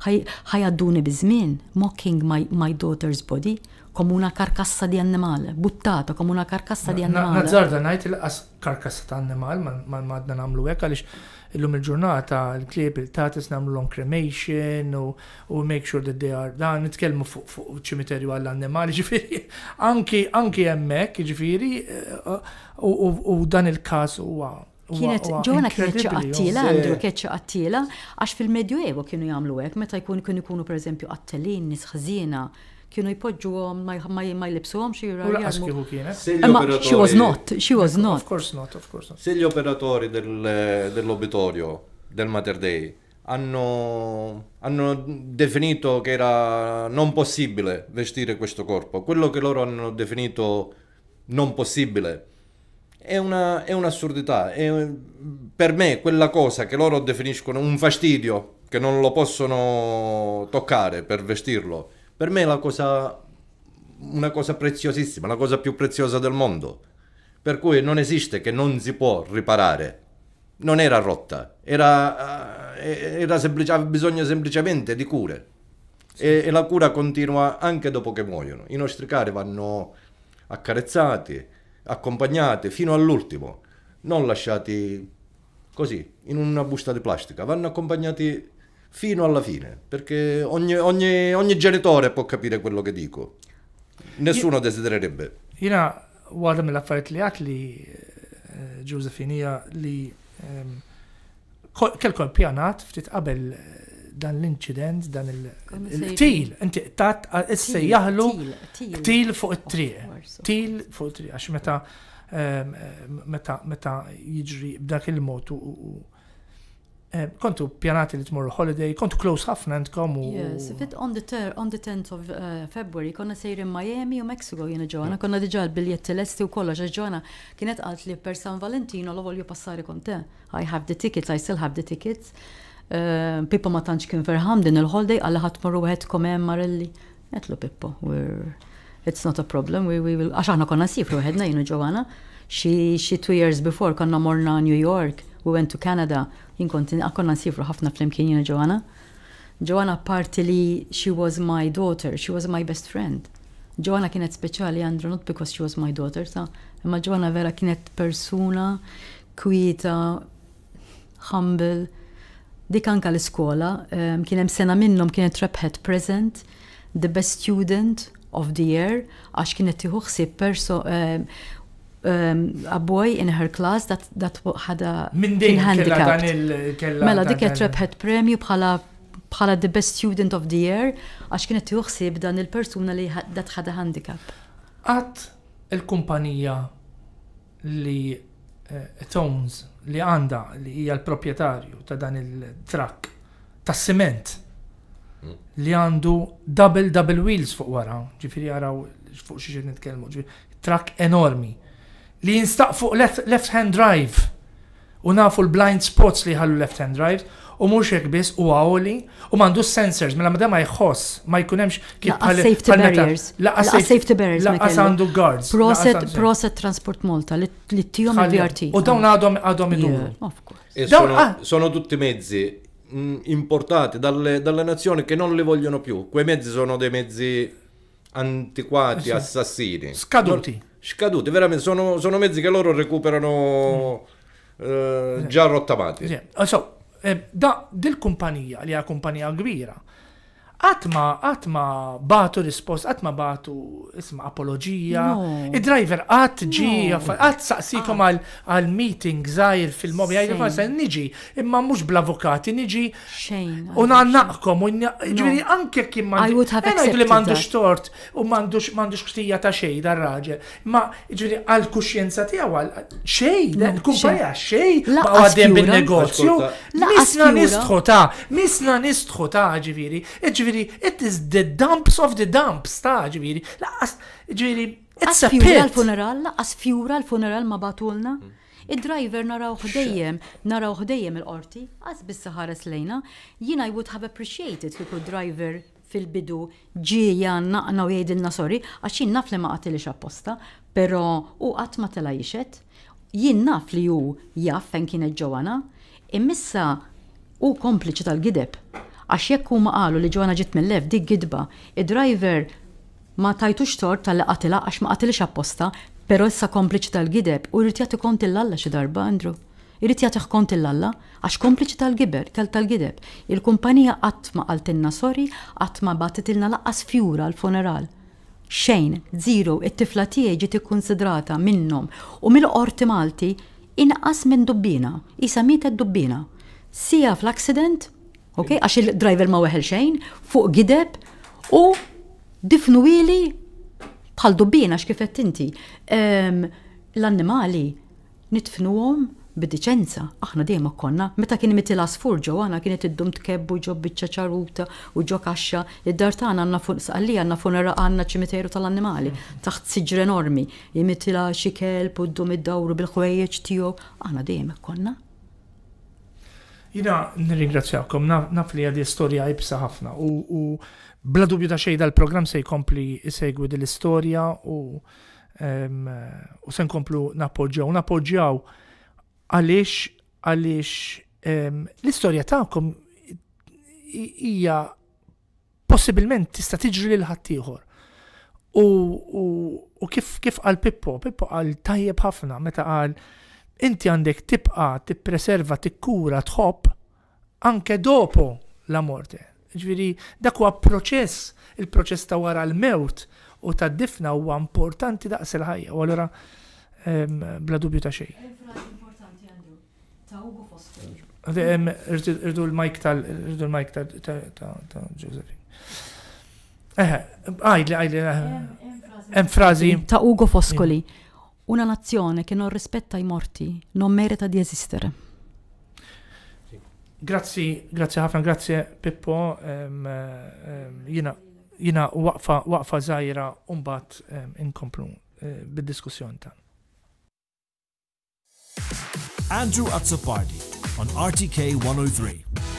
[SPEAKER 10] ħajadduni bizmin, mocking my, my daughter's body, komuna karkassa di annimal, buttata komuna karkassa di annimal. Nazzarda
[SPEAKER 2] najt il-qas karkassa ta' annimal, ma' madna namlu għek għalix illum il-ġurnata l-klieb il-tatis namlu long cremation u make sure that they are done, nitkelmu fuq ċimiterju għall annemali ġifiri anki anki jemmek ġifiri eh, u dan il-każ huwa Kienet ġona kienet ċaqattila, oh, għandu
[SPEAKER 10] kienet ċaqattila, għax fil-medjuevo kienu jagħmlu għek, meta jkun kienu per pereżempju għattelin, nisħżina, kienu jpoġġuhom ma jlibsuhom xi kienet. she was not, she was not. Of course not, of course not.
[SPEAKER 9] Se gli operatori del, dell'obitorio del Mater Dei hanno, hanno definito che era non possibile vestire questo corpo, quello che loro hanno definito non possibile è, una, è un'assurdità. È, per me quella cosa che loro definiscono un fastidio, che non lo possono toccare per vestirlo, per me è la cosa, una cosa preziosissima, la cosa più preziosa del mondo. Per cui non esiste che non si può riparare. Non era rotta, era, eh, era semplice, aveva bisogno semplicemente di cure. Sì. E, e la cura continua anche dopo che muoiono. I nostri cari vanno accarezzati, accompagnati fino all'ultimo, non lasciati così, in una busta di plastica, vanno accompagnati fino alla fine, perché ogni, ogni, ogni genitore può capire quello che dico. Nessuno desidererebbe.
[SPEAKER 2] Jina, għadha mill-affarijiet li għat li Ġusefinija eh, li kelkom pjanat ftit qabel eh, dan l-incident, dan il-til, inti tat isse e jahlu til fuq it-triq. Til fuq it-triq, oh, għax meta ehm, eh, meta meta jiġri b'dak il-mod u Eh, kontu pjanati li tmorru holiday, kontu close ħafna għandkom u. Yes, fit
[SPEAKER 10] on the, ter, on the 10th of uh, February, konna sejri Miami u Mexico jena ġona, konna diġa l-biljetti l-esti u kollox, ġona kienet għalt li per San Valentino lo volju passari kon te. I have the tickets, I still have the tickets. Uh, Pippo ma tantx kien ferħam din il-holiday, għalla morru għed komem marelli. Għetlu Pippo, it's not a problem, we, we will, għax konna sifru għedna jena ġona, she two years before konna morna New York we went to Canada, jien kont konna nsifru ħafna flimkien imkien Joanna. Joanna parti li she was my daughter, she was my best friend. Joanna kienet speċjali Andrew not because she was my daughter, sa, imma Joanna vera kienet persuna kwieta, humble. Dik anka l-iskola, um, kien hemm sena minnhom kienet rebħet present, the best student of the year, għax kienet tieħu perso um, um, a boy in her class that that had Min din handicapped. Mela dik qed rebħet premju bħala bħala the best student of the year għax kienet tieħsib dan il-persuna li dat ħada handicap.
[SPEAKER 2] Għat il-kumpanija li eh, Tones li għanda li hija l-proprjetarju ta' dan il-trak ta' siment mm. li għandu double double wheels fuq wara, ġifiri għaraw fuq xiex nitkellmu, trak enormi li jinstaq left-hand drive u nafu l-blind spots li ħallu left-hand drive u mhux hekk biss u għawli u m'andu sensors mela madam ma jħoss ma jkunemx kif safety barriers laqas safety barriers laqas għandu guards proset
[SPEAKER 10] proset transport molta, li tihom il-VRT u dawn ah. għadhom
[SPEAKER 2] għadhom
[SPEAKER 9] iduru e ah. sono tutti mezzi mm, importati dalle, dalle nazioni che non li vogliono più quei mezzi sono dei mezzi antiquati assassini scaduti scaduti, veramente sono, sono mezzi che loro recuperano mm. eh, eh. già rottamati. Sì.
[SPEAKER 2] So, eh, da, del compagnia, la compagnia Agvira, Atma, atma batu rispost, atma batu isma apologija, id-driver għat ġi, għat saqsikom għal meeting zaħir fil-mobi, għajdu għasen niġi, imma mux bl-avokati niġi, un għannaqkom, un ġviri anke kim mandu, li mandu tort u mandu mandu xtija ta' xej dar raġel, ma ġviri għal kuxjenza ti għal xej, kumpaja, xej, għadem bil-negozju, misna nistħu ta', misna nistħu ta' ġviri e ġiviri, it is the dumps of the dumps, ta' ġiviri, laqqas, ġiviri, it's a pit.
[SPEAKER 10] l-funeral, laqqas fjura l-funeral ma batulna. Mm. Id-driver naraw dejjem, naraw dejjem il-qorti, għas bissa ħares lejna, jina I would have appreciated kiku driver fil-bidu ġija naqna u jgħidilna sorry, għaxin naf li ma għatili apposta, pero u għat ma tela jixet, jien naf li ju jaff fejn kienet ġowana, imissa u kompliċi tal-gideb Għax jekk huma qalu li ġewna ġiet mill lev dik gidba, id-driver ma tajtux tort tal qatilha għax ma qatilx apposta, però issa kompliċi tal-gideb u jrid jagħti kont il-alla xi darba, Andrew. Jrid jagħti kont il-alla għax kompliċi tal-giber, tal-gideb. Il-kumpanija qatt ma qaltilna sorry, qatt ma batitilna laqqas fjura l-funeral xejn, zero, it-tifla tiegħi ġiet ikkunsidrata minnhom u mill-qorti Malti inqas minn dubbina, isa mietet dubbina. Sija fl-accident Ok, għax il-driver ma weħel xejn, fuq gideb u difnu wili bħal dubbin għax kifet inti. L-annimali nitfnuhom b'diċenza, aħna dejjem konna, meta kien imiti l-asfur ġo, aħna kienet id-dum tkebbu ġo biċċa ċaruta u ġo kaxxa, id-dar tagħna għandna fuq għandna funera għanna ċimiteru tal-annimali, taħt siġr enormi, imiti xi xikel, u dum id-dawru bil ħwejjeċ tiegħu, aħna dejjem konna.
[SPEAKER 2] Jina nirringrazzjakom, naf li għadi storja jibsa ħafna u bla dubju ta' xejda l-program se jkompli segwi dil-istorja u u se nkomplu napoġġaw, napoġġaw għaliex għaliex l-istorja ta'kom hija possibilment tista' tiġri lil ħaddieħor. U, kif kif għal Pippo, Pippo għal tajjeb ħafna meta għal inti għandek tibqa, tippreserva, tikkura, tħobb anke dopo la morte. Ġviri, dak huwa proċess, il-proċess ta' wara l-mewt u ta' difna huwa importanti daqs il-ħajja. U allura bla dubju ta' xej. Irdu l-mike tal irdu l-mike ta' Josephine. Eħe, għajli, għajli, hemm frażi. Ta' Ugo Foscoli.
[SPEAKER 10] Yeah. Una nazione che non rispetta i morti non merita di esistere.
[SPEAKER 2] Sì. Grazie, grazie Hafan, grazie Pippo. Um, ehm, um, ehm, jina, jina waqfa, waqfa zaħira unbat um, ehm, inkomplu uh, eh, bid-diskussjoni ta'
[SPEAKER 1] Andrew Azzopardi on RTK 103.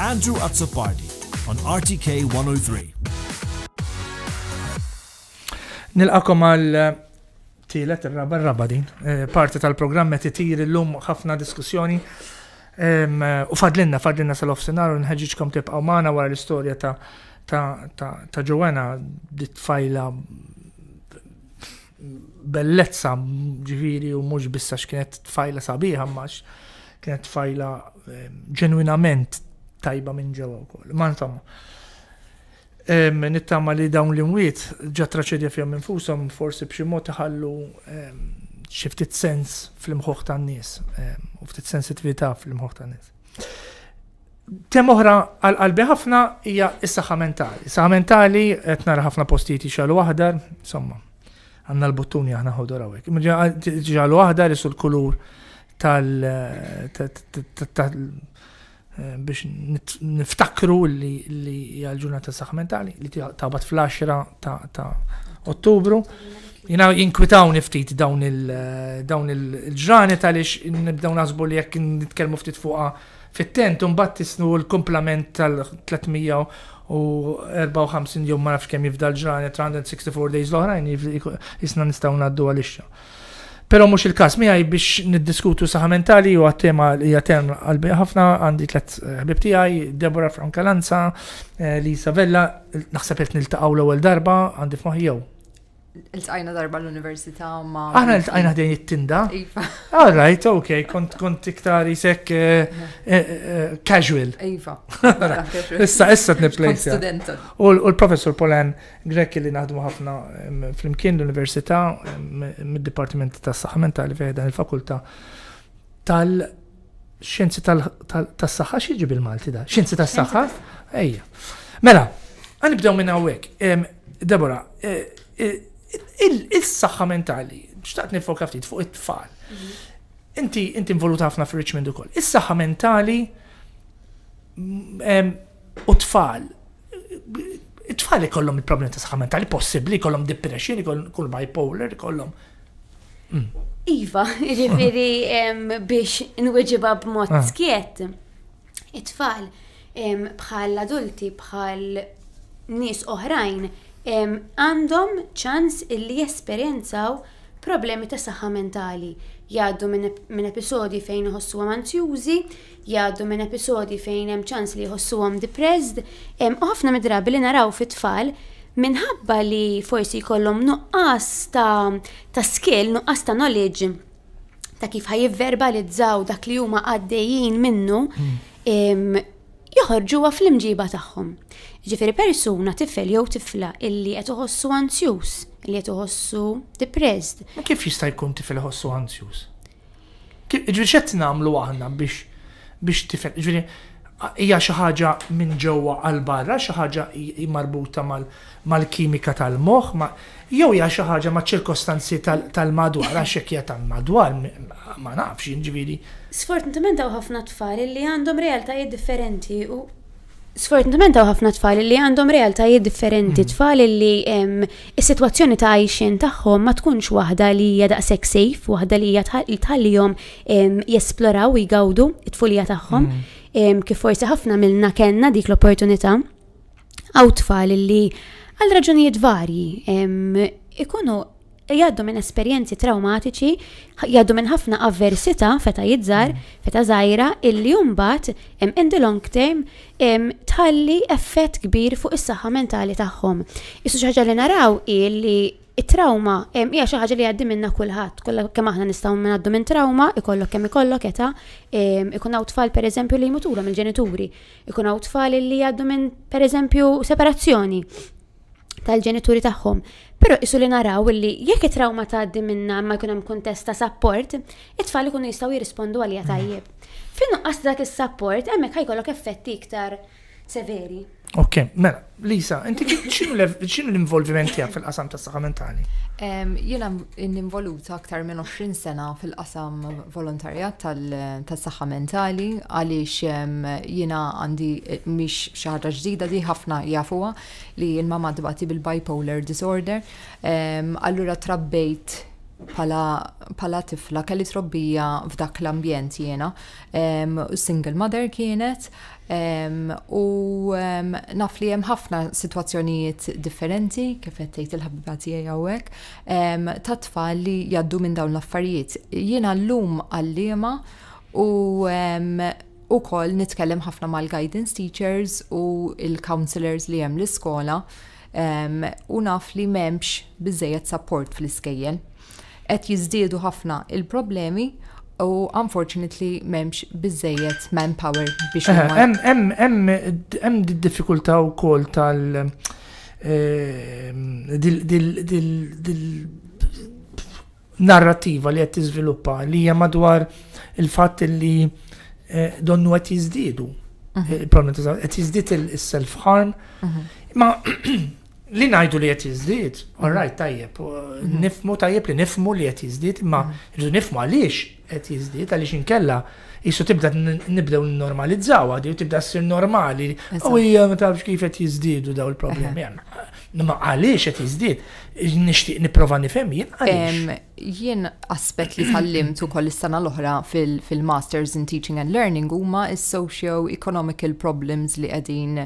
[SPEAKER 1] Andrew Azzopardi on
[SPEAKER 2] RTK 103. Nilqakom għal eh, tielet ir-raba raba din. Eh, parti tal-programm qed itir illum ħafna diskussjoni. Eh, u fadlinna, fadlinna sal-offsinar u nħeġġiġkom tibqgħu magħna wara l-istorja ta' ta' Joanna dit bellezza ġviri u mhux bissa x'kienet tfajla sabiħa max kienet tfajla ġenwinament tajba minn ġewwa wkoll. Ma insomma. Nittama li dawn l mwiet, ġa traċedja fjom infushom forsi b'xi mod iħallu xi ftit sens fl-imħoħ tan-nies u ftit sensitività fl-imħoħ tan-nies. Tem oħra għal-qalbi ħafna hija is-saħħa mentali. Saħħa mentali qed nara ħafna postijiet ixalu aħdar, insomma, għandna l-buttuni aħna ħodur hawnhekk. Ġalu aħdar isu l-kulur tal eh, Eh, biex niftakru li hija l-ġurnata saħħa mentali li tabat fl-10 ta' Ottubru. Jina jinkwitaw niftit dawn eh, il-ġranet għaliex nibdaw nasbu li jekk nitkellmu ftit fuqa fit-tent un tisnu l-komplement tal-354 jom ma nafx jifda l ġranet 364 days l-oħrajn jisna nistaw naddu għalixxa. Pero mux il-kas miħaj biex niddiskutu saħa mentali u għattema li għattem għalbi ħafna għandi tlet eh, ħbib għaj, Deborah Frankalanza, eh, Lisa Vella, naħseb nil-taqaw l-ewel darba għandi f'moħjow.
[SPEAKER 12] Il-tajna darba l-Università ma. Aħna il-tajna dejn
[SPEAKER 2] jittinda. Iva. All right, ok, kont kont iktar jisek eh, eh, eh, casual. Iva. Issa, issa t-niplejsa. U l-professor Polan Greki li naħdmu ħafna fl-imkien l-Università mid departiment ta' Saħħa Mentali fejn dan il-fakulta tal- xienzi tas-saħħa xieġi bil-Malti da? Xienzi tas-saħħa? Ejja. Mela, għanibdew minn għawek. Debora, il-saxħa mentali, xtaqt nifoka ftit fuq it-tfal. Mhm. Inti inti involut ħafna fir-Richmond ukoll. is saxħa mentali u tfal. It-tfal ikollhom il problem ta' saxħa mentali possibbli, ikollhom depression, ikollhom bipolar, ikollhom.
[SPEAKER 13] Mm. Iva, ġifiri biex nwiġiba b'mod ah. skiet. It-tfal bħal adulti, bħal nies oħrajn għandhom ċans illi jesperienzaw problemi ta' saħħa mentali. Jgħaddu minn episodi fejn iħossuhom anzjużi, jgħaddu minn episodi fejn hemm ċans li jħossuhom depressed, ħafna midrabi li naraw fit-tfal minħabba li forsi jkollhom nuqqas ta', ta skill, nuqqas ta' knowledge ta' kif ħajivverbalizzaw dak li huma għaddejjin minnu, hmm. joħorġuha fl-imġiba tagħhom. Ġifiri persuna tifel jew tifla illi qed iħossu anzjus, illi qed iħossu depressed.
[SPEAKER 2] Ma kif jista' jkun tifel iħossu anzjus? Ġifiri x'qed nagħmlu aħna biex biex tifel, ġifiri hija xi ħaġa minn ġewwa għal barra, xi ħaġa marbuta mal-kimika tal-moħħ, ma jew hija xi ħaġa ma' ċirkostanzi tal-madwar, għax hekk hija tal-madwar ma nafx, jiġifieri.
[SPEAKER 13] Sfortunatament hawn ħafna tfal li għandhom realtajiet differenti u Sfortunatament hawn ħafna tfal li għandhom realtajiet differenti, mm. tfal li is-sitwazzjoni ta' għajxin tagħhom ma tkunx waħda li hija daqshekk safe, waħda li hija tħallihom jesploraw u jgawdu t tfulija tagħhom, mm. kif forsi ħafna milna kellna dik l-opportunità. Għaw tfal li għal raġunijiet varji ikunu jgħaddu minn esperjenzi traumatiċi, jgħaddu minn ħafna avversità feta jizzar, mm. feta zaħira, illi jumbat in the long term tħalli effett kbir fuq is-saħħa mentali tagħhom. Issu xi ħaġa li naraw illi it-trauma hija xi ħaġa li għaddi minna kulħadd, kollha kemm aħna nistgħu ngħaddu minn trauma, ikollok kemm ikollok eta, ikun hawn tfal pereżempju li jmutura mill ġenituri ikun hawn tfal li jgħaddu minn pereżempju separazzjoni tal-ġenituri tagħhom. Pero isu li naraw li jekk it ta' tgħaddi minna ma jkun hemm support, it-tfal ikunu jistgħu jirrispondu għalija mm. tajjeb. Fin nuqqas dak is-support hemmhekk ħajkollok effetti iktar severi.
[SPEAKER 2] Ok, mela, Lisa, inti x'inhu l-involviment għaf fil-qasam tas s mentali?
[SPEAKER 12] Jena involuta aktar minn 20 sena fil-qasam volontarjat tal-saħħa mentali għaliex jena għandi eh, miex xaħġa ġdida di ħafna jafuwa li n-mamma dbati bil-bipolar disorder. Allura trabbejt pala, pala tifla kelli trobbija f'dak l-ambjent jena. Single mother kienet, U naf li hemm ħafna situazzjonijiet differenti, kif qed tgħid il ħabibati tiegħi um, ta' tfal li jaddu minn dawn l-affarijiet. Jiena llum għalliema u u kol nitkellem ħafna mal-guidance teachers u il-counselors li hemm l-iskola um, u naf li memx bizzejet support
[SPEAKER 2] fl-iskejjel.
[SPEAKER 12] Et jizdiedu ħafna il-problemi u unfortunately memx bizzejiet manpower biex
[SPEAKER 2] Hemm u wkoll tal ehm, dil narrativa li qed tiżviluppa li hija madwar il-fatt li eh, donnu qed jiżdiedu. Mhm. Eh, qed jiżdied il-self harm. Mhm. Ma li najdu li jett all right tajjeb, uh, mhm. nifmu tajjeb li nifmu li jett jizdit, ma mhm. rridu nifmu għaliex jett jizdit, għaliex inkella jisu tibda nibdew normalizzaw għadi u tibda s-sir normali, u hija ma tafx kif jett u daw il-problemi għanna. Ma għaliex jett jizdit, nishtiq niprofa nifhem jien għalix.
[SPEAKER 12] Jien aspet li tal-limt
[SPEAKER 2] u koll is-sena l-oħra
[SPEAKER 12] fil-Masters in Teaching and Learning huma il socio economical problems li qegħdin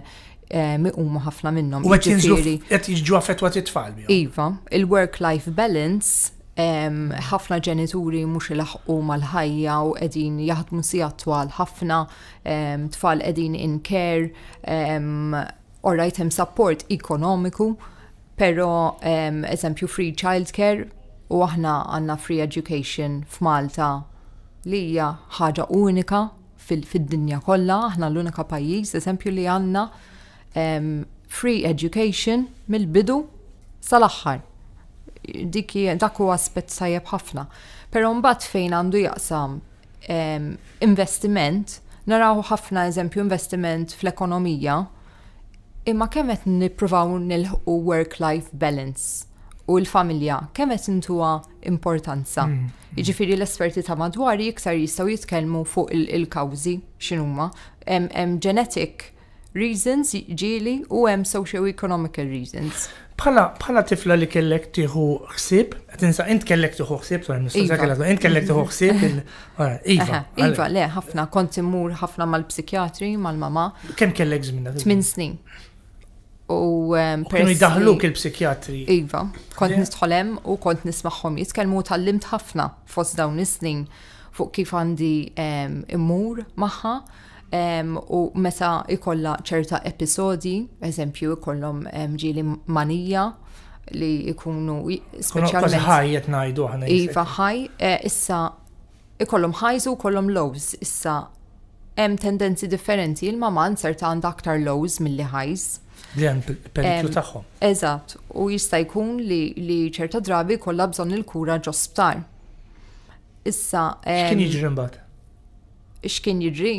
[SPEAKER 12] Eh, miquma ħafna minnhom. U qed jiġu
[SPEAKER 2] jiġifieri affettwat it-tfal.
[SPEAKER 12] Iva, il-work-life balance ħafna ġenituri mhux ilaħqu mal-ħajja u qegħdin jaħdmu si twal ħafna, tfal qegħdin in care, orajt hemm support ekonomiku, però eżempju free childcare u aħna għandna free education f'Malta li hija ħaġa unika fil-dinja kollha, aħna l-unika pajjiż eżempju li għandna um, free education mill-bidu sal-axħar. Dikki dakku huwa sajab ħafna. Però mbagħad fejn għandu jaqsam um, investiment, naraw ħafna eżempju investiment fl-ekonomija, imma kemm qed nippruvaw nilħqu work-life balance u l-familja, kemm qed Mm, importanza. Mm. Jiġifieri l-esperti ta' madwar jiksar jistgħu jitkellmu fuq il-kawżi x'inhuma, hemm genetic reasons ġieli u hemm socio-economical reasons.
[SPEAKER 2] Bħala, bħala tifla li kellek tiħu ħsib, tinsa, int kellek tiħu ħsib, iva. int kellek tiħu ħsib, Iva. Iva,
[SPEAKER 12] le, ħafna, kont immur ħafna mal-psikjatri, mal-mama. Kem kellek zminna? Tmin snin. U ehm, Kienu jidaħluk
[SPEAKER 2] il-psikjatri.
[SPEAKER 12] Iva, kont nistħolem u kont nismaħħom jitkellmu tal-limt ħafna fost dawn is-snin fuq kif għandi ehm, immur maħħa um, u meta ikolla ċerta episodi, eżempju ikollhom um, ġili manija li ikunu speċjalment. ħaj
[SPEAKER 2] jtnajdu ħana. Iva
[SPEAKER 12] ħaj, e, issa ikollhom highs u kollom lows, issa hemm tendenzi differenti, il-maman serta għandha aktar lows mill-li highs.
[SPEAKER 2] Li hemm periklu tagħhom.
[SPEAKER 12] Eżatt, u jista' jkun li ċerta drabi kollha bżonn il-kura ġosptar. Issa. Kien jiġri mbagħad? x'kien jiġri.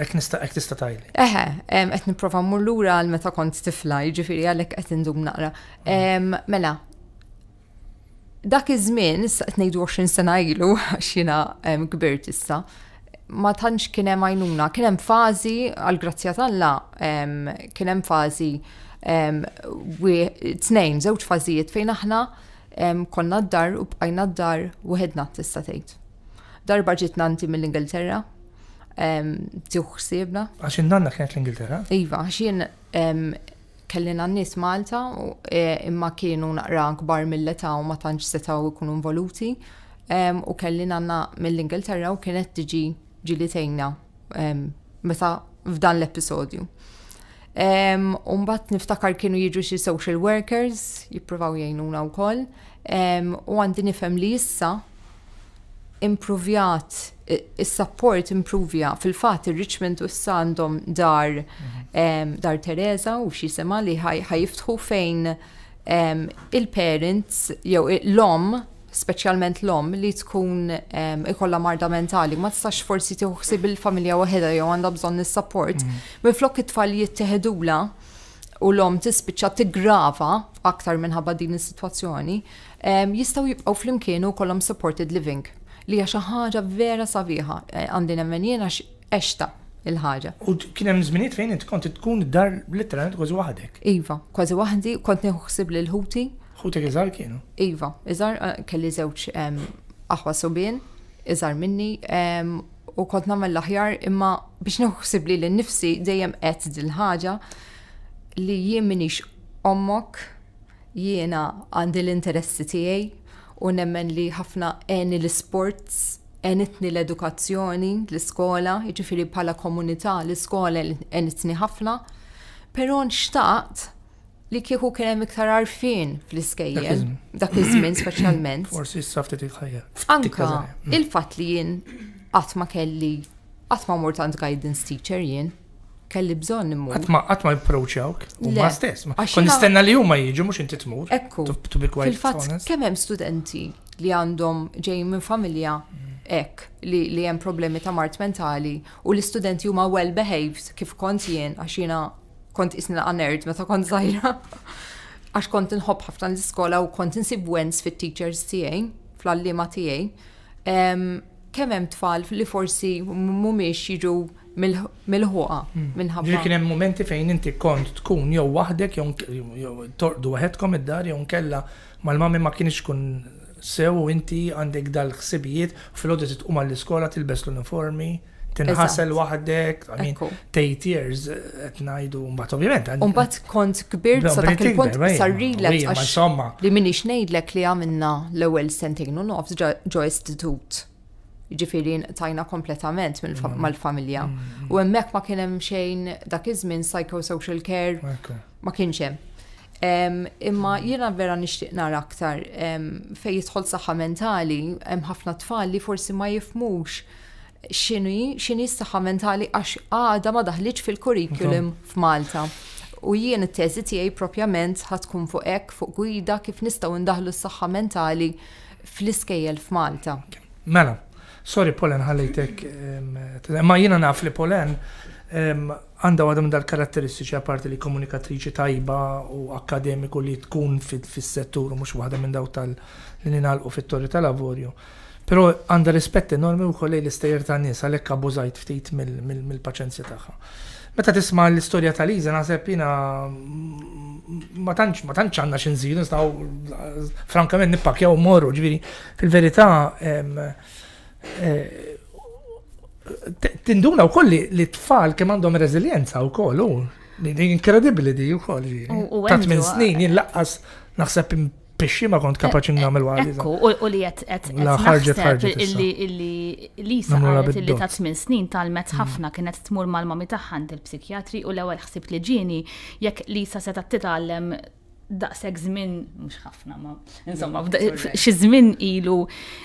[SPEAKER 2] Ek nista, ek tista tajli.
[SPEAKER 12] Eħe, qed nipprova mmur lura għal meta kont tifla, jiġifieri għalhekk qed indum naqra. Mela, dak iż-żmien, et qed ngħidu 20 sena ilu xina jiena kbirt issa, ma tantx kien hemm għajnuna, kien hemm fażi għal grazzja talla, kien hemm fażi tnejn żewġ fażijiet fejn aħna konna d-dar u bqajna d-dar u hedna tista' tgħid darba ġiet nanti mill-Ingilterra, tiħsibna.
[SPEAKER 2] Għax nanna kienet l-Ingilterra?
[SPEAKER 12] Iva, għaxin kellin għannis nannis Malta, e, imma kienu naqra kbar mill leta u ma tantx setaw ikunu involuti, u kelli għanna mill-Ingilterra u kienet tiġi ġilitejna meta f'dan l-episodju. Umbat niftakar kienu jiġu xi social workers, jippruvaw jgħinuna wkoll, u għandi nifhem li issa improvjat il-support improvja fil-fat il-Richmond u għandhom dar um, dar Tereza u xi sema li ħajftħu fejn um, il-parents jew l-om specialment l-om li tkun um, ikolla marda mentali ma tistax forsi tiħuħsib il-familja waħedha jew għandha bżonn is-support. Mhm. Minn flok it-tfal jittieħedula u l-om tispiċċa tigrava aktar minħabba din is-sitwazzjoni, um, jistgħu jibqgħu flimkien u kollhom supported living li hija xi ħaġa vera sabiħa eh, għandi nemmen xeċta x'exta il-ħaġa.
[SPEAKER 2] U kien hemm żminijiet fejn inti kont tkun dar
[SPEAKER 12] letteralment kważi waħdek. Iva, kważi waħdi kont neħuħsib lil ħuti. Ħutek iżgħar kienu? Iva, iżar eh, kelli żewġ aħwa subien, iżar minni u kont nagħmel l-aħjar imma biex neħuħsib li l-nifsi dejjem qed dil-ħaġa li jien minix ommok jiena għandi l-interessi tiegħi u nemmen li ħafna eni l-sports, enitni l-edukazzjoni, l-iskola, jiġifieri bħala komunità, l-iskola enitni ħafna, però nxtaqt li kieku kien hemm iktar arfin fl-iskejjel dak iż-żmien speċjalment. Forsi s
[SPEAKER 2] safti il-ħajja. Anka mm.
[SPEAKER 12] il-fatt li jien qatt ma kelli qatt ma mort għand guidance teacher jien kelli bżon immur. Għatma
[SPEAKER 2] għatma jiproċawk. u ma stess. Kon nistenna li huma jiġu mux inti tmur. Ekku, fil-fat
[SPEAKER 12] kemm hemm studenti li għandhom ġej minn familja mm. ek li li hemm problemi ta' mart mentali u l-istudenti huma well behaved kif kont jien għax jiena kont isna għanerd meta kont zaħira. Għax kont inħobb ħafna l-iskola u kont nsib wens fit-teachers tiegħi, fl-allima tiegħi. Kemm hemm tfal li forsi mhumiex jiġu mill-ħuqa, hmm. minħabba. Ġir kien
[SPEAKER 2] hemm momenti fejn inti kont tkun jew waħdek jew torqdu waħedkom id-dar jew nkella mal-mami ma kienx kun sew u inti għandek dal-ħsibijiet fil-għodu titqum għall-iskola tilbes l-uniformi tinħasel waħdek, I mean, eight years eh, qed ngħidu mbagħad ovvjament. Mbagħad
[SPEAKER 12] kont kbir sa dak il-punt sarrilek għax li minix ngħidlek li għamilna l-ewwel sentejn u nofs ġo istitut ġifiri tajna kompletament mm. mal-familja. Mm. U emmek ma kienem xejn dak iż-żmien psychosocial care ma kienx hemm. Imma jiena vera nixtieq nara aktar fejn jidħol saħħa mentali hemm ħafna tfal li forsi ma jifmux xini xini saħħa mentali għax għada ma daħliġ fil kurikulum f'Malta. U jien it-teżi tiegħi propjament ħatkun fuq hekk fuq gwida kif nistgħu ndaħlu s-saħħa mentali fl-iskejjel f'Malta.
[SPEAKER 2] Mela, Sorry Polen ħallejtek, ma jina naf li Polen għanda għadam dal-karatteristiċi għaparti li komunikatriċi tajba u akademiku li tkun fil-settur u mux għadha minn daw tal-ninalqu fit-torri tal-avorju. Pero għanda rispetti enormi u kollej l-istajer ta' nis għalek abbużajt ftit mill-paċenzja tagħha. Meta tisma' l-istorja tal iza naħseb jina mm, ma tantx ma tanċ għandna xinżidu, nistaw frankament nippakjaw morru, ġviri, fil-verità Eh, tinduna u kolli li t-tfal kem għandhom rezilienza u kollu. u inkredibli di u kolli. Tat minn snin, eh, jien laqqas naħseb pixi ma kont kapaċi eh, nagħmel għalli. u li
[SPEAKER 14] jett, jett, jett, jett, jett, jett, jett, jett, illi ta' tmien snin talmet mm. ħafna kienet tmur mal-mami tagħha il psikjatri u l-ewwel ħsibt li ġini jekk Lisa se titgħallem daqseg żmien mhux ħafna ma insomma xi żmien ilu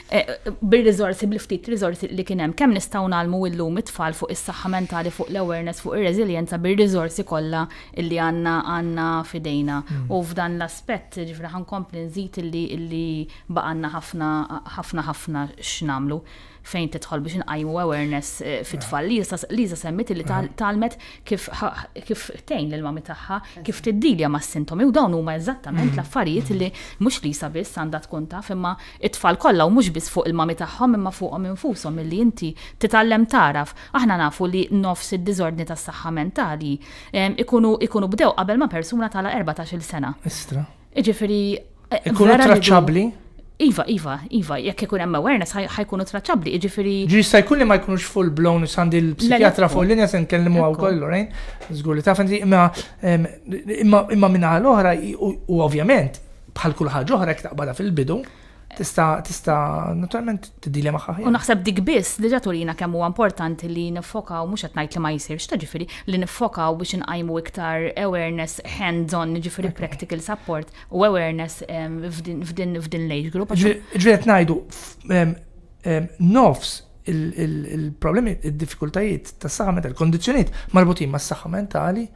[SPEAKER 14] eh, bir rizorsi bil ftit rizorsi li kien hemm kemm nistgħu nagħmlu llum it-tfal fuq is-saħħa mentali fuq l-awareness fuq ir-reżiljenza bir rizorsi kollha illi għandna għandna fidejna. Mm. U f'dan l-aspett ġifri ħankompli nżid illi baqa' għandna ħafna ħafna ħafna x'namlu fejn tidħol biex nqajmu awareness eh, fit-tfal. Liza semmit li uh-huh. talmet kif tejn l-mami tagħha kif tiddilja ma' sintomi u dawn huma eżattament mm-hmm. l-affarijiet mm-hmm. li mhux Lisa biss għandha tkun taf imma it-tfal kollha u mhux biss fuq il-mami tagħhom imma fuqhom infushom illi inti titgħallem taraf. Aħna nafu li nofs id-diżordni tas-saħħa mentali ikunu ikunu bdew qabel ma' persuna tala 14-il sena. Istra. Iġifieri eh, Ikunu traċċabbli. Iva, Iva, Iva, jekk ikun hemm awareness ħajkunu traċċabbli, jiġifieri.
[SPEAKER 2] Ġista jkun li ma jkunux full blown sandi l-psikjatra fuq linja se nkellimu għaw kollu, rejn? Żgur li taf imma imma minna l-oħra u ovvjament bħal kull oħra jekk taqbada fil-bidu tista' tista' naturalment t-dili magħha. U
[SPEAKER 14] naħseb dik biss diġa turina kemm huwa importanti li nifokaw mhux qed ngħid li ma jsirx ta' ġifiri, li nifokaw biex nqajmu iktar awareness hands-on okay. practical support u awareness f'din l-age group.
[SPEAKER 2] Ġifieri um, ngħidu nofs il-problemi, il-diffikultajiet tas saħħa il kondizzjonijiet marbutin mas saħħa mentali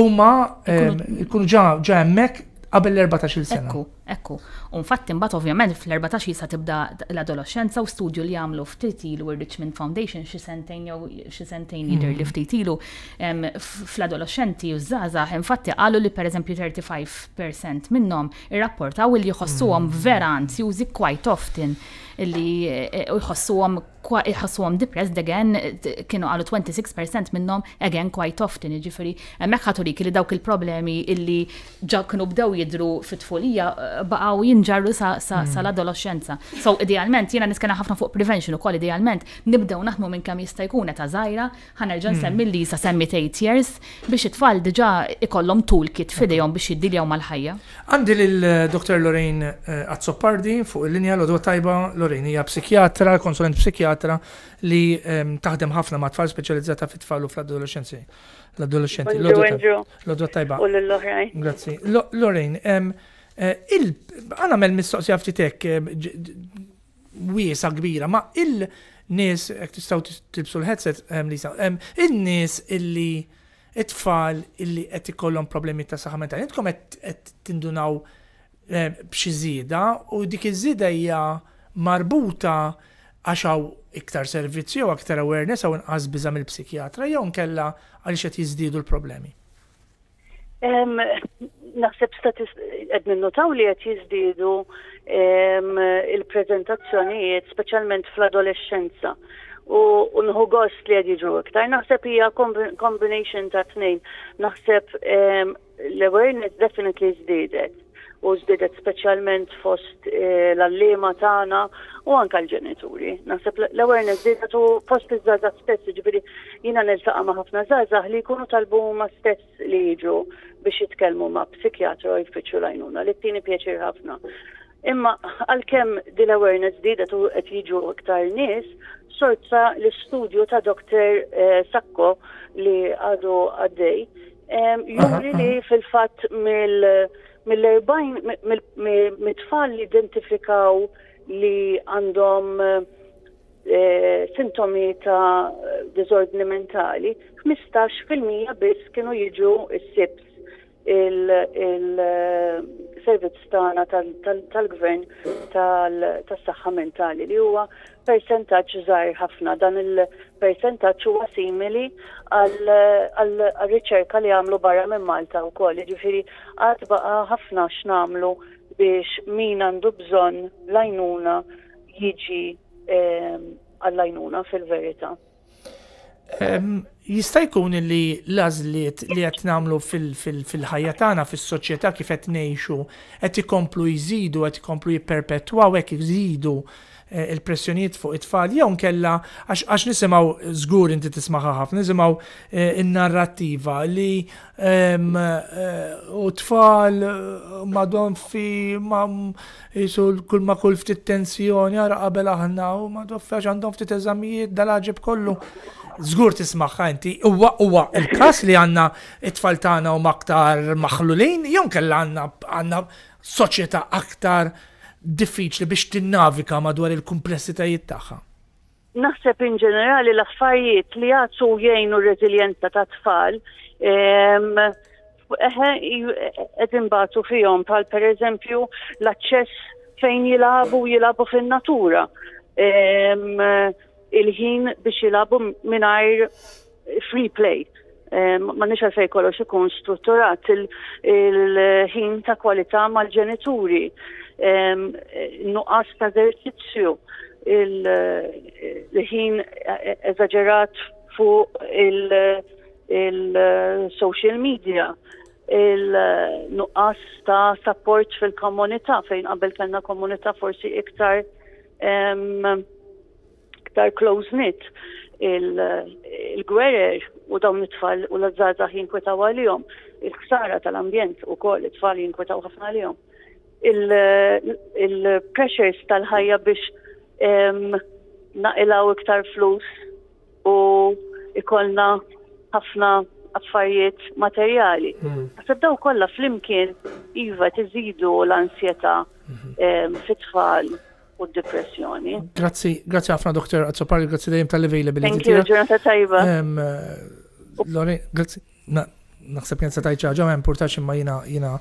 [SPEAKER 2] huma jkunu ġa hemmhekk Qabel l-14 sena. Ekku,
[SPEAKER 14] ekku. Unfatt imbat ovvjament fl-14 sa tibda l-adolescenza u studju li għamlu ftit ilu Richmond Foundation xi sentejn jew xi sentejn jidher li mm. ftit ilu fl-adolescenti u żgħażagħ infatti qalu li pereżempju 35% minnhom irrapportaw li jħossuhom mm. vera użi quite often li eh, jħossuhom jħassuhom depressed again kienu għalu 26% minnhom again quite often jiġifieri hemmhekk ħatulik li dawk il-problemi illi ġaknu b'daw bdew jidru fit-tfulija eh, baqgħu jinġarru sal-adolescenza. Hmm. So idealment jiena niskena ħafna fuq prevention ukoll idealment nibdew naħmu minn kemm jista' jkun ta' żgħira ħanerġa' hmm. semmi li sa semmi 8 years biex it-tfal diġa' ikollhom toolkit fidejom biex jiddiljaw mal-ħajja.
[SPEAKER 2] Għandi lil-Dr. Lorraine eh, Azzopardi fuq il-linja l-odwa tajba Lorraine hija psikjatra, konsulent psikjatra psikiatra li ehm, taħdem ħafna ma' tfal speċjalizzata fit tfal u fl-adolescenzi. L-adolescenti. L-odwa tajba. l-oħrajn. Grazzi. Lorraine, ehm, eh, għana mel mistoqsija ftitek ehm, wiesa kbira, ma il-nis, jek tistaw tilbsu l-headset, Lisa, il-nis illi it-tfal illi qed ikollhom problemi ta' saħħa mentali, intkom qed tindunaw b'xi żieda u dik iż-żieda hija marbuta għaxaw iktar servizzi u iktar awareness għaw inqas biża mill-psikjatra jew nkella għaliex qed jiżdiedu l-problemi?
[SPEAKER 15] Naħseb qed ninnotaw li qed jiżdiedu il-preżentazzjonijiet speċjalment fl-adolescenza u nħu gost li għedġu iktar. Naħseb hija combination ta' tnejn. Naħseb l-awareness definitely jizdidet u żdiedet speċjalment fost eh, l allema tagħna u anke l-ġenituri. Naħseb l-awareness żdiedet u fost iż żaza stess, ġibri jiena nil-taqa ħafna żgħażagħ li jkunu talbu ma' stess li jiġu biex jitkellmu ma' psikjatru u jfittxu lajnuna li tieni pjaċir ħafna. Imma għalkemm din l-awareness żdiedet u qed jiġu iktar nies, sorta l-istudju ta' Dr. Eh, Sakko li għadu għaddej, juri li fil-fatt mill- mill-40 mit-tfal li identifikaw li għandhom eh, eh, sintomi ta' disordni mentali, 15% biss kienu jiġu s-sips eh, servizz tagħna tal-gvern tas-saħħa mentali li huwa percentaġġ żgħir ħafna dan il-percentaġġ huwa simili għal-riċerka li għamlu barra minn Malta wkoll. Jiġifieri għad baqa' ħafna x'namlu biex min għandu bżonn lajnuna jiġi ehm, għall-lajnuna fil-verità.
[SPEAKER 2] Jista' jkun li l-għażliet li qed nagħmlu fil-ħajja tagħna fis-soċjetà kif qed ngħixu qed ikomplu jżidu, qed ikomplu jipperpetwaw hekk jżidu Eh, il-pressjoniet fuq it-tfal, jew nkella għax nisimaw żgur inti tismaħa ħafna, nisimaw eh, in-narrattiva li eh, u tfal madon fi kull ma kull ftit tensjoni għara qabel aħna u madon fi għax għandhom ftit eżamijiet dal-ħġib kollu. Zgur tismaħħa inti, huwa huwa il-kas li għanna it-tfal tagħna u maktar maħlulin, jew għandna għanna soċjetà aktar diffiċli biex tinnavika madwar il-kumplessitajiet tagħha.
[SPEAKER 15] Naħseb in ġenerali l-affarijiet li jgħatu jgħinu r-reżiljenza ta' tfal qed batu fihom bħal per eżempju l-aċċess fejn jilabu jilabu fin-natura. Il-ħin biex jilabu mingħajr free play ma nix għalfej kollox ikun strutturat il-ħin ta' kwalità mal-ġenituri, nuqqas ta' eżerċizzju il-ħin eżagġerat fuq il-social media il-nuqqas ta' support fil-komunità fejn qabel kellna komunità forsi iktar iktar close-knit il-gwerer u dawn it-tfal u l-azzazza jinkwetaw għal-jom, il-ksara tal-ambjent u koll it-tfal jinkwetaw ħafna għal-jom il-pressures il tal-ħajja biex um, naqilaw iktar flus u ikolna ħafna affarijiet materjali. Għasab mm. daw kolla flimkien iva tiżidu l-ansjeta um, fit-tfal u d-depressjoni.
[SPEAKER 2] Grazzi, grazzi ħafna doktor Azzopari, grazzi dajem tal-availability. Thank you, ġurnata tajba. Eh, Lori, grazzi naħseb kien se ċaġa ma importax imma jina jina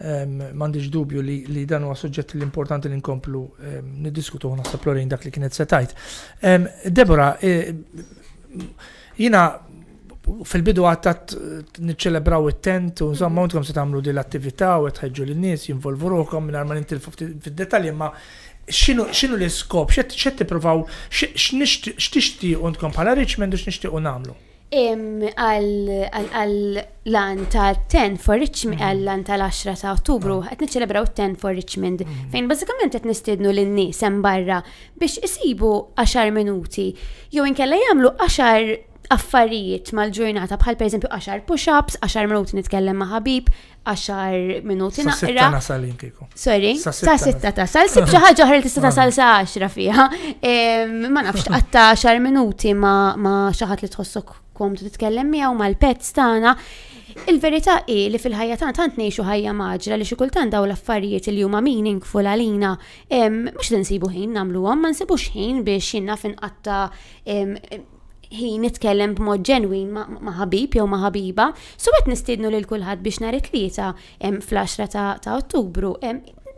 [SPEAKER 2] m'għandix dubju li dan huwa suġġett l-importanti li nkomplu għuna naħseb Lorin dak li kienet se tajt. Debora, e, jina fil-bidu għattat niċċelebraw it-tent u insomma għontkom se tagħmlu din l-attività u tħeġġu lin-nies jinvolvu ruhkom minn ma nintilfu fid-dettalji imma xinu l-iskop, xed tipprovaw, x'tixti għandkom bħala Richmond u x'nixtiequ nagħmlu
[SPEAKER 13] għal-lan ta' 10 for Richmond, mhm. għal-lan tal-10 ta' ottubru, mhm. għet niċċelebraw 10 for Richmond, mhm. fejn bazzikament għet nistednu l-nis barra biex isibu 10 minuti, jew inkella jgħamlu 10 affarijiet mal-ġurnata bħal per eżempju 10 push-ups, 10 minuti nitkellem ma' ħabib, 10 minuti naqra. Sorry, sa' 6 tasal, sib xi ħaġa oħra tista' tasal sa' 10 fiha. Ma nafx għatta 10 minuti ma' xi ħadd li tħossok tagħkom titkellem miegħu mal-pets tagħna Il-verità hi li fil-ħajja tagħna tant ngħixu ħajja maġra li xi kultant dawn l-affarijiet li huma meaningful għalina mhux tinsibu ħin nagħmluhom, ma nsibux ħin biex jinnaf finqatta ħin nitkellem b'mod ġenwin ma' ħabib jew ma' ħabiba, so nistidnu nistiednu lil kulħadd biex nhar it-tlieta fl-10 ta' Ottubru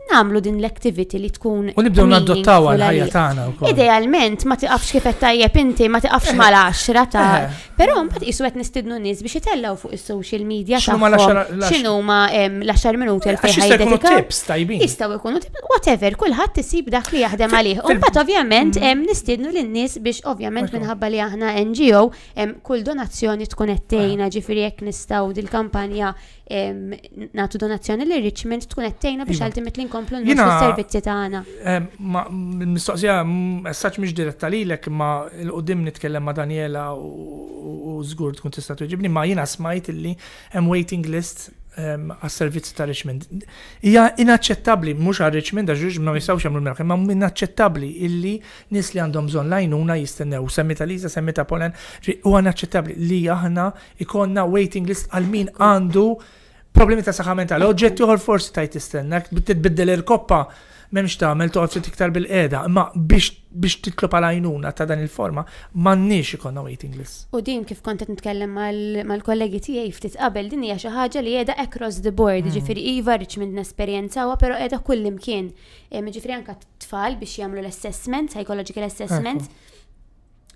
[SPEAKER 13] namlu din l-activity li tkun. U nibdew naddottaw għal-ħajja tagħna wkoll. Idealment ma tiqafx kif qed tajjeb inti ma tiqafx eh, mal-10 ta' eh. però mbagħad qisu qed nistidnu nies biex itellgħu fuq is-social media tagħhom x'inhu huma l-10 minuti l eh, fejn jkunu tips tajbin. Jistgħu jkunu whatever, kulħadd isib dak li jaħdem għalih. U mbagħad ovvjament hemm nistidnu lin-nies biex ovvjament minħabba li aħna NGO hemm kull donazzjoni tkun qed tgħinha ġifieri jekk nistgħu dil-kampanja nagħtu donazzjoni li Richmond tkun qed tgħinha biex iva. ultimately nkomplu nħossu s-servizzi
[SPEAKER 2] Ma, Mistoqsija mm, sax miex diretta lilek ma l qoddim nitkellem ma' Daniela u żgur tkun tista' tuġibni ma jiena smajt illi hemm waiting list għas-servizzi ta' Richmond. Hija inaċċettabbli mhux għal Richmond għax Richmond ma għamlu l mraħ, ma inaċċettabli illi nis li għandhom bżonn lajnuna jistennew semmi ta' Liza, semmi ta' Polen, huwa inaċċettabbli li aħna ikonna waiting list għal min għandu problemi ta' saħħa mentali, oġġett uħor forsi tajt istennak, titbiddel il-koppa, memx ta' għamil toqgħod iktar bil eda ma biex titlob għal għajnuna ta' dan il-forma, m'għandniex ikonna waiting list.
[SPEAKER 13] U din kif kont nitkellem mal-kollegi tiegħi ftit qabel din hija xi ħaġa li qiegħda across the board, mm. ġifiri iva rridx minn nesperjenzawa, pero qiegħda kull imkien. Ehm, ġifiri anke t-tfal biex jagħmlu l-assessment, psychological assessment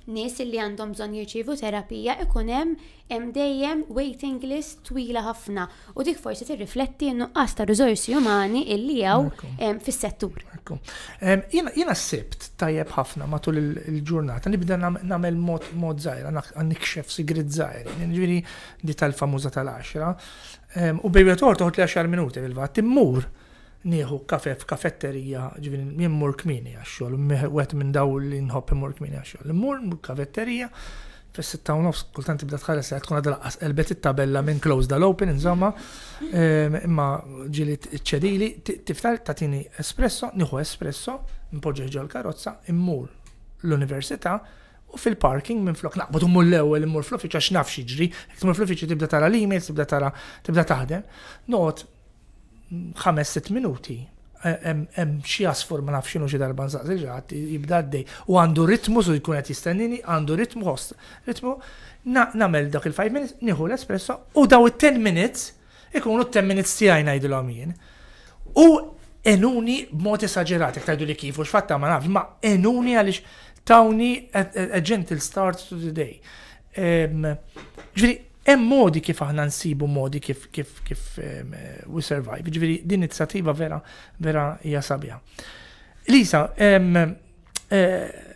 [SPEAKER 13] nies li għandhom bżonn jirċivu terapija ikun hemm dejjem waiting list twila ħafna u dik forsi tirrifletti n-nuqqas ta' riżorsi umani illi jew fis-settur.
[SPEAKER 2] Jiena sibt tajjeb ħafna matul il-ġurnata nibda nagħmel mod żgħira nikxef sigrid żgħira. ġifieri di tal-famuża tal-10. U bejja tort toħod li 10 minuti bil-vatt immur nieħu kafe f'kafetterija, ġivin, minn mur kmini għaxxol, wet minn daw li nħobb mur kmini għaxxol. Mur kafetterija, fis sitta nofs, kultant tibda tħares li tkun għadlaqqas elbet it-tabella minn close dal open, insomma, ehm, imma ġili ċedili, tiftar tatini espresso, nieħu espresso, npoġġeġ ġol karozza, immur l-università, u fil-parking minn flok naqbad u mull ewwel immur fl-uffiċċju għax nafx jiġri, jekk tmur fl-uffiċċju tibda tara l-email, tibda tara tibda taħdem. Not 5-6 minuti hemm e, xi jasfur ma nafx xi darba nsaqsil ġat jibda d-dej u għandu ritmu su jkun qed jistennini għandu ritmu ħost. Ritmu nagħmel dak il-5 minutes, nieħu l-espresso u daw it-10 minutes ikunu t-10 minutes tiegħi ngħidilhom jien. U enuni b'mod esaġerat, jekk tgħidu li kif u x'fatta ma nafx, ma enuni għaliex tawni a gentle start to the day. Ġifieri hemm modi kif aħna nsibu modi kif kif kif um, we survive. Ġifieri din inizjattiva vera vera hija sabiħa. Lisa, um, uh,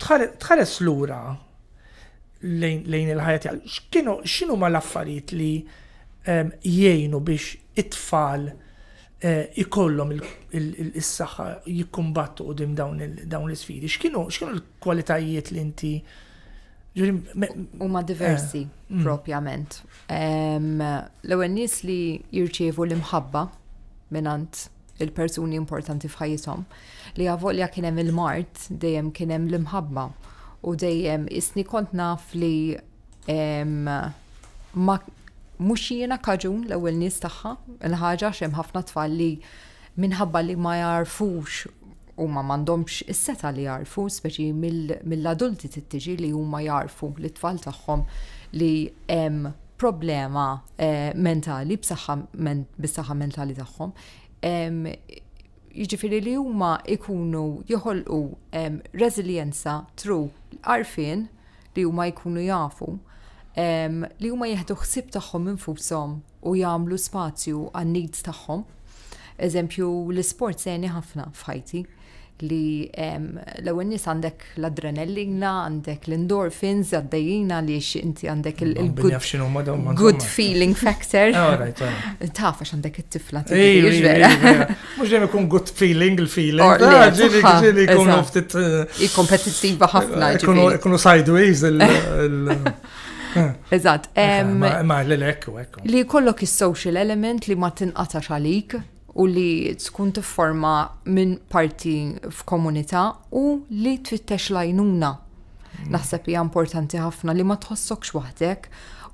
[SPEAKER 2] tħares lura lejn, lejn il-ħajja tiegħek. X'kienu x'inhu ma l-affarijiet li um, jgħinu biex it-tfal uh, ikollhom is-saħħa jikkumbattu qudiem dawn l-isfidi. X'kienu x'kienu l-kwalitajiet li inti Huma eh, diversi mm. propjament. L-ewwel
[SPEAKER 12] nies li jirċievu l-imħabba minant il-persuni importanti f'ħajjithom li għavolja kien hemm il-mart dejjem kien hemm l-imħabba u dejjem isni kont naf li ma mhux jiena kaġun l-ewwel nies tagħha il-ħaġa x'hemm ħafna tfal li minħabba li ma jarfux ma m'għandhomx is-seta li jarfu, speċi mill-adulti tittiġi li huma jarfu li tfal tagħhom li hemm problema eh, mentali b'saħħa mentali tagħhom. Jiġifieri li huma ikunu joħolqu resilienza tru arfin li huma jkunu jafu li huma jieħdu ħsieb tagħhom infushom u jagħmlu spazju għan-needs tagħhom. Eżempju, l-isport sejni ħafna f'ħajti li l-ewwel nies għandek l-adrenalina, għandek l-endorphins għaddejjina li inti għandek il-good feeling factor. Ah, Taf għax għandek it-tifla tiġi vera.
[SPEAKER 2] Mhux ikun good feeling
[SPEAKER 12] il-feeling. Ah, Ġieli eh,
[SPEAKER 2] ħafna. sideways
[SPEAKER 12] Eżatt. Ma l-ekku, Li kollok is-social element li ma tinqatax għalik u li tkun tifforma minn parti f'komunità u li twittex lajnuna. Mm. Naħseb hija importanti ħafna li ma tħossokx waħdek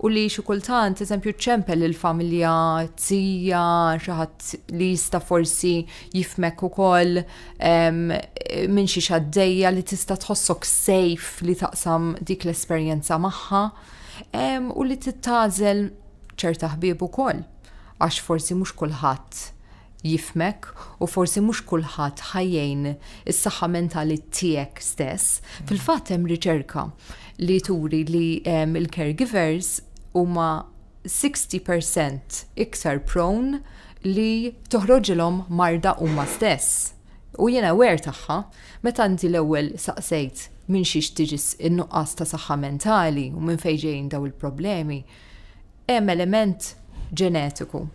[SPEAKER 12] u li xi kultant eżempju ċempel il-familja tzija, xi ħadd li jista' forsi jifmek ukoll minn xi xaddejja li tista' tħossok sejf li taqsam dik l-esperjenza magħha u li tittażel ċerta ħbieb ukoll għax forsi mhux kulħadd jifmek u forsi mhux kulħadd ħajjejn is-saħħa mentali tiegħek stess. Fil-fatt hemm riċerka li turi li ehm, il-caregivers huma 60% iktar prone li toħroġilhom marda huma stess. U jiena wer tagħha meta inti l-ewwel saqsejt minn xiex tiġis in-nuqqas ta' saħħa mentali u minn fejn ġejjin daw il-problemi, hemm element ġenetiku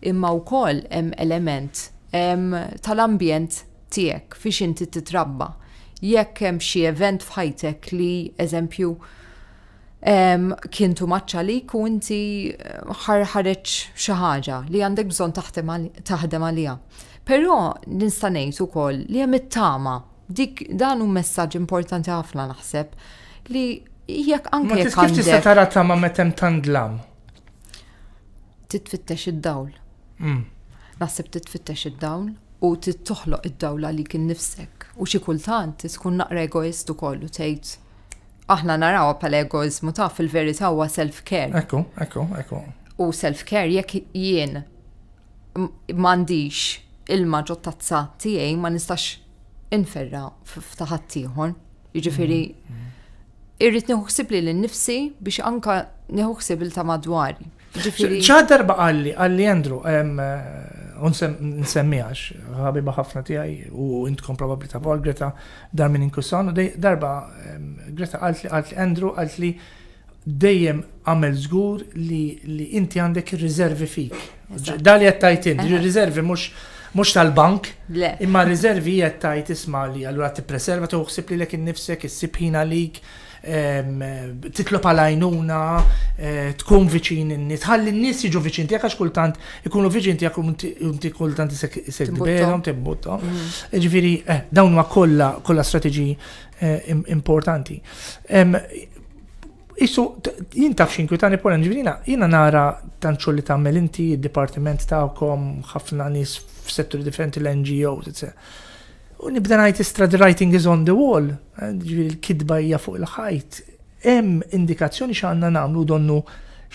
[SPEAKER 12] imma wkoll hemm element tal-ambjent tiegħek fiex inti titrabba. Jekk hemm xi event f'ħajtek li eżempju kientu maċċa li u inti eh, ħarħareċ xi ħaġa li għandek bżonn taħdem għalija. Però nista' ngħid ukoll li hemm it-tama dik dan hu messaġġ importanti ħafna naħseb li jekk anke jekk Ma tistax tara
[SPEAKER 2] tama meta hemm tandlam.
[SPEAKER 12] Titfittex id-dawl. Mm. Naħseb titfittex id-dawl u tittoħloq id-dawla li kien nifsek. U xi kultant tkun naqra egoist kollu tgħid aħna naraw pal egoizmu ta' fil-verità huwa self-care.
[SPEAKER 2] Ekku, ekku, ekku.
[SPEAKER 12] U self-care jekk jien m'għandix il tazza tiegħi ma nistax inferra f'taħat ieħor. Jiġifieri mm, mm. irrid nieħu ħsieb li nnifsi biex anka nieħu il ta' madwari ċadar
[SPEAKER 2] baqalli, għalli Andrew, eh, nsemmiħax, għabi ħafna tijaj, u intkom probabli ta' bol Greta dar minn inkusson, u darba Greta għalli, għalli għalt li dejjem għamel zgur li inti għandek rizervi fik. Dali għattajtin, rizervi mux mux tal-bank, imma rizervi tajt isma li għallura t-preserva tuħsib li l-ek nifsek, s-sibħina lik, titlop għal-għajnuna, eh, tkun viċin n-nis, ħalli n-nis jiġu viċin tijak għax kultant, ikunu viċin tijak unti kultant s-sekbelom, tibbutom. Mhm. Ġviri, eh, dawn ma kolla, kolla strategi eh, importanti. Issu, jien taf xinkwitani pola ġvirina, jina nara tanċu li tammel inti, il-departiment ta'kom, ħafna nis f-settur differenti l t etc. U nibda najt istra the writing is on the wall, eh, ġifieri l-kidba hija fuq il-ħajt. Hemm indikazzjoni x'għandna nagħmlu donnu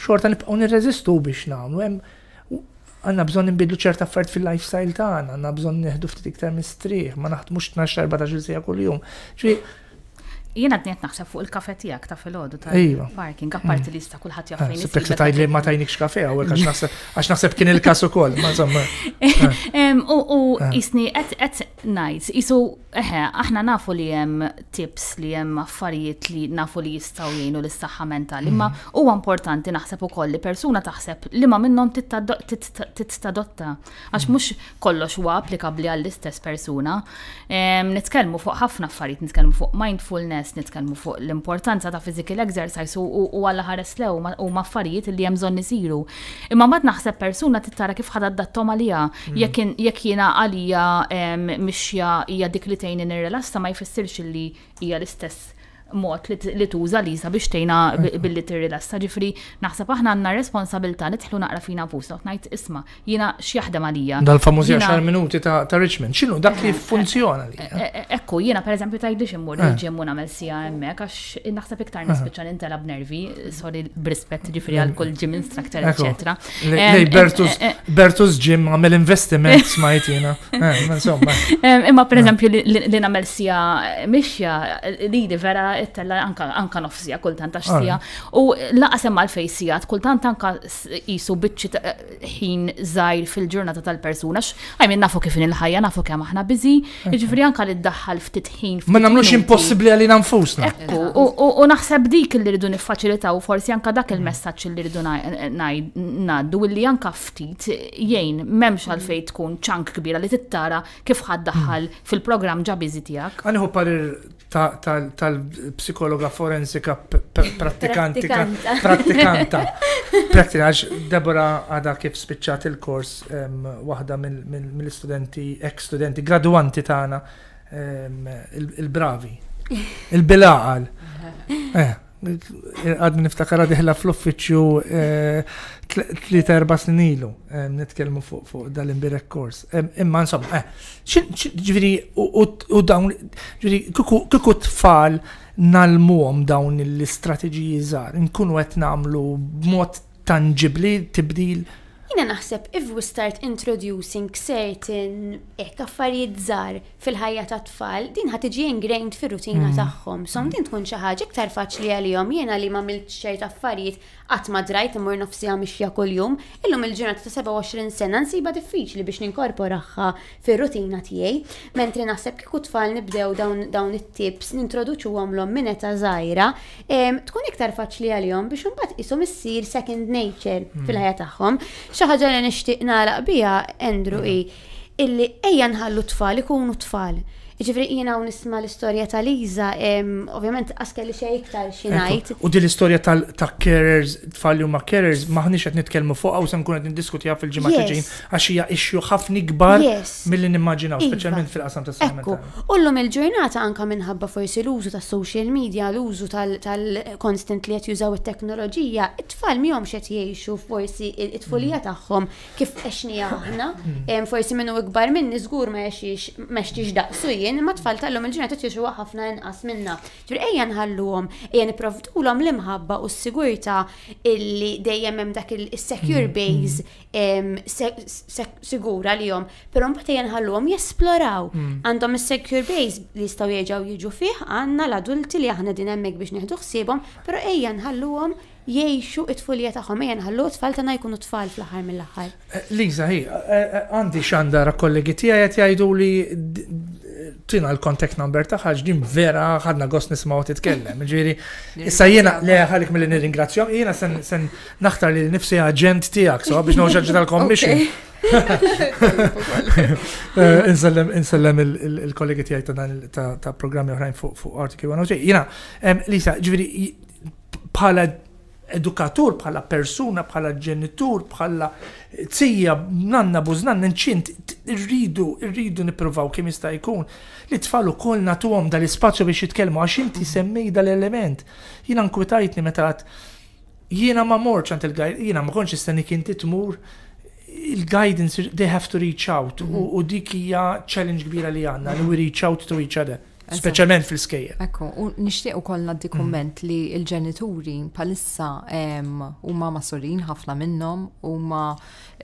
[SPEAKER 2] xorta nibqgħu nirreżistu biex nagħmlu. Hemm għandna bżonn nbidlu ċert affert fil-lifestyle tagħna, għandna bżonn neħdu ftit iktar mistrieħ, ma
[SPEAKER 14] naħdmux 12-14 sija kuljum. Ġifieri Jena d-niet naħseb fuq il-kafe tijak ta' fil-ħodu ta' iva. parking, għapparti li sta' kullħat jaffin. Ah, Sittek li
[SPEAKER 2] tajd li ma tajnikx kafe, għu għax naħseb kien il kasu kol, ma' zamma.
[SPEAKER 14] U jisni, ah. ah. et najt, jisu, eħe, aħna nafu li jem tips li jem affarijiet li nafu li jistaw jenu l-istaxħa mentali, ma' mm. u importanti naħseb u koll li persuna taħseb li ma' minnom tittadotta, għax mux mm. kollox u applikabli għall-istess persuna. Nitkelmu fuq ħafna affarijiet, nitkelmu fuq mindfulness, stess nitkellmu fuq l-importanza ta' physical exercise u għalla ħares lew u maffarijiet li hemm bżonn isiru. Imma mad naħseb persuna tittara kif ħadattom għalija mm. jekk jiena għalija mixja hija dik li tgħin relasta ma jfissirx li hija l-istess mod li tuża Lisa biex tejna mhm. billi tirrilassa ġifri naħseb aħna għandna responsabilta li tħlu naqra fina fusna tnajt isma jiena x'jaħdem għalija. dal famużi 10
[SPEAKER 2] minuti ta' Richmond, x'inhu dak li eh, eh, eh,
[SPEAKER 14] funzjona li. Ekku, jiena pereżempju tgħidli immur il-ġimmu nagħmel sija hemmhekk għax naħseb iktar nispiċċa nintela b'nervi, sorry brispett ġifri għal kull ġim instructor, eċetera. Lej
[SPEAKER 2] Bertus ġim għamel investiment smajt jiena.
[SPEAKER 14] Imma eżempju li nagħmel sija mixja li vera it-tella anka, anka nofsija kultant għax sija. U laqa semma l-fejsijat, kultant anka jisu bitċi ħin zaħir fil-ġurnata tal-persuna, minn nafu kif il-ħajja, nafu kemm aħna bizi, ġifri anka li d-daħħal ftit ħin. Ma namlux impossibli
[SPEAKER 2] għalina nfusna.
[SPEAKER 14] U naħseb dik li rridu nifacilita u forsi anka dak il messagġ li rridu naddu, li anka ftit jgħin memx għalfej tkun ċank kbira li tittara kif ħaddaħħal hmm. fil-program ġabizi tijak.
[SPEAKER 2] Għanħu parir tal-psikologa forensika prattikanti pratikanta. Pratikanta, Debora għada kif spiċċat il-kors waħda mill-studenti, ex-studenti, graduanti tagħna il-bravi, il-bilaqal. Eh, għad niftakara diħla fl-uffiċju eh, tliet erba' snin ilu nitkellmu fuq dal-imbirek kors. Imma insomma, eh, ġifieri u dawn ġifieri kieku tfal nalmuhom dawn l-istrateġiji żgħar, nkunu qed nagħmlu b'mod tangibli tibdil.
[SPEAKER 13] Jina naħseb if we start introducing certain ek affarijiet żgħar fil-ħajja ta' tfal, din ħatiġi tiġi ingrained fir-rutina mm. tagħhom. Som din tkun xi ħaġa iktar faċli għalihom jiena li ma milt xejn affarijiet Qatt ma drajt imur nofsi kol kuljum, illum il-ġurnata ta' 27 sena nsiba diffiċli biex ninkorporaħħa fir-rutina tiegħi, mentri naħseb kieku tfal nibdew dawn it-tips nintroduċuhom l minn eta żgħira, tkun iktar faċli għalihom biex imbagħad qishom issir second nature hmm. fil-ħajja tagħhom. Xaħġa ħaġa li nixtieq nagħlaq bija Andrew hmm. i illi ejja nħallu tfal ikunu tfal. Ġifri jina u nisma l-istoria ta' Liza, ovvjament askelli xej iktar xinajt. U
[SPEAKER 2] di l-istoria ta' carers tfalli u ma' carers, maħniċ għet nitkelmu fuqa u san kunet għaf fil-ġimma ġin għax hija ixju ħafna kbar mill-li nimmaġinaw, iva. specialment fil-qasam ta' s-sakku.
[SPEAKER 13] Ullum il-ġurnata anka minħabba forsi l-użu ta' social media, l-użu tal konstant li għet jużaw il-teknoloġija, it-tfal mi jom xet jiexu forsi it-tfulija mm. tagħhom kif eċni aħna, mm. forsi minnu ikbar minn nizgur ma' jaxiex daqsu ġejjin, ma tfal tal-lum il-ġurnata t ħafna inqas minna. Ġur ejja nħalluhom, ejja niprovdulhom l-imħabba u s-sigurta illi dejjem hemm dak il-secure mm-hmm. base sigura li jom, pero mbagħad ejjan ħallum jesploraw. Mm. Għandhom is-secure base li jistgħu jeġgħu jiġu fih, għandna l-adulti li aħna din hemmhekk biex neħdu ħsiebhom, però ejja nħalluhom jiexu it-tfulija tagħhom ħallu t tfal tana jkunu tfal fl-aħħar mill-aħħar.
[SPEAKER 2] Eh, Liza, hi, eh, eh, għandi xandara kollegi tiegħi qed jgħidu li tina l-kontek number ta' ġdim vera ħadna għos nisma t-tkellem. Ġiri, issa jena leħalik mill ringrazzja jena sen naħtar li nifsi agent tijak, so biex noġġaġġi tal-commission. Eh, insellem il-kollegi tijaj ta' programmi uħrajn fuq artikli 1. Jena, Lisa, ġiri, bħala edukatur, bħala persuna, bħala ġenitur, bħala tzija, nanna, buznan, nċint, irridu, rridu niprovaw kim jista' jkun li tfal ukoll għom dal-ispazju biex jitkellmu għax inti mhm. semmej dal-element. Jiena nkwitajtni meta jiena ma morċ għand il-gajr, jiena ma konċ istenni kien titmur il-guidance, they have to reach out, mhm. u dik hija challenge kbira li għandna, li we reach out to each other. Speċjalment fil-skejja. Ekku, u nixtieq ukoll naddi mm. komment li
[SPEAKER 12] l-ġenituri bħalissa huma masurin ħafna minnhom huma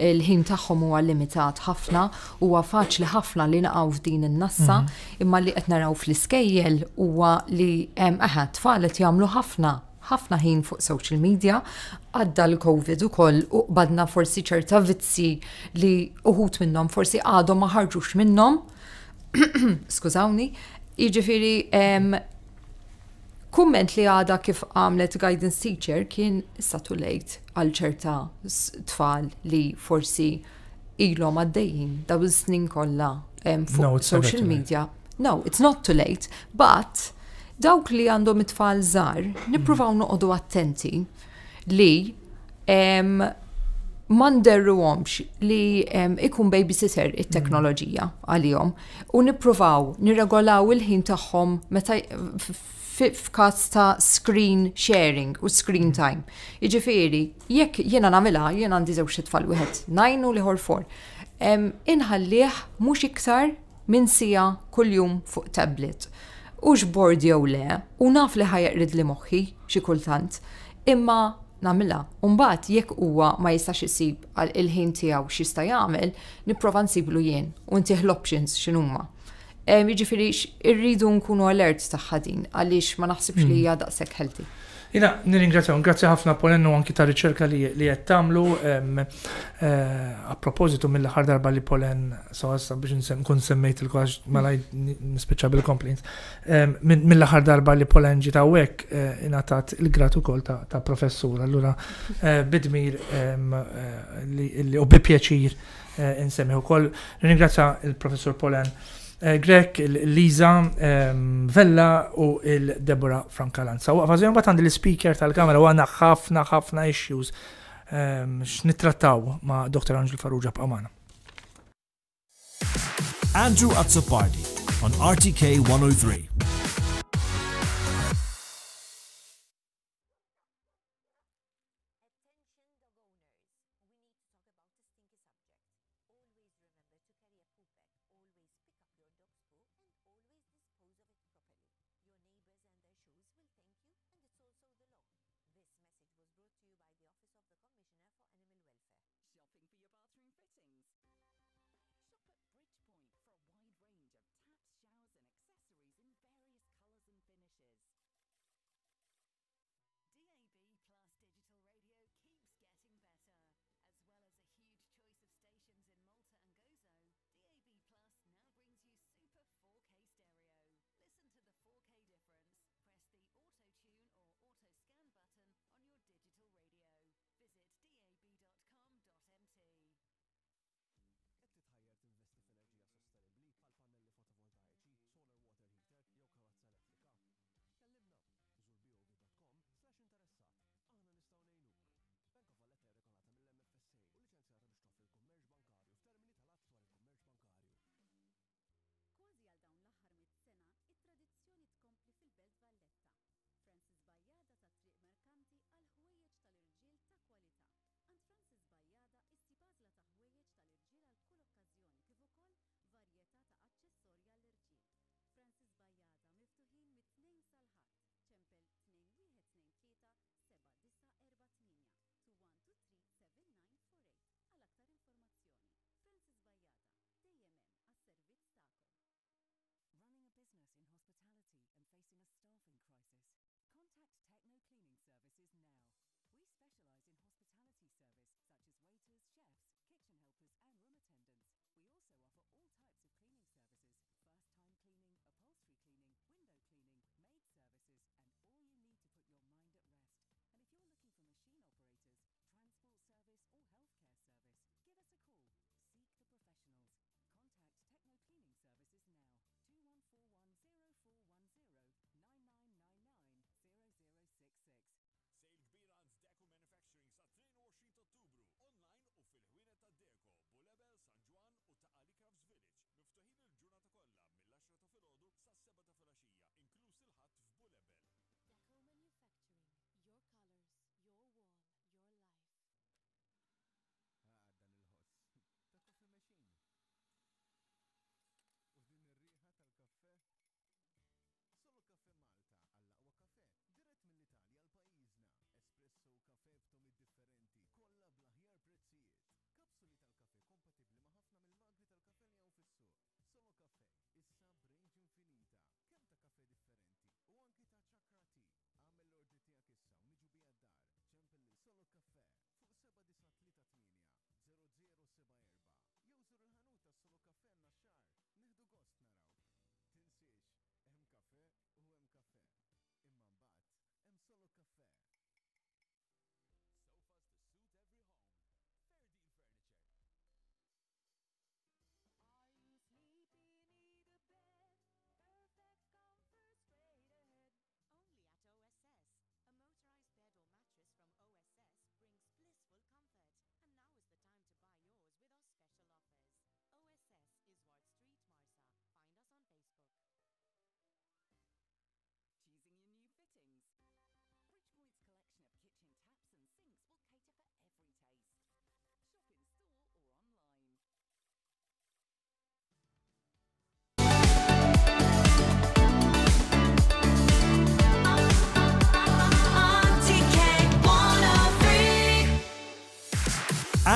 [SPEAKER 12] l-ħin tagħhom huwa limitat ħafna huwa faċli ħafna li naqaw f'din in-nassa mm-hmm. imma li qed naraw fl-iskejjel huwa li hemm tfalet tfal jagħmlu ħafna ħafna ħin fuq social media, għadda l-Covid u koll u badna forsi ċerta vizzi li uħut minnom, forsi għadhom ma ħarġux minnom, skużawni, Jiġifieri kumment li għada kif għamlet guidance teacher kien issa too għal ċerta tfal li forsi ilhom għaddejjin da is-snin kollha fuq social media. No, it's not too late, but dawk li għandhom it-tfal żgħar nippruvaw noqogħdu attenti li manderru għomx li um, ikun babysitter it-teknoloġija mm. għal-jom u niprovaw, nirregolaw il-ħin taħħom meta f'kas ta' screen sharing u screen mm. time. Iġifiri, jekk jena namela, jena għandi zewx tfal wieħed, najn u liħor for. Um, inħallih mux iktar minn sija kull-jum fuq tablet. Ux bordi jew le, u naf li ħajqrid li moħħi xi kultant, imma namilla. Umbat, jekk huwa ma jistax isib għal il-ħin tiegħu xista jagħmel, nipprova nsiblu jien u ntih l-options x'inhuma. Jiġifieri irridu nkunu alert taħħadin, għalix għaliex ma naħsibx li hmm. hija daqshekk healthy.
[SPEAKER 2] Jina, nir-ingrazzjaw, grazzi ħafna polennu anki ta' riċerka li qed tagħmlu. Eh, a propositu mill-aħħar darba li Polen sawassa biex nkun semmejt il-kwax malaj nispiċċa bil-complaints. mill ħar darba li Polen ġi ta' wek eh, ingħatat il-grat ukoll ta' professur. Allura eh, bidmir li u bi pjaċir insemmi nir Nirringrazzja il-professur Polen. Eh, Grek, il-Liza, Vella u il-Debora Frankalan. Sa' waqfa zjon bat għandi l-speaker tal-kamera u għanna ħafna ħafna issues x'nittrattaw ma' Dr. Angel Farrugia b'amana.
[SPEAKER 1] Andrew Azzopardi on RTK 103.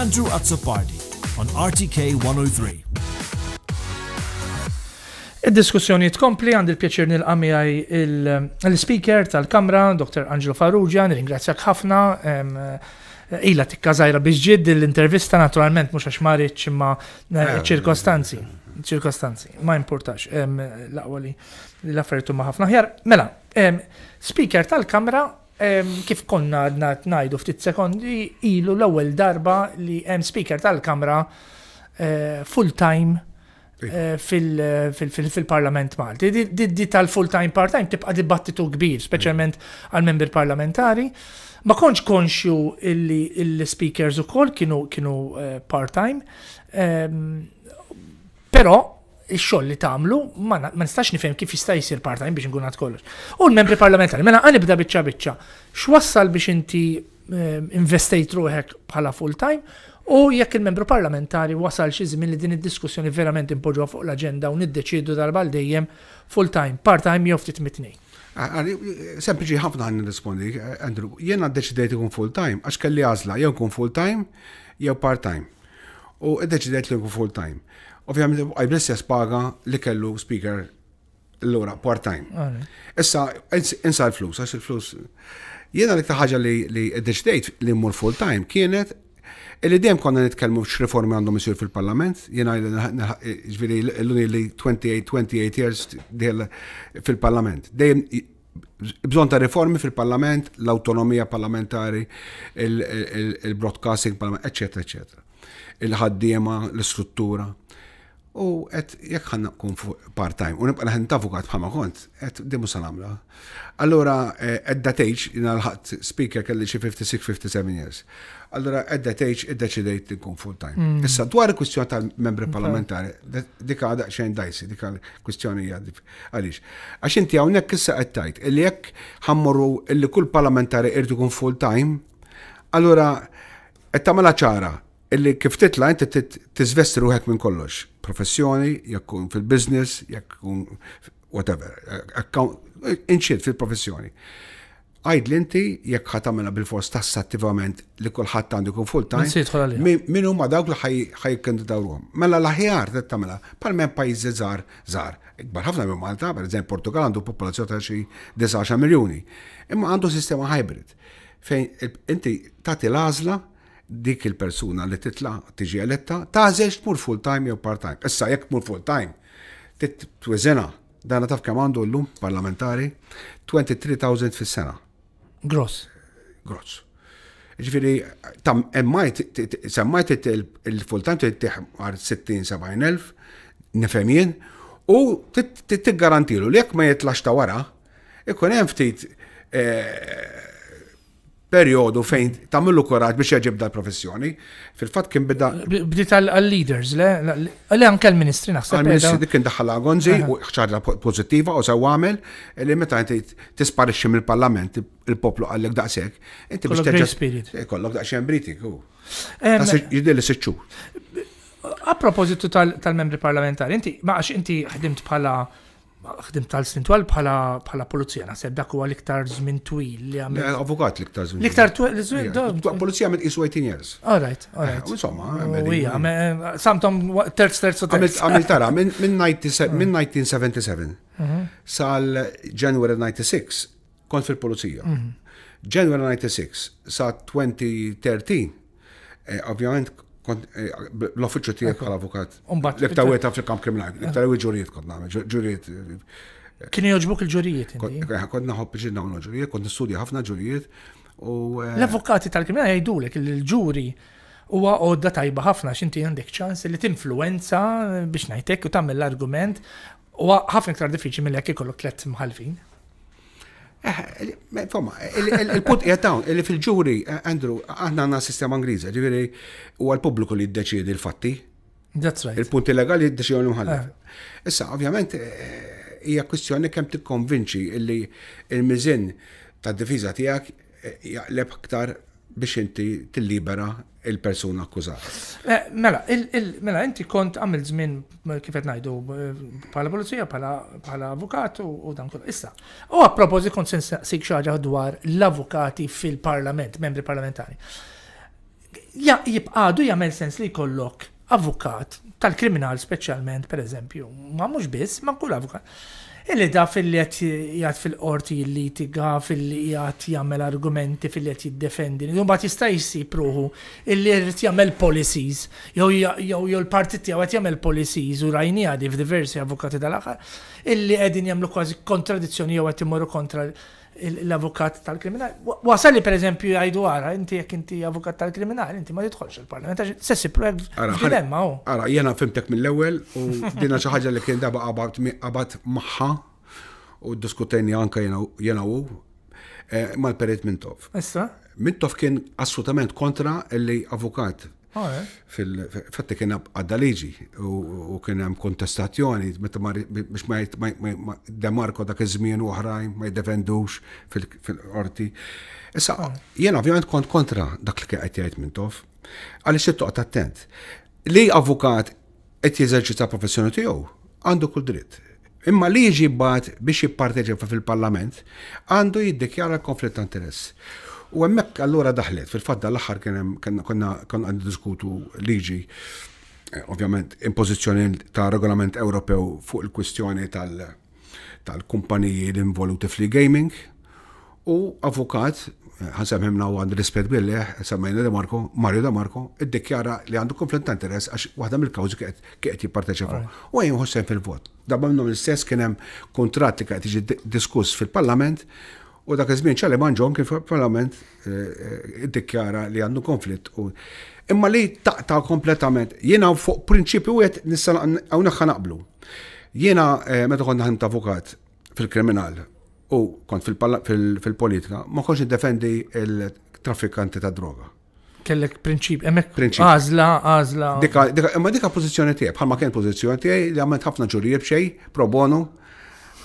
[SPEAKER 1] Andrew Azzopardi
[SPEAKER 2] on RTK 103. Id-diskussjoni tkompli għand il-pjaċir nilqa' miegħi il eh, speaker tal-Kamra, Dr. Angelo Farrugia, nil-ingrazzjak ħafna. Eh, ila tikka zaħira biex l-intervista naturalment mhux għax marriċ ma' eh, ċirkostanzi. Ċirkostanzi, ma importax, l għawali l-affertu ma ħafna Jar, Mela, speaker tal-Kamra kif konna għadna t-najdu ftit sekondi, ilu l ewwel darba li hemm speaker tal-kamra eh, full-time eh, fil-parlament Malti. Di tal-full-time part-time tibqa dibattitu kbir, specialment għal-member parlamentari. Ma konċ konxju illi il-speakers u kol kienu eh, part-time, pero il-xoll li tagħmlu ma nistax nifhem kif jista' jsir part-time biex nkunat kollox. U l-membri parlamentari, mela ibda biċċa biċċa. X'wassal biex inti eh, investejt ruħek bħala full-time U jekk il-membru parlamentari wasal xi żmien li din id-diskussjoni verament impoġġuha fuq l-aġenda u niddeċiedu darba l dejjem full-time, part-time jew ftit mitnej.
[SPEAKER 11] Sempliċi ħafna għan nirrispondi, Andrew, jena deċidejt ikun full-time, għax kelli għażla jew kun full-time jew part-time. U deċidejt li kun full-time. Ovvijament, Iblessia paga li kellu speaker l-ura part-time. Issa, insa l-flus, għax l flus Jena li ħaġa li deċdejt li mmur full-time kienet Illi dejjem konna nitkellmu x'riformi għandhom isir fil-Parlament, jiena ġviri l luni li 28 years fil-Parlament. Dejjem bżon ta' riformi fil-Parlament, l-autonomija parlamentari, il-broadcasting parlament, eċetera, eċetera. Il-ħaddiema, l-istruttura. U għet jekk ħanna kun part-time, u nibqa ħan tavukat bħama kont, għet dimu salamla. Allora, eh, at that age, l-ħat speaker kelli xie 56-57 years. Allora, at that age, id-deċidejt nkun full-time. Mm. Issa, dwar kwistjoni tal-membri parlamentari, dik għada xejn dajsi, dika kwistjoni għaddi għalix. Għax inti għawnek issa għettajt, illi jek ħammurru illi kull parlamentari irdu kun full-time, allora, għettamela ċara, illi kif titla inti tiżvesti ruħek minn kollox. Professjoni, jekkun fil-business, jekkun whatever, account, fil-professjoni. Għajd l-inti, jekk ħatamela bil-fors tassa attivament li kullħat għandu kun full time. Minu ma dawk li ħajkendu dawruhom. Mela l-ħjar tattamela, palmen pajizi zar, zar. Ikbar ħafna minn Malta, per eżempju Portugal għandu popolazzjoni ta' xi 19 miljuni. Imma għandu sistema hybrid. Fejn inti tagħti l-għażla dik il-persuna li titla tiġi eletta tażel tmur full-time jew part-time. Issa jekk tmur full-time, titweżena dana taf kemm għandu llum parlamentari 23,000 fis-sena. Gross. Gross. Ġifiri, tam emmajt semmajt il-full-time għar 60-70,000 nifhem jien u tiggarantilu li jekk ma jitlax ta' wara ikun hemm ftit periodu fejn tamillu koraġ biex jaġib dal-professjoni. Fil-fat kien bida. Bdiet
[SPEAKER 2] għal-leaders, le? Le anke l-ministri naħseb. Għal-ministri
[SPEAKER 11] dik kien daħħal għonzi u ħċarra pozittiva u sew għamil li meta inti tisparixxi mill-parlament il-poplu għallek daqsek. Inti biex terġa' spirit. Eh, kollok daqsxejn Britik. Jidilli s-sċu.
[SPEAKER 2] A propositu tal-membri parlamentari, inti maqax inti ħdimt bħala ħdim tal-snin twal bħala polizija, naħseb dak huwa l-iktar żmien twil li għamil.
[SPEAKER 11] Avukat l-iktar żmien. L-iktar twil, Polizija għamil isu 18 years. All right, all right. Eh, insomma,
[SPEAKER 2] samtom terz terz u terz. Għamil tara,
[SPEAKER 11] minn 1977 sal-January 96 kont fil-polizija. Mhm. January 96 sa 2013 eh, ovvjament Eh, l-offiċu tiegħek għal avukat. L-iktar wieħed fil-kamp kriminali, l-iktar eh. ġurijiet kod nagħmel, eh, ġurijiet. Kini joġbuk il-ġurijiet. Kont naħobb ġin dawn ġurijiet, kod nistudja għafna ġurijiet. L-avukati
[SPEAKER 2] tal-kriminali jgħidulek il-ġuri huwa għodda tajba ħafna x'inti għandek ċans li t-influenza biex ngħidlek u tagħmel l-argument huwa ħafna iktar diffiċli mill jekk ikollok tliet mħalfin.
[SPEAKER 11] Fomma, eh, eh, il-punt jgħatawn, eh, il fil-ġuri, Andrew, aħna għanna sistema Angliża, ġiviri, u għal-pubbliku li d-deċidi l-fatti. That's right. Il-punti legali d-deċidi l-mħallef. Issa, ovvjament, hija kwistjoni kemm tikkonvinċi li il-mizin ta' difiża tiegħek jaqleb aktar biex inti tillibera il-persuna akkużata.
[SPEAKER 2] Eh, mela, mela, inti kont għamil żmien eh, kif qed ngħidu eh, bħala pulizija, bħala avukat u dan kol- Issa, u għapropozi kont sik xaġa dwar l-avukati fil-parlament, membri parlamentari. Ja, jibqadu jagħmel sens li jkollok avukat tal-kriminal speċjalment, per eżempju, ma mhux biss, ma kull avukat Illi da fil-li jgħat fil-qorti tiga fil-li jgħat jgħamil argumenti, fil-li jgħat jiddefendi. Nidum bat jista jissi pruħu, illi jgħat jgħamil policies, jow l-partit jgħat jgħamil policies, u rajni għadi f'diversi avukati dal-axar, illi għedin jgħamlu kważi kontradizzjoni jgħat jgħamlu kontra l-avukat tal-kriminal. Wasalli per eżempju għajdu għara, inti jek inti avukat tal-kriminal, inti ma jitħolx il-parlament, sessi projekt dilemma
[SPEAKER 11] Għara, oh. jena fimtek mill-ewel u dina xaħġa li kien daba għabat maħħa u diskutajni anka jena u eh, mal-perit Mintov. Issa? Mintov kien assolutament kontra li avukat Ah, eh. Fatti kien għadda liġi u kien hemm kontestazzjoni biex ma Demarko dak iż-żmien u oħrajn ma jiddefendux fil-qorti. Issa ah. jien ovvjament kont kontra dak li qed jgħid minn tof. Għaliex toqgħod attent. Li avukat qed jeżerċita professjoni tiegħu għandu kull dritt. Imma li jiġi biex jipparteġi fil-parlament għandu jiddikjara konflitt ta' interess. U hemmhekk allura daħlet, fil fadda l aħħar kien hemm konna konna diskutu liġi eh, ovvjament impożizzjoni ta' regolament Ewropew fuq il-kwistjoni tal- kumpaniji l-involuti fli gaming u avukat eh, ħasemħimna u għand rispet billi, eh, semmejna da Marko, Mario da Marko, id-dikjara li għandu konflitt ta' interess għax waħda mill-kawzi kieqet jipparteċipa. U għajn ħossem fil-vot. Dabba minnu l-istess kienem kontrat li kieqet jiġi diskuss fil-parlament U dak iż-żmien ċaleman ġon kif parlament eh, eh, iddikjara li għandu konflitt. Imma li taqta' kompletament, jiena fuq prinċipju għet nissa għawna naqblu. Jiena eh, meta naħdem ta avukat fil-kriminal u kont fil-politika, ma kontx defendi il-traffikanti ta' droga kellek prinċip, emmek għazla, għazla. Dika, dika, imma dika pozizjoni tiegħek bħalma kien pozizjoni tijaj li għamet ħafna ġurijiet bxej, pro bono,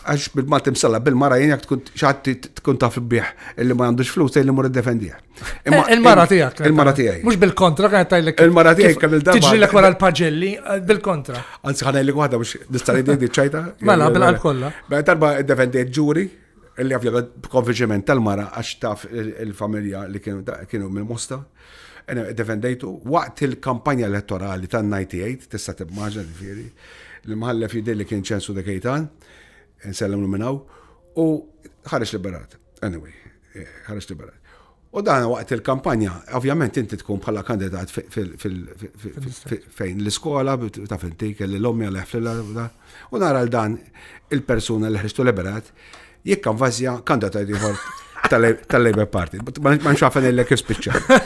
[SPEAKER 11] għax bil-ma timsalla bil-mara jenjak tkun x'atti tkun taf bieħ illi ma għandux flus illi mur id-defendija. Il-mara tijak. Il-mara tijak. Mux
[SPEAKER 2] bil-kontra għan tajlek. Il-mara tijak kan il-darba. Tiġri l-ek wara l-paġelli bil-kontra.
[SPEAKER 11] Għanzi għan li għada biex nistari di ċajta. Mela, bil-għal kolla. Bħed mela, darba id-defendija ġuri illi għavjad konfiċiment tal-mara għax taf il-familja li kienu mill-mosta. Defendejtu waqt il-kampanja elettorali tan-98, tista' tibmaġna ġifiri, l-mħallef jidilli kien ċensu dekajtan, nsellem l-minaw u ħareġ liberat. Anyway, eh, ħareġ liberat. U dan waqt il-kampanja, ovvjament inti tkun bħala kandidat fejn l-iskola, ta' finti, kelli l-ommi għal-ħflila, u nara l-dan il-persuna li ħriġtu liberat, jekk vazja kandidat diħor tal-Labor Party. Ma nxafan il kif spiċċa.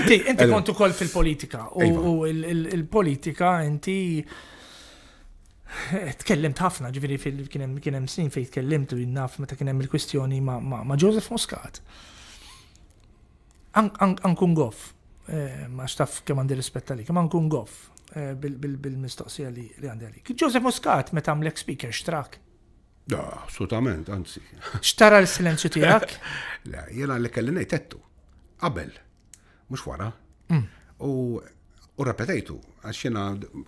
[SPEAKER 11] Inti, inti kontu kol fil-politika,
[SPEAKER 2] u iva. il-politika inti tkellimt ħafna, ġifiri kien hemm snin fejn tkellimt u naf meta kien hemm il-kwistjoni ma' Joseph Muscat. Ankun goff, eh, ma xtaf kemm għandi rispetta li, kemm ankun goff eh, bil-mistoqsija li għandi għalik. Joseph Muscat meta mlek speaker
[SPEAKER 11] xtrak. Da, assolutament, anzi. Xtara l-silenzju tijak? Le, jena li kellinaj tettu. Qabel, mux wara. Mm. U repetajtu, għax jena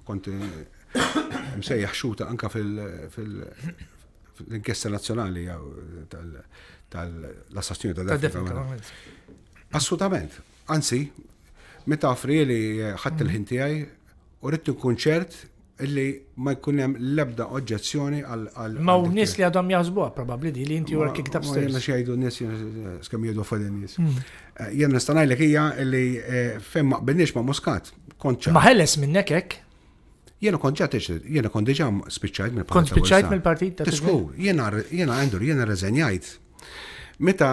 [SPEAKER 11] konti eh, msejjaħ xuta anka fil-inkjesta nazzjonali tal assassinju tal-Defrika. Assolutament. Anzi, meta offri li ħatt mm. il-ħinti għaj u rrid kunċert li illi ma jkun hemm l-ebda oġġezzjoni għal. Ma u nies li għadhom jaħsbuha probabbli di li inti wara għarki tab stess. Jena xejdu nies skam jgħidu fadi nis. Jena stanajlek hija li eh, fejn ma qbilniex ma' Muscat. Kont Ma ħeles minnek hekk. Jena konġat jena kon diġa spiċċajt mill-partit. Kont spiċċajt mill-partit? Tisku, jena għandur, jena reżenjajt. Meta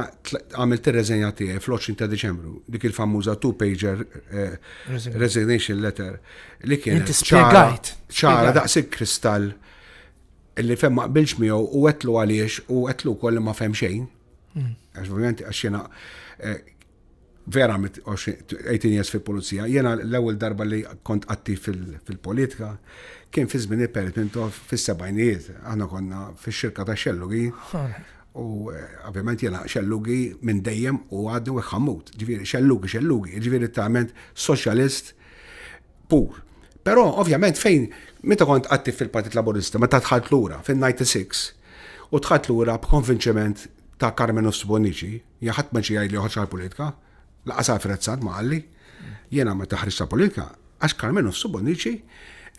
[SPEAKER 11] għamilt ir-reżenja tiegħi fl-20 ta' Deċembru, dik il-famuża two-pager eh, resignation letter li kien ċara daqsik kristall li femma ma qbilx miegħu u għetlu għaliex u għetlu koll ma femxejn. xejn. Hmm. Għax ovvijament għax jena eh, vera 18 years fil-polizija. Jena l-ewwel darba li kont atti fil-politika kien fi żmien il-peripinto fis sebajniet għanna konna fix-xirka ta' xellugi. U eh, ovvjament jena xellugi minn dejjem u għaddu ħammut. Ġifieri xellugi xellugi, ta' ment soċjalist pur. Però ovvjament fejn meta kont atti fil-Partit Laburista, meta l lura fin-96 u l lura b'konvinċiment ta' Carmen Ossubonici, jaħat maġi għaj li għal politika laqasa frezzat ma għalli, jena ma taħriġ ta' politika, għax Karmenu Subonici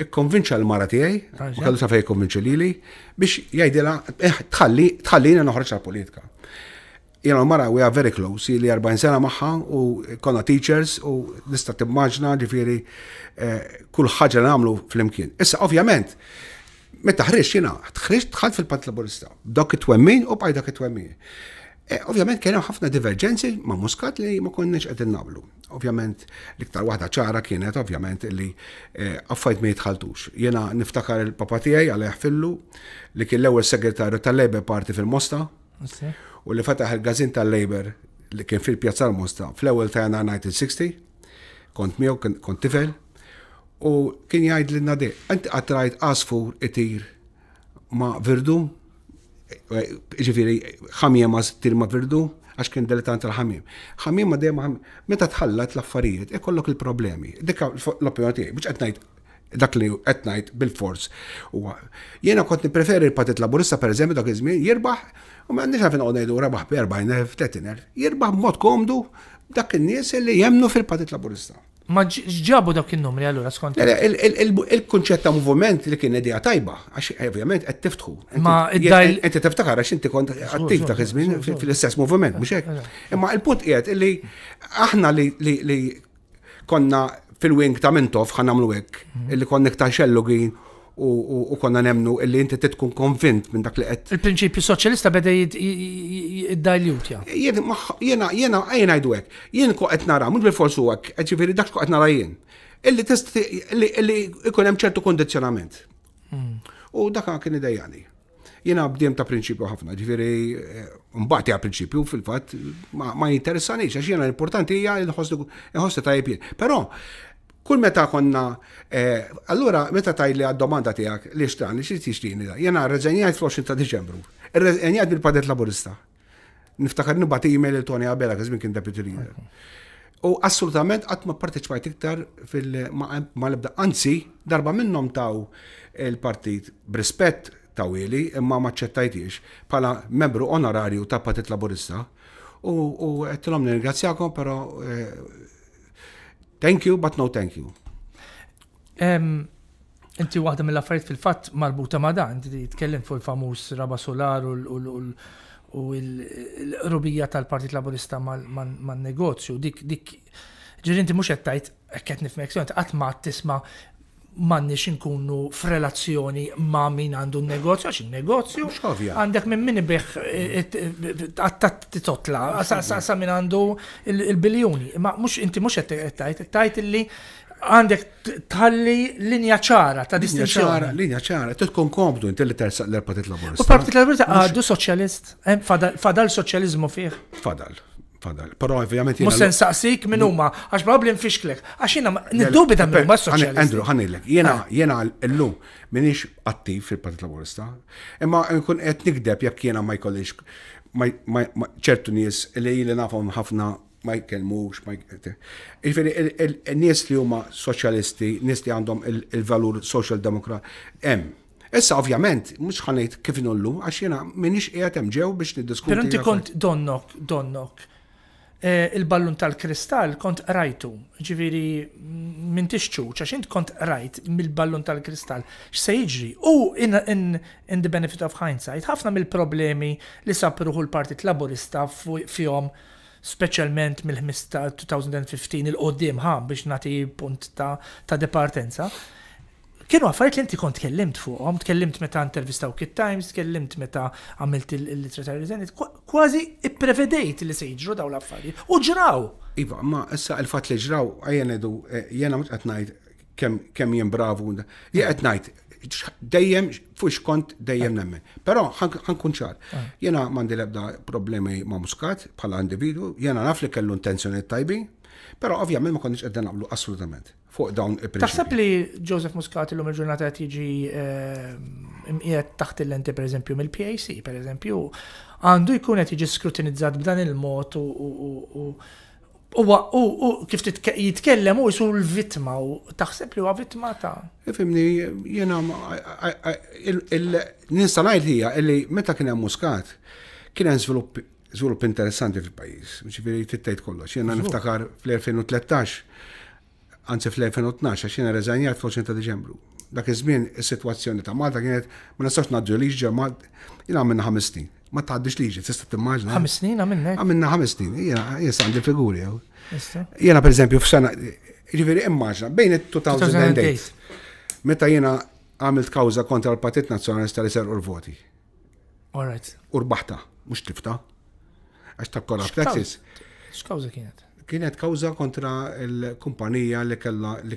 [SPEAKER 11] ikkonvinċa l-mara tiegħi, u kallu safaj ikkonvinċa li, biex jgħidilha eh, tħalli tħallina noħroġ tal-politika. Jena l-mara we are very close, li 40 sena magħha u konna teachers u nista' timmaġna ġifiri, eh, kull ħaġa nagħmlu flimkien. Issa ovvjament, meta taħriċ jiena, tħriġ tħad fil-Pat Laburista, Dok it-twemmin u bħaj dok it-twemmin. Eh, ovvjament kienem ħafna divergenzi ma' Muscat li ma konniex qed nablu. Ovvjament l-iktar waħda ċara kienet ovvjament li eh, affajt ma jitħaltux. Jena niftakar il-papa tiegħi għal jaħfillu li kien l-ewwel segretarju tal-Labor Party fil-Mosta u li fataħ il-gazin tal-Labor li kien fil-pjazzar Mosta fl-ewwel ta' 1960 kont miegħu kont tifel u kien jgħid l-nadi, għant għatrajt asfur itir ma' verdum ġifiri, ħamija ma tirma ma verdu, għax kien dilettant tal-ħamim. ħamim ma dejjem meta tħallat l-affarijiet, ikollok il-problemi. Dikka l-opinjoni tiegħi, biex qed ngħid dak li qed ngħid bil-fors. Jiena kont nippreferi l-Partit Laburista pereżempju dak iż-żmien jirbaħ u m'għandniex għafin qogħod ngħidu rebaħ b'40 30 jirbaħ mod komdu dak in-nies li jemnu fil-Partit Laburista.
[SPEAKER 2] Ma ġabu dak il-numri għallura skont.
[SPEAKER 11] Il-kunċett ta' moviment li kien idea tajba, għax eh, ovvjament qed tiftħu. Ma id-dajl. Inti tiftakar għax inti kont attiv ta' żmien fil-istess moviment, mhux hekk. Imma il-punt qiegħed li aħna li konna fil-wing ta' Mintof ħanamlu hekk, mhm. illi konna iktar xellugin u konna nemnu illi inti titkun konvint minn dak li qed. Il-prinċipju soċjalista beda jiddajlutja. Jena jena jena għajdu hekk. Jien ko qed nara, mux bil-forsu hekk, ġifiri dak ko qed nara jien. Illi testi illi ikun hemm ċertu kondizjonament. Hmm. U dak kien idejjani. Jena bdiem ta' prinċipju ħafna, ġifiri eh, mbagħad għal prinċipju fil-fatt ma jinteressanix għax jiena l-importanti hija l-ħosti tajjeb jien. Però Kull meta konna, eh, allura meta tajli għad-domanda tijak li li xie tixtini da, jena reġenjajt fl-20 ta' Deċembru, reġenjajt bil-Padet Laburista. Niftakar nibat e-mail il-Toni Għabela, kazmin kien deputy leader. U assolutament għat ma parteċpajt iktar fil mal anzi, darba minnom taw il-partit brispet tawili, imma ċettajtiex pala membru onorarju ta' Patit Laburista. U għettilom nirgazzjakom, pero eh, Thank you, but no thank you.
[SPEAKER 2] Inti waħda mill-affarijiet fil-fatt marbuta ma' dan, inti tkellem fuq il-famuż raba solar u l-rubija tal-Partit Laburista man-negozju. Dik dik ġirinti mhux qed tajt qed nifmek, qatt ma tisma' mannix f f'relazzjoni ma' min għandu n-negozju, għax n negozju Għandek minn min biħ eh, eh, t-totla, sa' minn għandu il-biljoni. Ma' mux inti mux għettajt, għettajt li għandek tħalli linja ċara ta' distinzjoni.
[SPEAKER 11] Linja ċara, titkun komdu inti li l-Partit Laburista. U Partit
[SPEAKER 2] Laburista għaddu soċjalist, eh, fadal soċjalizmu fih.
[SPEAKER 11] Fadal. Fadal, però ovvijament. Mus
[SPEAKER 2] saqsik minn huma, għax problem nfixklek, għax jena niddubita minn huma Andrew, ħanilek,
[SPEAKER 11] jena jena l-lum minix attiv fil-Partit Laburista, imma nkun qed nikdeb jekk jena ma jkollix ċertu nies li jili nafhom ħafna ma jkellmux, ma Iġveri, nies li huma soċjalisti, nies li għandhom il-valur social demokrat, hemm. Issa ovvjament, mhux ħanejt kif nullu, għax jena minix qiegħed hemm ġew biex niddiskuti. Però inti kont
[SPEAKER 2] donnok, donnok. Eh, il-ballun tal-kristall kont rajtu, ġiviri minn tixċu, ċaxint kont rajt mill-ballun tal-kristall, x'se jiġri. U in, in, in the benefit of hindsight, ħafna mill-problemi li sapruħu l-Partit Laburista fjom specialment mill-2015 il-qoddim ħam biex nati punt ta', ta departenza. Kienu għaffariet li inti kont tkellimt fuqhom, tkellimt meta intervistaw Kit Times, tkellimt meta għamilt il-Literary Zenit, kważi ipprevedejt li se jiġru daw
[SPEAKER 11] l-affarijiet. U ġraw! Iva, ma issa il-fat li ġraw, għajen edu, eh, jena mux għatnajt kem jen bravu, jgħet għatnajt, dejjem fux kont dejjem ah. nemmen. Pero ħankun ċar. Ah. Jena mandi lebda problemi ma' muskat bħala individu, jena naf li kellu intenzjoni tajbi, pero ovvjament ma konniex qegħdin naqblu assolutament fuq dawn il-prinċipi. Taħseb
[SPEAKER 2] li Joseph Muscat l-lum il-ġurnata tiġi eh, imqiet taħt il-lenti per eżempju mill-PAC, per eżempju, għandu jkun qed jiġi skrutinizzat b'dan il-mod u u kif jitkellem u jisur l-vitma u taħseb li huwa vitma ta'
[SPEAKER 11] Fimni, jena ninsalajt hija illi meta kien hemm Muscat kien hemm żvilupp interessanti fil-pajjiż, ġifieri tittejt kollox. Jena niftakar fl-2013 anzi fl-2012 xina jiena fl-20 ta' Deċembru. Dak iż-żmien is-sitwazzjoni ta' Malta kienet ma nistax naġġu liġi Malta jiena għamilna ħames snin. Ma tgħaddix liġi, tista' timmaġna. Ħames snin għamilna. Eh? Għamilna ħames snin, jiena jista' għandi figuri jew. Jiena pereżempju f'sena ġifieri immaġna bejn it-2008 meta jiena għamilt kawża kontra l-Partit Nazzjonalista li ser urvoti. voti Urbaħta, mhux tifta. Għax ta' corrupt taxes.
[SPEAKER 2] X'kawża kienet?
[SPEAKER 11] kienet kawza kontra l-kumpanija li kella li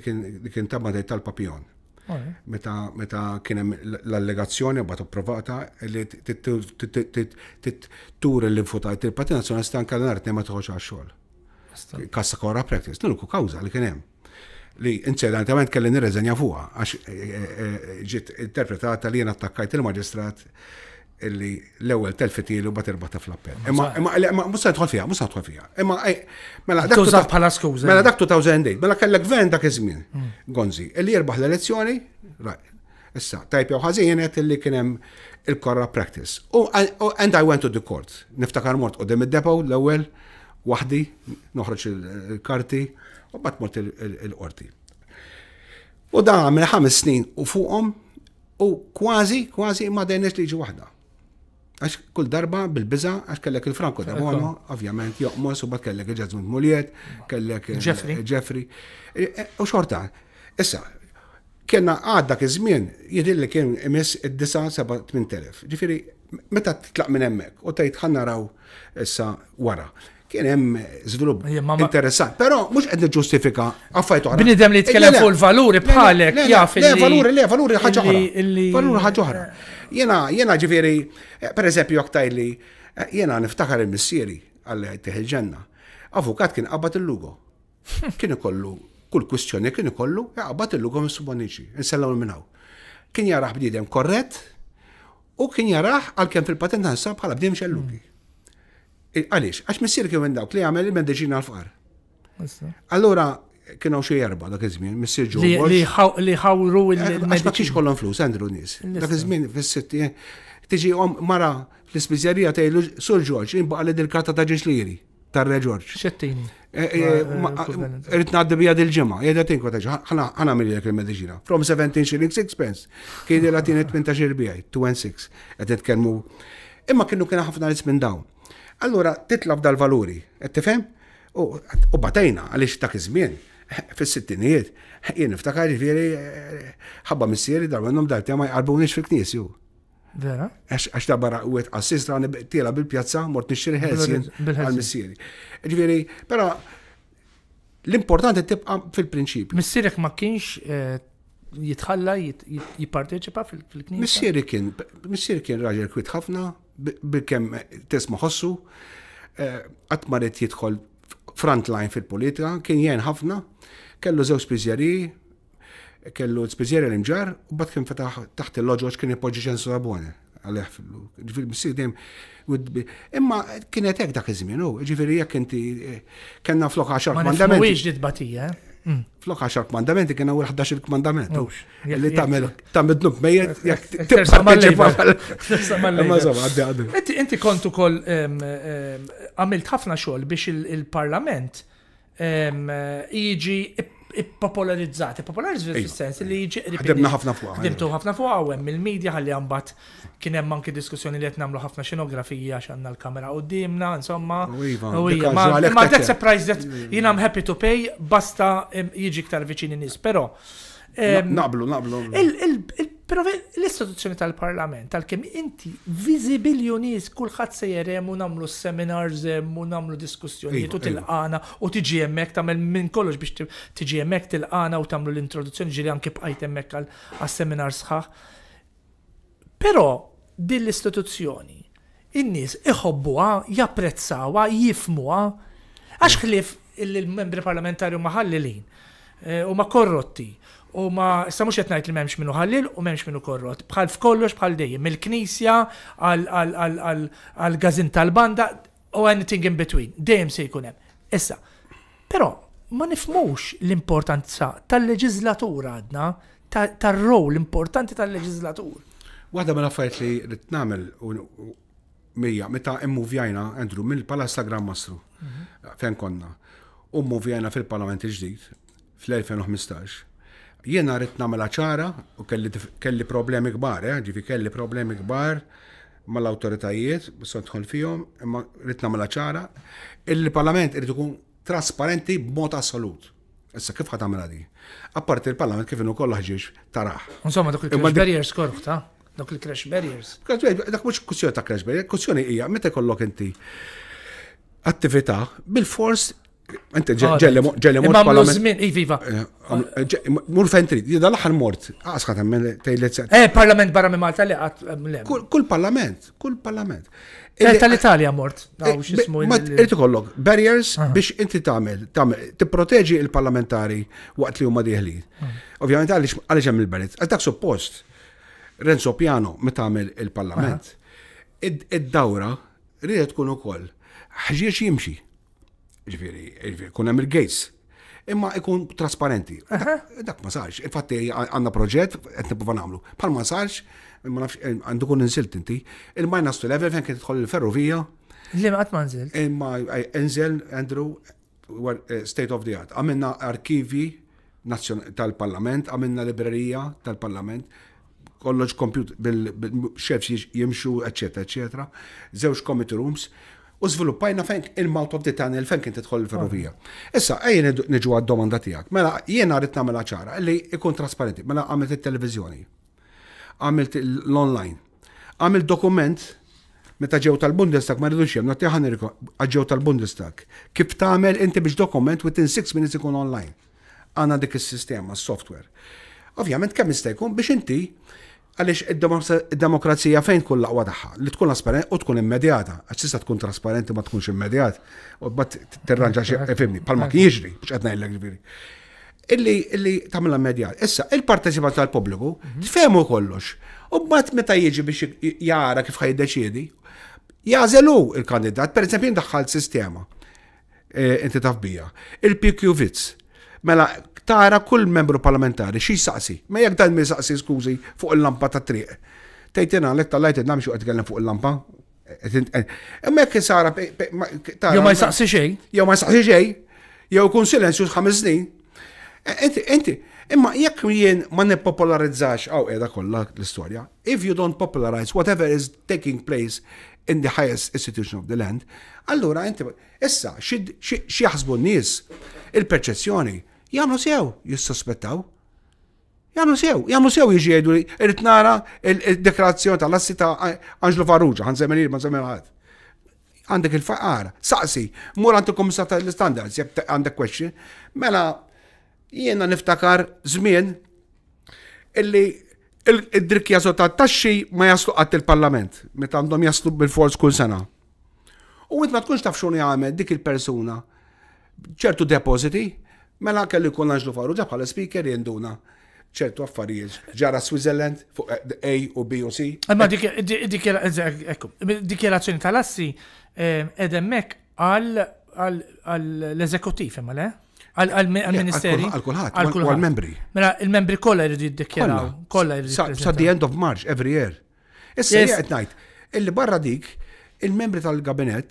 [SPEAKER 11] kien tabadej tal-papjon. Oh, eh. Meta meta kien hemm l-allegazzjoni bad provata li tittur l-infutajt il-Partit Nazzjonali stan l-nar ma toħroġ għax-xogħol. Kassa korra practice, l-uniku kawża li kien hemm li inċedentament kelli nirreżenja fuqa għax eh, eh, ġiet interpretata li jena attakkajt il-maġistrat illi l-ewel telfitilu bat irbata fl-appell. Ah, imma, imma, musa jadħol fija, musa jadħol fija. Imma, mela daktu ta' bħala skuza. Mela dak 2008, mela, mela kellek gvern dak iż-żmien, hmm. Gonzi, illi jirbaħ l-elezzjoni, issa, tajpja ħażienet illi kienem il-korra practice. U, and I went to the court. Niftakar mort u dem id depo l-ewel, wahdi, noħroġ il-karti, u bat mort il-qorti. U da għamil ħames snin u fuqom, u kważi, kważi ma dejnex liġi wahda. Għax kull darba bil-biza, għax kellek il-Franco da Bono, ovvjament, joqmos u bat kellek il-Jazmin Muliet, kellek Jeffrey. E, e, u xorta, issa, kena għadda kizmin, jidilli li kien emis id-9-7-8000. Ġifiri, meta t-tlaq minn emmek, u tajt ħanna raw issa wara kien hemm żvilupp interessant. Però mhux qed niġġustifika affajtu oħra. Bnidem li jitkellem fuq il-valuri bħalek jaf Le valuri le valuri ħaġa oħra. Valuri ħaġa oħra. Eh. Jiena jiena ġifieri eh, pereżempju jekk tajli eh, jiena niftakar il-missieri għal teħil ġenna. Avukat kien qabad il-lugo. Kien ikollu kull kwistjoni kien ikollu qabad il-lugo minn Subonici, insellaw minn hawn. Kien jaraħ bniedem korrett u kien jaraħ għal kemm fil-patent ħansab bħala xellugi. xelluki. Għalix, għax missir kif għendaw, dawk li għamel il-medicina għal-fqar. Allora, kienu xie jarba dak izmin, żmien missir ġu. Li ħawru eh, il-medicina. Ma kienx kollhom flus, Andrew nies. Dak izmin, żmien fis-sitti eh, tiġi mara fl-ispiżerija tgħidu Sur George imba għalli dil-karta ta' ġiġliri tar-Re George.
[SPEAKER 2] Xettini. Eh,
[SPEAKER 11] Rrit naddi bija dil-ġemma, jeda tinko taġi, ħana mill il-medicina. From 17 shillings, 6 pence. Kien jgħidha tini 18 bija, 26, għed nitkellmu. Imma kienu kien ħafna nis minn dawn allura titlab dal-valuri, et tifem? U batajna għaliex ta' kizmien, fis-sittinijiet, jien niftakar jiġifieri eh, ħabba missieri dar dal-tema ma nix fil-knisju. Vera? Għax ta' barra u għet għan tila bil-pjazza, mort nixxir ħelsin għal-missieri. Ġviri, pero l-importanti tibqa fil-prinċipju. Missierek ma kienx
[SPEAKER 2] eh, jitħalla jiparteċipa fil-knisja?
[SPEAKER 11] Missieri kien, missieri kien raġel kwit ħafna, bikem tismu ħossu, għatmaret eh, jidħol frontline fil-politika, kien jen ħafna, kellu zew spizjeriji, kellu spizjeri l-imġar, u bat kien fetaħ taħt il-loġoċ kien ipoġġi ċensu għabone. Għalleħ fil-sidem. Imma kienet hekk dak iż-żmien, ġifieri jekk inti eh, kellna flok 10 mandament. Ma nifhmux
[SPEAKER 2] ditbatija.
[SPEAKER 11] Eh? Mm. Flok 10 kmandamenti kien għu 11 kmandament. Li tamel tamel dnub mejjet jek tibqa mal
[SPEAKER 2] Inti kontu kol għamilt ħafna xogħol biex il-parlament jiġi popolarizzati, popolarizzati fil-sens li ġiqri. Ħdibna ħafna fuq. Ħdibtu ħafna fuq għawem, il-medja ħalli għambat kien hemm anki diskussjoni li qed nagħmlu ħafna xenografija x'għandna l-kamera qudiemna, insomma.
[SPEAKER 11] Iva,
[SPEAKER 2] ma that surprise that mm. jiena I'm happy to pay basta jiġi iktar viċini nies, però Nablu, nablu. L-istituzzjoni tal-parlament, tal-kem inti vizibiljonis kullħat se jerem u namlu seminars u namlu diskussjonijiet iva, u til-għana iva. u tiġi emmek tamel minn kollox biex tiġi emmek til-għana u tamlu l-introduzzjoni ġiri anki bqajt emmek għal-seminar sħaħ. Pero din l-istituzzjoni, in-nies iħobbuha, japprezzawha, jifmuha, għax iva. ħlif il-membri parlamentari u maħallilin eh, u ma korrotti U ma, issa mux jtnajt li memx minu ħallil u memx minu korrot. Bħal f'kollox bħal dejjem, mill-knisja għal-gazin tal-banda u anything in between. Dejjem se jkun hemm. Issa, però ma nifmux l-importanza tal leġizlatura għadna, tal-rol importanti tal-leġizlatur.
[SPEAKER 11] Waħda ma naffajt li rrid nagħmel mija, meta vjajna, Andrew, mill ta' Gran Masru, mhm. fejn konna, u vjajna fil-Parlament il-ġdid fl-2015 Jiena rrit namela ċara u kelli problemi kbar, eh? ġifi kelli problemi kbar mal-autoritajiet, s-sotħol fihom, imma rrit namela ċara. Il-parlament irrit ikun trasparenti b'mod assolut. Issa kif ħat għamela di? Apparti il-parlament kif inhu kollha ħġiġ taraħ.
[SPEAKER 2] Insomma, dak il-crash barriers korħ ta' dak il-crash
[SPEAKER 11] barriers. Dak mhux kussjoni ta' crash barriers, kussjoni hija meta kollok inti attività bil-fors Ente ġelle ah, mort pala. Żmien, iva. iva. Eh, eh, mur fejn trid, jida l-aħħar mort. Għasħat ah, għammen tejlet. Eh,
[SPEAKER 2] parlament barra minn Malta li għat. Eh, kull
[SPEAKER 11] parlament, kull parlament.
[SPEAKER 2] Tal-Italja
[SPEAKER 11] mort. Irti kollok, barriers biex inti tamel, tipproteġi il-parlamentari waqt li huma diħli. Ovvjament għaliex hemm il-barriers. Għal dak suppost, Renzo Piano meta tagħmel il-parlament. Id-dawra ridet tkun ukoll ħġiex jimxi ġviri, ġviri, kun il-gates. Imma ikun trasparenti. Dak ma sarx. Infatti għanna proġett, qed nipprova nagħmlu. Bħal ma sarx, ma nafx eh, għandu kun insilt inti. Il-minus 11 fejn kien tidħol il-ferrovija.
[SPEAKER 2] Li ma qatt ma nżil.
[SPEAKER 11] Imma inżel eh, Andrew eh, state of the art. Għamilna arkivi tal-Parlament, għamilna librerija tal-Parlament, kollox kompjut bil xefx jimxu, eccetera, eccetera, zewx committee rooms, u zviluppajna fejn il-mouth of the tunnel fejn kien tidħol il-ferrovija. Issa, ejja niġu għad-domanda tiegħek. Mela, jiena rrid namela ċara li ikun trasparenti. Mela għamilt it televizjoni għamilt l-online, għamilt dokument meta ġew tal-Bundestag ma rridux jem, nati ħan ġew tal-Bundestag. Kif tagħmel inti biex dokument within 6 minutes ikun online. Għandna dik is-sistema, s-software. Ovvjament kemm jista' jkun biex inti Għalix id-demokrazija fejn tkun laqwa daħħa, li tkun trasparenti u tkun immedjata, għax tista' tkun trasparenti ma tkunx immedjat, u bat terranġa xie fimni, palma kien jiġri, biex qed ngħidlek Illi illi tagħmilha immedjat. Issa, il-parteċipanti tal-pubbliku mhm. femu kollox. U bat meta jiġi biex jara kif ħajdeċiedi, jażelu il-kandidat, eżempju, ndaħħal sistema eh, inti tafbija, Il-PQ Vits. Mela, tara kull membru parlamentari xi saqsi. Ma jekk dan mi saqsi skużi fuq il-lampa ta' triq. Tejtina għalek tal-lajt id xo għetkellem fuq il-lampa. Eh, Emmek sara. Jew ma jisaqsi xej. Jew ma jisaqsi xej. Jew kun silenzju ħames snin. Eh, inti, inti, imma jekk jien ma nippopolarizzax għaw edha eh, kollha l-istorja. If you don't popularize whatever is taking place in the highest institution of the land, allura inti issa xi jaħsbu n-nies il-perċezzjoni Jamlu sew, jissospettaw. Jamlu sew, jamlu sew jiġi li irrit nara il-deklarazzjoni tal-assi ta' Anġlu Farrugia, għan zemmen ma zemmen għad. Għandek il-faqara, saqsi, mur għandu komissar tal-standards, jek għandek question, mela jiena niftakar żmien illi id-drikja ta' taxxi ma jaslu għat il-parlament, meta għandhom jaslu bil fors kull sena. U int ma tkunx taf xuni għamel dik il-persuna ċertu depositi, Mela kelli kun Anġlu Farrugia bħala speaker jenduna ċertu affarijiet ġara Switzerland fuq eh, A u B u C.
[SPEAKER 2] Ma dikjerazzjoni tal-assi eh, edemmek għal-eżekutif, imma le? Għal-ministeri? Eh, Għal-kulħat, għal-membri. Mela, il-membri
[SPEAKER 11] kolla jridu jiddikjeraw. Kolla jridu. Sa' the end of March, every year.
[SPEAKER 2] Issa jgħet najt.
[SPEAKER 11] Illi barra dik, il-membri tal-gabinet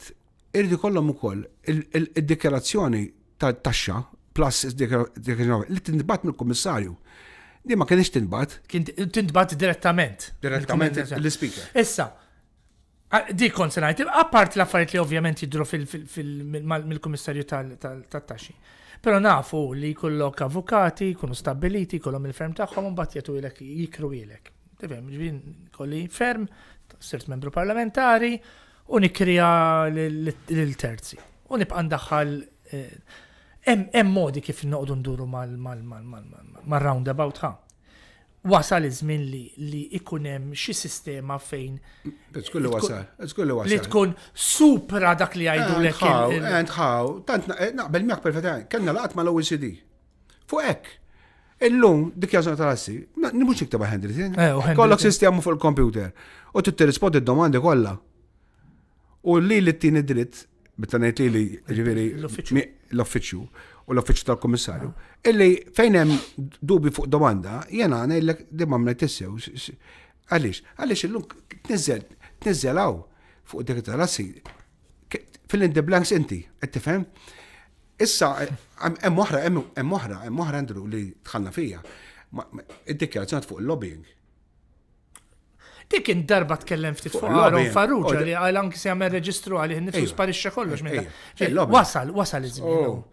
[SPEAKER 11] jridu kollom ukoll il-dikjerazzjoni ta' taxxa plus li tinbat mill-kummissarju. Di ma kienx tinbat. Tindbat direttament. Direttament l-speaker. Issa,
[SPEAKER 2] di konsenajt, apart l-affarijiet li ovvjament jidru mill-kummissarju tal-taxxi. Pero nafu li kollok avukati, kunu stabiliti, kollom il-ferm taħħom, un bat jatu ilek, jikru ilek. Tifem, ġvin kolli ferm, sirt membru parlamentari, unikrija l-terzi. Unibqa Eh, hemm modi kif noqdu nduru mal-roundabout ħa. Wasal iż-żmien li li ikun hemm xi sistema fejn.
[SPEAKER 11] Tkullu wasal, tkullu wasal. Li tkun supra
[SPEAKER 2] dak li għajdu eh, lek. And
[SPEAKER 11] how, eh, tant eh, naqbel miegħek perfettament, kellna laqat mal-OECD. Fuq hekk. Illum dik jażna tal-assi, nimux nikteba handwritten. Kollok sistema fuq il-computer u tittirrispondi d-domandi kollha. U li li t-tini dritt, bitta ngħid li li ġifieri l-offiċju u l-offiċju tal-komissarju. Illi fejn hemm dubi fuq domanda, jena ngħidlek dimma għamlet tissew. Għaliex, għaliex illum tniżel, tniżelaw fuq dik tal-assi. Fill-in blanks inti, qed tifhem? Issa hemm oħra, hemm oħra, hemm oħra li tħallna fija. Id-dikjarazzjoni fuq il-lobbying
[SPEAKER 2] Dik darba tkellem ftit fuq Aaron Farrugia li
[SPEAKER 11] għal anki se jagħmel reġistru għalih nifsu sparixxa kollox minn Wasal, wasal iż-żmien. Oh.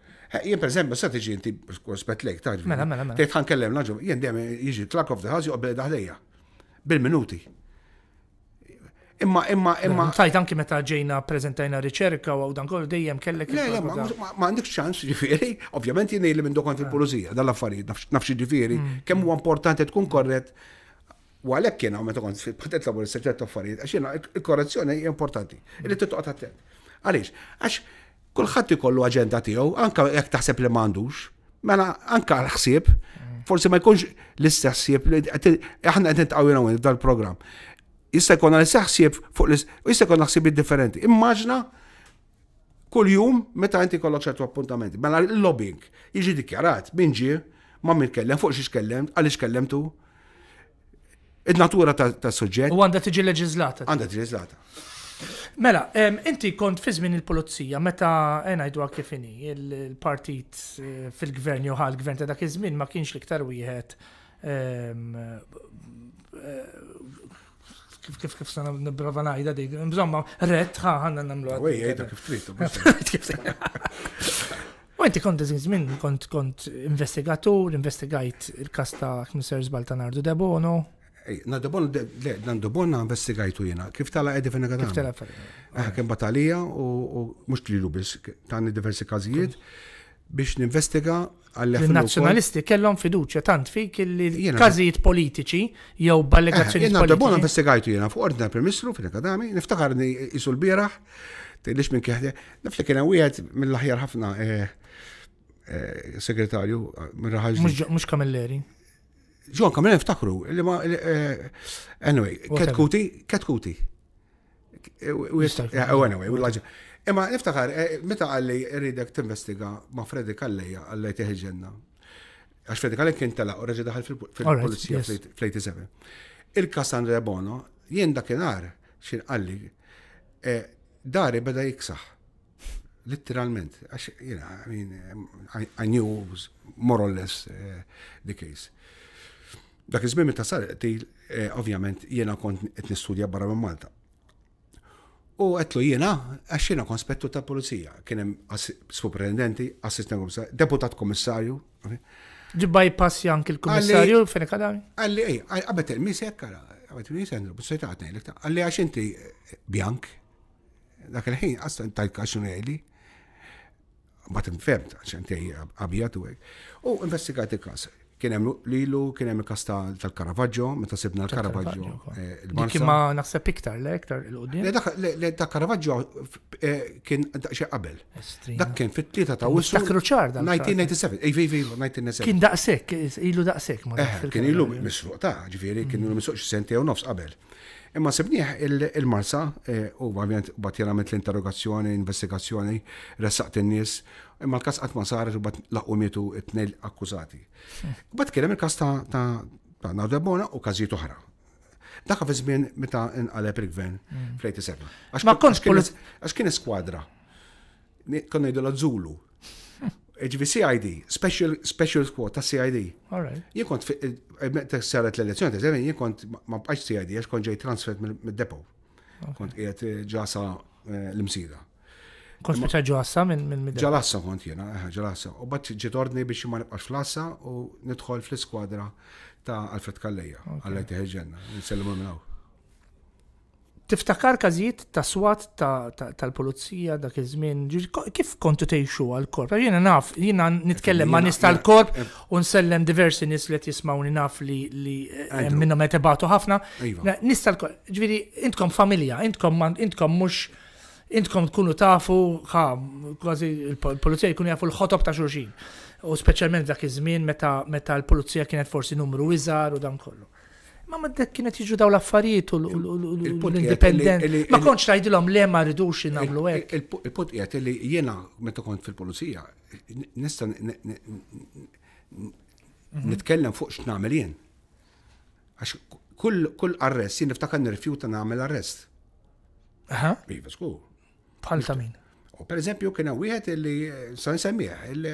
[SPEAKER 11] Jien per esempio, sa tiġi inti rispett lejk ta' Mela, mela, mela. Tejt ħankellem l jien dejjem jiġi tlak of the house joqbel daħlejja. Bil-minuti.
[SPEAKER 2] Imma, imma, mela, imma. Tajt anki meta ġejna prezentajna riċerka u dan kollu dejjem kellek. Le, le,
[SPEAKER 11] ma għandek ċans ġifiri, ovvjament jien li minn dokon fil-pulizija, mela. dal-affarijiet, nafx ġifiri, mm, kemm huwa mm. importanti tkun korret U għalek kien għamet għon fil-patet labur s-sertet affarijiet, għax jena il-korrezzjoni importanti. Illi t t attent. Għaliex, għax kulħadd jikollu aġenda tiegħu, anke jekk taħseb li m'għandux, mela anke l ħsieb, forsi ma jkunx l-istess ħsieb li aħna qed nitqawwina hawn dal-programm. Jista' jkun għal istess ħsieb fuq jista' jkun ħsieb differenti. Immaġna kull jum meta inti kollok ċertu appuntamenti. Mela l-lobbying jiġi dikjarat, min ġie, ma minn kellem, fuq xiex kellem, għaliex kellemtu. tu Id-natura ta' soġġett. U għandha tiġi leġizlata. Għanda tiġi leġizlata.
[SPEAKER 2] Mela, inti kont fi żmien il-pulizija meta eh, ngħidu kif inhi il-partit eh, fil-gvern jew għal-gvern ta' dak iż-żmien ma kienx l-iktar wieħed eh, kif kif kif sana nibrava najda dik, insomma, ret ħa ħanna namlu għad. Wej, jgħida kif trid. U inti kont żmien kont kont investigatur, investigajt il kasta ta' Kmiser Zbaltanardu Debono.
[SPEAKER 11] Nadobon, nadobon investigajtu jena. Kif tala għedi finna għadam? Kif tala għadam? Ah, kem batalija u mux li lubis, tani diversi kazijiet biex ninvestiga għall Il-nazjonalisti
[SPEAKER 2] kellhom fiduċja tant fik li każijiet politiċi jew b'allegazzjoni eh, eh, politiċi. Jena
[SPEAKER 11] investigajtu jena fuq ordna Prim-Ministru fil niftakar niftakarni isu l-bieraħ, minn kieħde, nafli kien wieħed mill-aħjar ħafna eh, segretarju minn Mhux Kamilleri. Ġon Cameron niftakru, li ma, eh, anyway, Ketkuti, Ketkuti. Eh, oh, anyway, l Imma niftakar, eh, meta għalli rridek t-investiga ma' Freddy Kalleja għalli teħġenna. Għax Freddy Kalleja kien tala u reġi daħal fil-polizija fl-87. Il-Cassandra Bono, jien dakinar, xin għalli, dari beda jiksaħ. Literalment, għax, jena, I mean, I knew more or less the case. Dak iż-żmien meta sar qtil eh, ovvjament jiena kont qed nistudja barra minn Malta. U għetlu jiena, għax jiena kon spettu ta' pulizija, kien hemm superintendenti, assistent komissar, deputat komissarju. Ġibba passi anki l-komissarju fejn kadami? Għalli ej, għabet il-mis jekkara, għabet il-mis jekkara, bussajt għatni l Għalli għax inti eh, bjank, dak il-ħin, għasta kaxun kaxuneli, bat nfemt, għax inti għabjat u għek. U investigati kas kien hemm lilu, kien hemm il kasta tal karavaggio meta sibna l karavaggio Dik ma naħseb iktar le iktar il-qudiem. Le dak Karavaggio eh, kien xi qabel. Dak kien fit-tlieta ta' Wissu. Ta' Kruċar dak. 1997, 1997. Kien
[SPEAKER 2] daqshekk, ilu daqshekk ma. Eh,
[SPEAKER 11] kien ilu misruq ta' ġifieri kien ilu misruq xi sentej u nofs qabel. Imma sebniħ il-Marsa, eh, u għavjant bat jena l-interrogazzjoni, investigazzjoni, ressaqt in-nies, imma l-kas qatt ma saret u bat laqqu mietu t-tnejn akkużati. Bat kien hemm il-kas ta' ta' Nawdebona u każijiet oħra. Dak fi żmien meta nqalep il-gvern mm. fl-87. Għax ma konx għax kien skwadra. Konna jidu l-Azzulu. Ġifi CID, special, special squad ta' CID. Jien kont eh, eh, saret l-elezzjoni, teżemmin, jien kont ma bħax CID, għax kont ġej transfert mid-depo. Kont jgħet ġasa eh, l msida Kon spiċa ġoħassa minn minn Ġalassa kont jena, eh, ġalassa. U bat ġiet ordni biex ma nibqax flassa u nidħol fl-iskwadra ta' Alfred Kalleja, għalla teħġenna, nsellimu minnaw. Tiftakar
[SPEAKER 2] każijiet ta' swat tal-pulizija dak iż-żmien, kif kontu tgħixu għall-korp? Jiena naf, jiena nitkellem ma' nista' l korp u nsellem diversi nis li jismawni naf li eh, minnhom qed ibatu ħafna. Iva. Nista tal-korp, ġifieri intkom familja, intkom mhux intkom tkunu tafu, ħa, kważi il-polizija jkunu jafu l-ħotob ta' xurxin. U speċjalment dak iż-żmien meta, meta l-pulizija kienet forsi numru iżgħar u dan kollu. Ma ma dak kienet jiġu daw l-affarijiet u l-independent. Ma
[SPEAKER 11] konċ tajdilhom le ma rridux nagħmlu hekk. Il-punt qiegħed li jiena meta kont fil-pulizija nista' mhm. nitkellem fuq x'nagħmel jien. Għax kull arrest jien niftakar nirrifjuta nagħmel arrest. Aha. Iva, Bħal ta' min. U per eżempju kien wieħed li eh, sa' nsemmiħ, li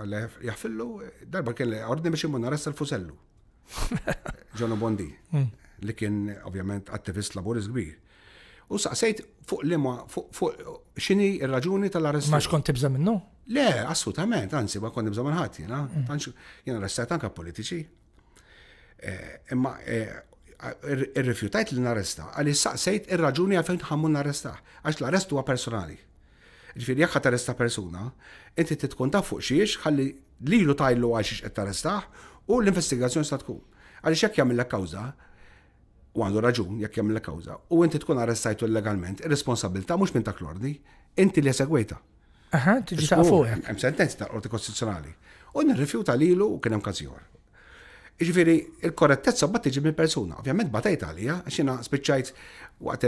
[SPEAKER 11] għalla jaffillu, darba kien ordni biex imman arresta l-fusellu. Ġonu Bondi, mm. li kien ovvjament attivist laburist kbir. U saqsejt fuq li ma fuq xini il-raġuni tal-arrest. Ma xkont tibza minnu? Le, assolutament, anzi, ma kont tibza minnħati, jena, mm. jena arrestat anka politiċi. Eh, imma eh, irrifjutajt li narresta, għalli saqsejt ir-raġuni għalfejn ħammu narresta, għax l-arrest huwa personali. Ġifieri jekk arresta persuna, inti titkun taf fuq xiex, ħalli lilu tajlu għal xiex qed tarrestaħ u l-investigazzjoni sta tkun. Għaliex jekk la' kawża, u għandu raġun jekk jagħmel kawża, u inti tkun arrestajtu illegalment, ir-responsabilità mhux minn dak l inti li jasegwejta. Aha, tiġi ta' fuq. Hemm sentenza ta' qorti kostituzzjonali. U nirrifjuta lilu u kien hemm każ Ġifiri, il-korrettezza bat tiġi minn persuna. Ovvjament batajt Italija, għaxina spiċajt waqt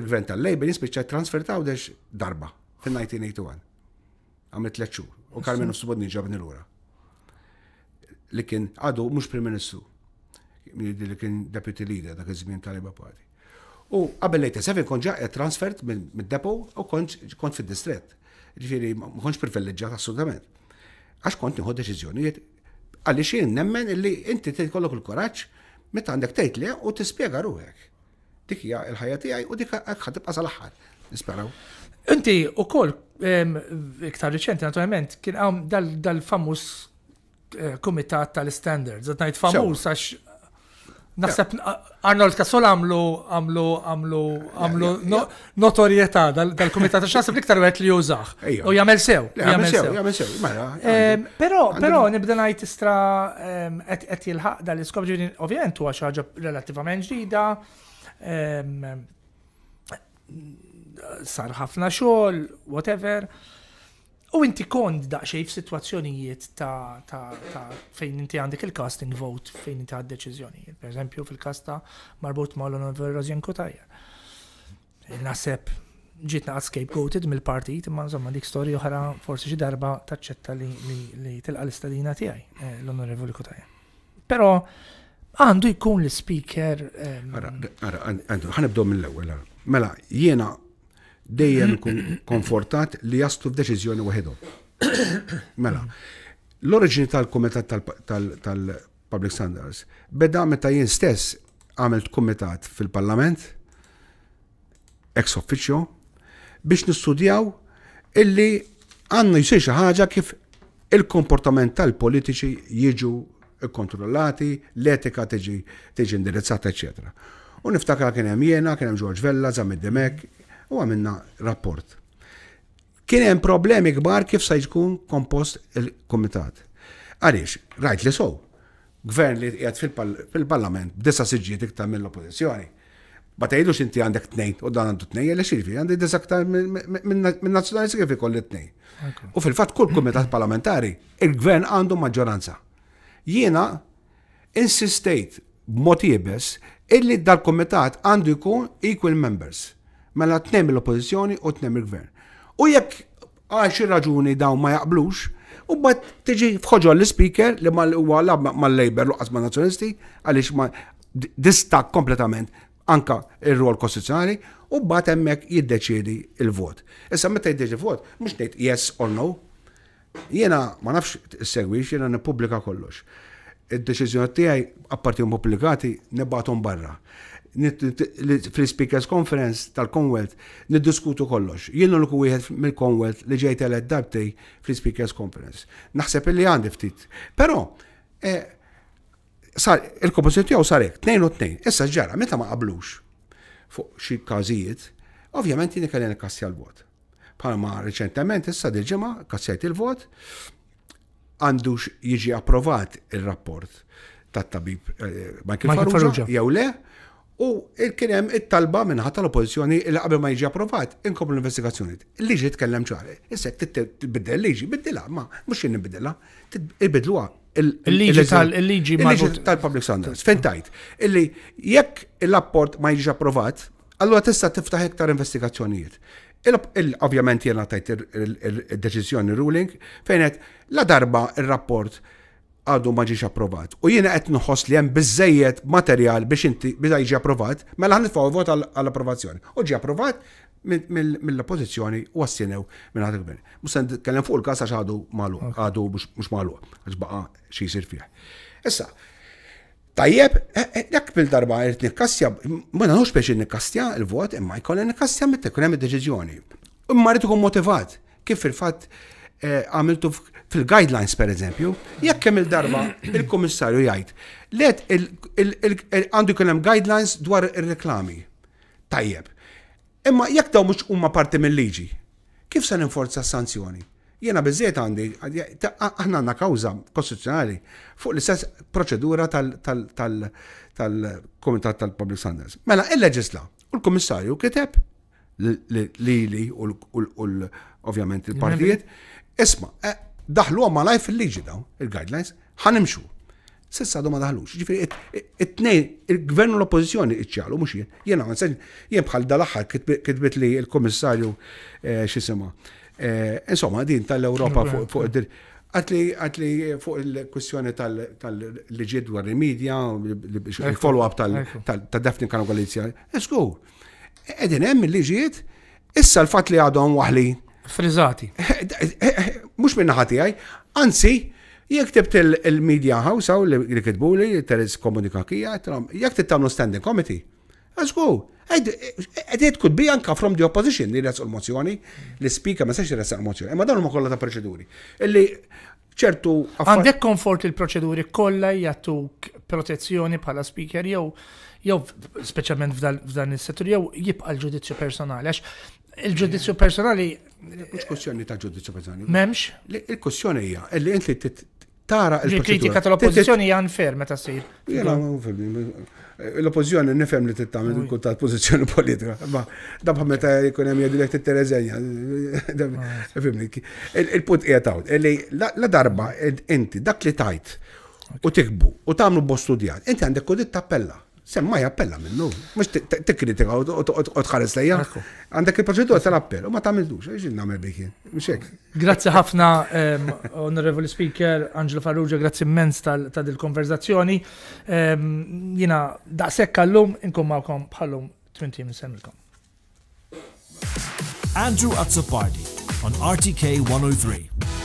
[SPEAKER 11] il-gvern tal-Labor, spiċċajt transferta u dex darba fil-1981. Għamil tlet U Karmenu Subodni ġabni l-ura. Likin għadu mux Prim Ministru. Li kien Deputy Leader dak iż-żmien tal-Labor Party. U qabel lejta sefin kont ġaqja transfert minn depo u kont fil distret Ġifiri, ma kontx privileġġat assolutament. Għax kont nħod deċizjoni, għalli xin nemmen illi inti kollok il-koraċ meta għandek tejt li u tispjega ruħek. Dik hija l-ħajja tiegħi u dik hekk ħatibqa' sal-aħħar. Nisperaw. Inti ukoll iktar riċenti
[SPEAKER 2] naturalment kien hawn dal-famus eh, kumitat tal-standards, għatnajt famus famuż għax Naħseb Arnold Kassol għamlu għamlu għamlu għamlu notorjetà dal-Kumitat għax naħseb l-iktar li jużax. U jagħmel sew. Jagħmel sew, jagħmel sew. Mela, però però nibda ngħid istra qed jilħaq dal-iskop ġiri ovvjament huwa xi ħaġa relattivament ġdida. Sar ħafna xogħol, whatever. U inti kont daqxej f'sitwazzjonijiet ta', ta, ta fejn inti għandek il-casting vote fejn inti għad deċiżjonijiet. Per eżempju fil kasta marbut ma' l-Onover Rozjenko Tajja. Naseb ġiet naqat scapegoated mill-partit, ma' zomma dik storja oħra forsi xi darba taċċetta li, li, li tilqa l-istadina tiegħi eh, l-Onorevoli Kutajja. Però għandu jkun l-speaker. Għara,
[SPEAKER 11] ehm, għara, għanibdu mill-ewwel. Mela, jiena dejjem ikun konfortat li jaslu f'deċiżjoni waħedhom. Mela, l-oriġini tal-Kumitat tal-Public Standards beda meta jien stess għamilt kumitat fil-Parlament ex officio biex nistudjaw illi għanna jisir xi ħaġa kif il-komportament tal-politiċi jiġu kontrollati, l-etika tiġi tiġi indirizzata, eccetera. U niftakar kien hemm jiena, kien hemm George Vella, Zamid Demek, u għamilna rapport. Kien hemm problemi kbar kif se jkun kompost il-komitat. Għaliex, rajt li sow, gvern li qiegħed fil-parlament disa siġġiet iktar mill-oppożizzjoni. Ma tgħidux inti għandek tnejn u dan għandu tnejn, għaliex xirfi għandi disa aktar minn nazzjonalisti kif ikolli tnejn. U fil-fatt kull kumitat parlamentari, il-gvern għandu maġġoranza. Jiena insistejt b'mod jibes illi dal-komitat għandu jkun equal members. Mela t-nem l-oppozizjoni u t-nem il-gvern. U jekk għal xi raġuni dawn ma jaqblux, u bat tiġi fħoġol l-speaker li huwa mal-Labor u ma nazjonisti għaliex ma distak kompletament anka il rol kostituzzjonali u bat hemmhekk jiddeċiedi il-vot. Issa meta jiddeċiedi il-vot, mhux ngħid yes or no. Jiena ma nafx segwix, jiena nippubblika kollox. Id-deċiżjoni tiegħi apparti pubblikati nibatom barra fil-Speakers Conference tal-Commonwealth niddiskutu kollox. Jien l-ku wieħed mill-Commonwealth li ġejt għal darbtej fil-Speakers Conference. Naħseb li għandi ftit. Però, eh, il-komposizjoni tiegħu sarek, tnejn u tnejn, issa ġara, meta ma qablux fuq xi każijiet, ovvjament jien kellna kassja l-vot. Palma reċentement issa dil-ġimgħa kassjajt il-vot għandux jiġi approvat il-rapport tat-tabib eh, Michael Farrugia jew le U il-kien hemm it-talba minnħat tal-oppożizzjoni il qabel ma jiġi approvat, inkomplu l-investigazzjoni. Il-liġi tkellem ċar. Issa tibdel liġi, biddilha, ma mhux jien nibdilha. Ibidluha il-liġi tal-liġi tal-public standards. Fentajt, illi jekk il-rapport ma jiġi approvat, allura tista' tiftaħ iktar investigazzjonijiet. Ovvjament jiena tajt il-deċiżjoni ruling fejn la darba il-rapport il rapport għadu ma approvat. U jiena qed nħoss li hemm bizzejiet materjal biex inti biex jiġi approvat, mela nifaw vot għall-approvazzjoni. U ġie approvat mill-oppożizzjoni u għassinew minn għadu il Musen t-kellem fuq il-każ għax għadu malu, għadu mhux malu, għax baqa xi jsir fiħ. Issa, Tajjeb, e, e, jekk bil-darba għet nikkastja, ma nagħmux biex nikkastja il-vot, imma jkollha nikkastja meta tkun hemm id-deċiżjoni. Imma rrid ikun motivat, kif il-fatt e, għamiltu fil-guidelines per eżempju, jekk kemm il-darba il kommissarju jgħid, let għandu kien hemm guidelines dwar ir-reklami. Tajjeb. Imma jekk daw mhux huma parti mill-liġi, kif se ninforza s-sanzjoni? Jena biżiet għandi, aħna għandna kawża kostituzzjonali fuq l-istess proċedura tal-Komitat tal-Public Standards. Mela, il-leġisla, u l-Komissarju kiteb li li u ovvjament il-partijiet, isma, eh, daħlu għamma lajf il liġi daw, il-guidelines, ħanimxu. Sissa għadu ma daħlux. Ġifiri, it tnej il-gvern u l-oppozizjoni iċċalu, mux jien. Jena, għansan, jien bħal dal-axħar kitbit li il-komissarju eh, xisima. Eh, insomma, din tal-Europa fuq id Għatli, għatli fuq il kwistjoni tal-liġid dwar il media il il-follow-up tal defni Kanu Galizja. Esku, edin hemm il-liġijiet, issa l-fat li għadhom waħli
[SPEAKER 2] Frizzati. Eh, eh,
[SPEAKER 11] eh, Mux minna ħati għaj, anzi, jek tibt il-media house għaw li kitbu li teres komunikakija, jek tibt għamlu standing committee. Let's go. And it could be anka from the opposition li jrasq il-mozzjoni, li speaker ma sax jrasq il-mozzjoni. Ma dawnu ma kollha ta' proċeduri. Illi ċertu. Għandek komfort il-proċeduri kollha jagħtuk
[SPEAKER 2] protezzjoni bħala speaker jew jew speċjalment f'dan is-settur jew jibqa' l-ġudizzju personali għax il-ġudizzju personali.
[SPEAKER 11] Mux kussjoni ta' ġudizzju personali. Memx? Il-kussjoni hija, li inti tara il kritika tal-oppozizjoni
[SPEAKER 2] hija nfer meta sir. Jena
[SPEAKER 11] l-oppozizjoni nifhem li tittamel kull ta' pożizzjoni politika, ma dabba meta jkun hemm t-terezenja. Ah, il-punt qiegħed hawn, la darba inti dak li tajt u tikbu u tagħmlu bostudjat, inti għandek kodit tappella semma jappella minnu. Mux t-kritika u tħares lejja. Għandek il għat tal-appell, u ma tamildux, għiġin namel biki. Mxek.
[SPEAKER 2] Grazzi ħafna, Honorable Speaker, Angelo Farrugia, grazie immens ta' dil-konverzazzjoni. Jina, da' l-lum, inkom ma'kom bħallum 20 minn semmilkom.
[SPEAKER 1] Andrew Azzopardi on RTK 103.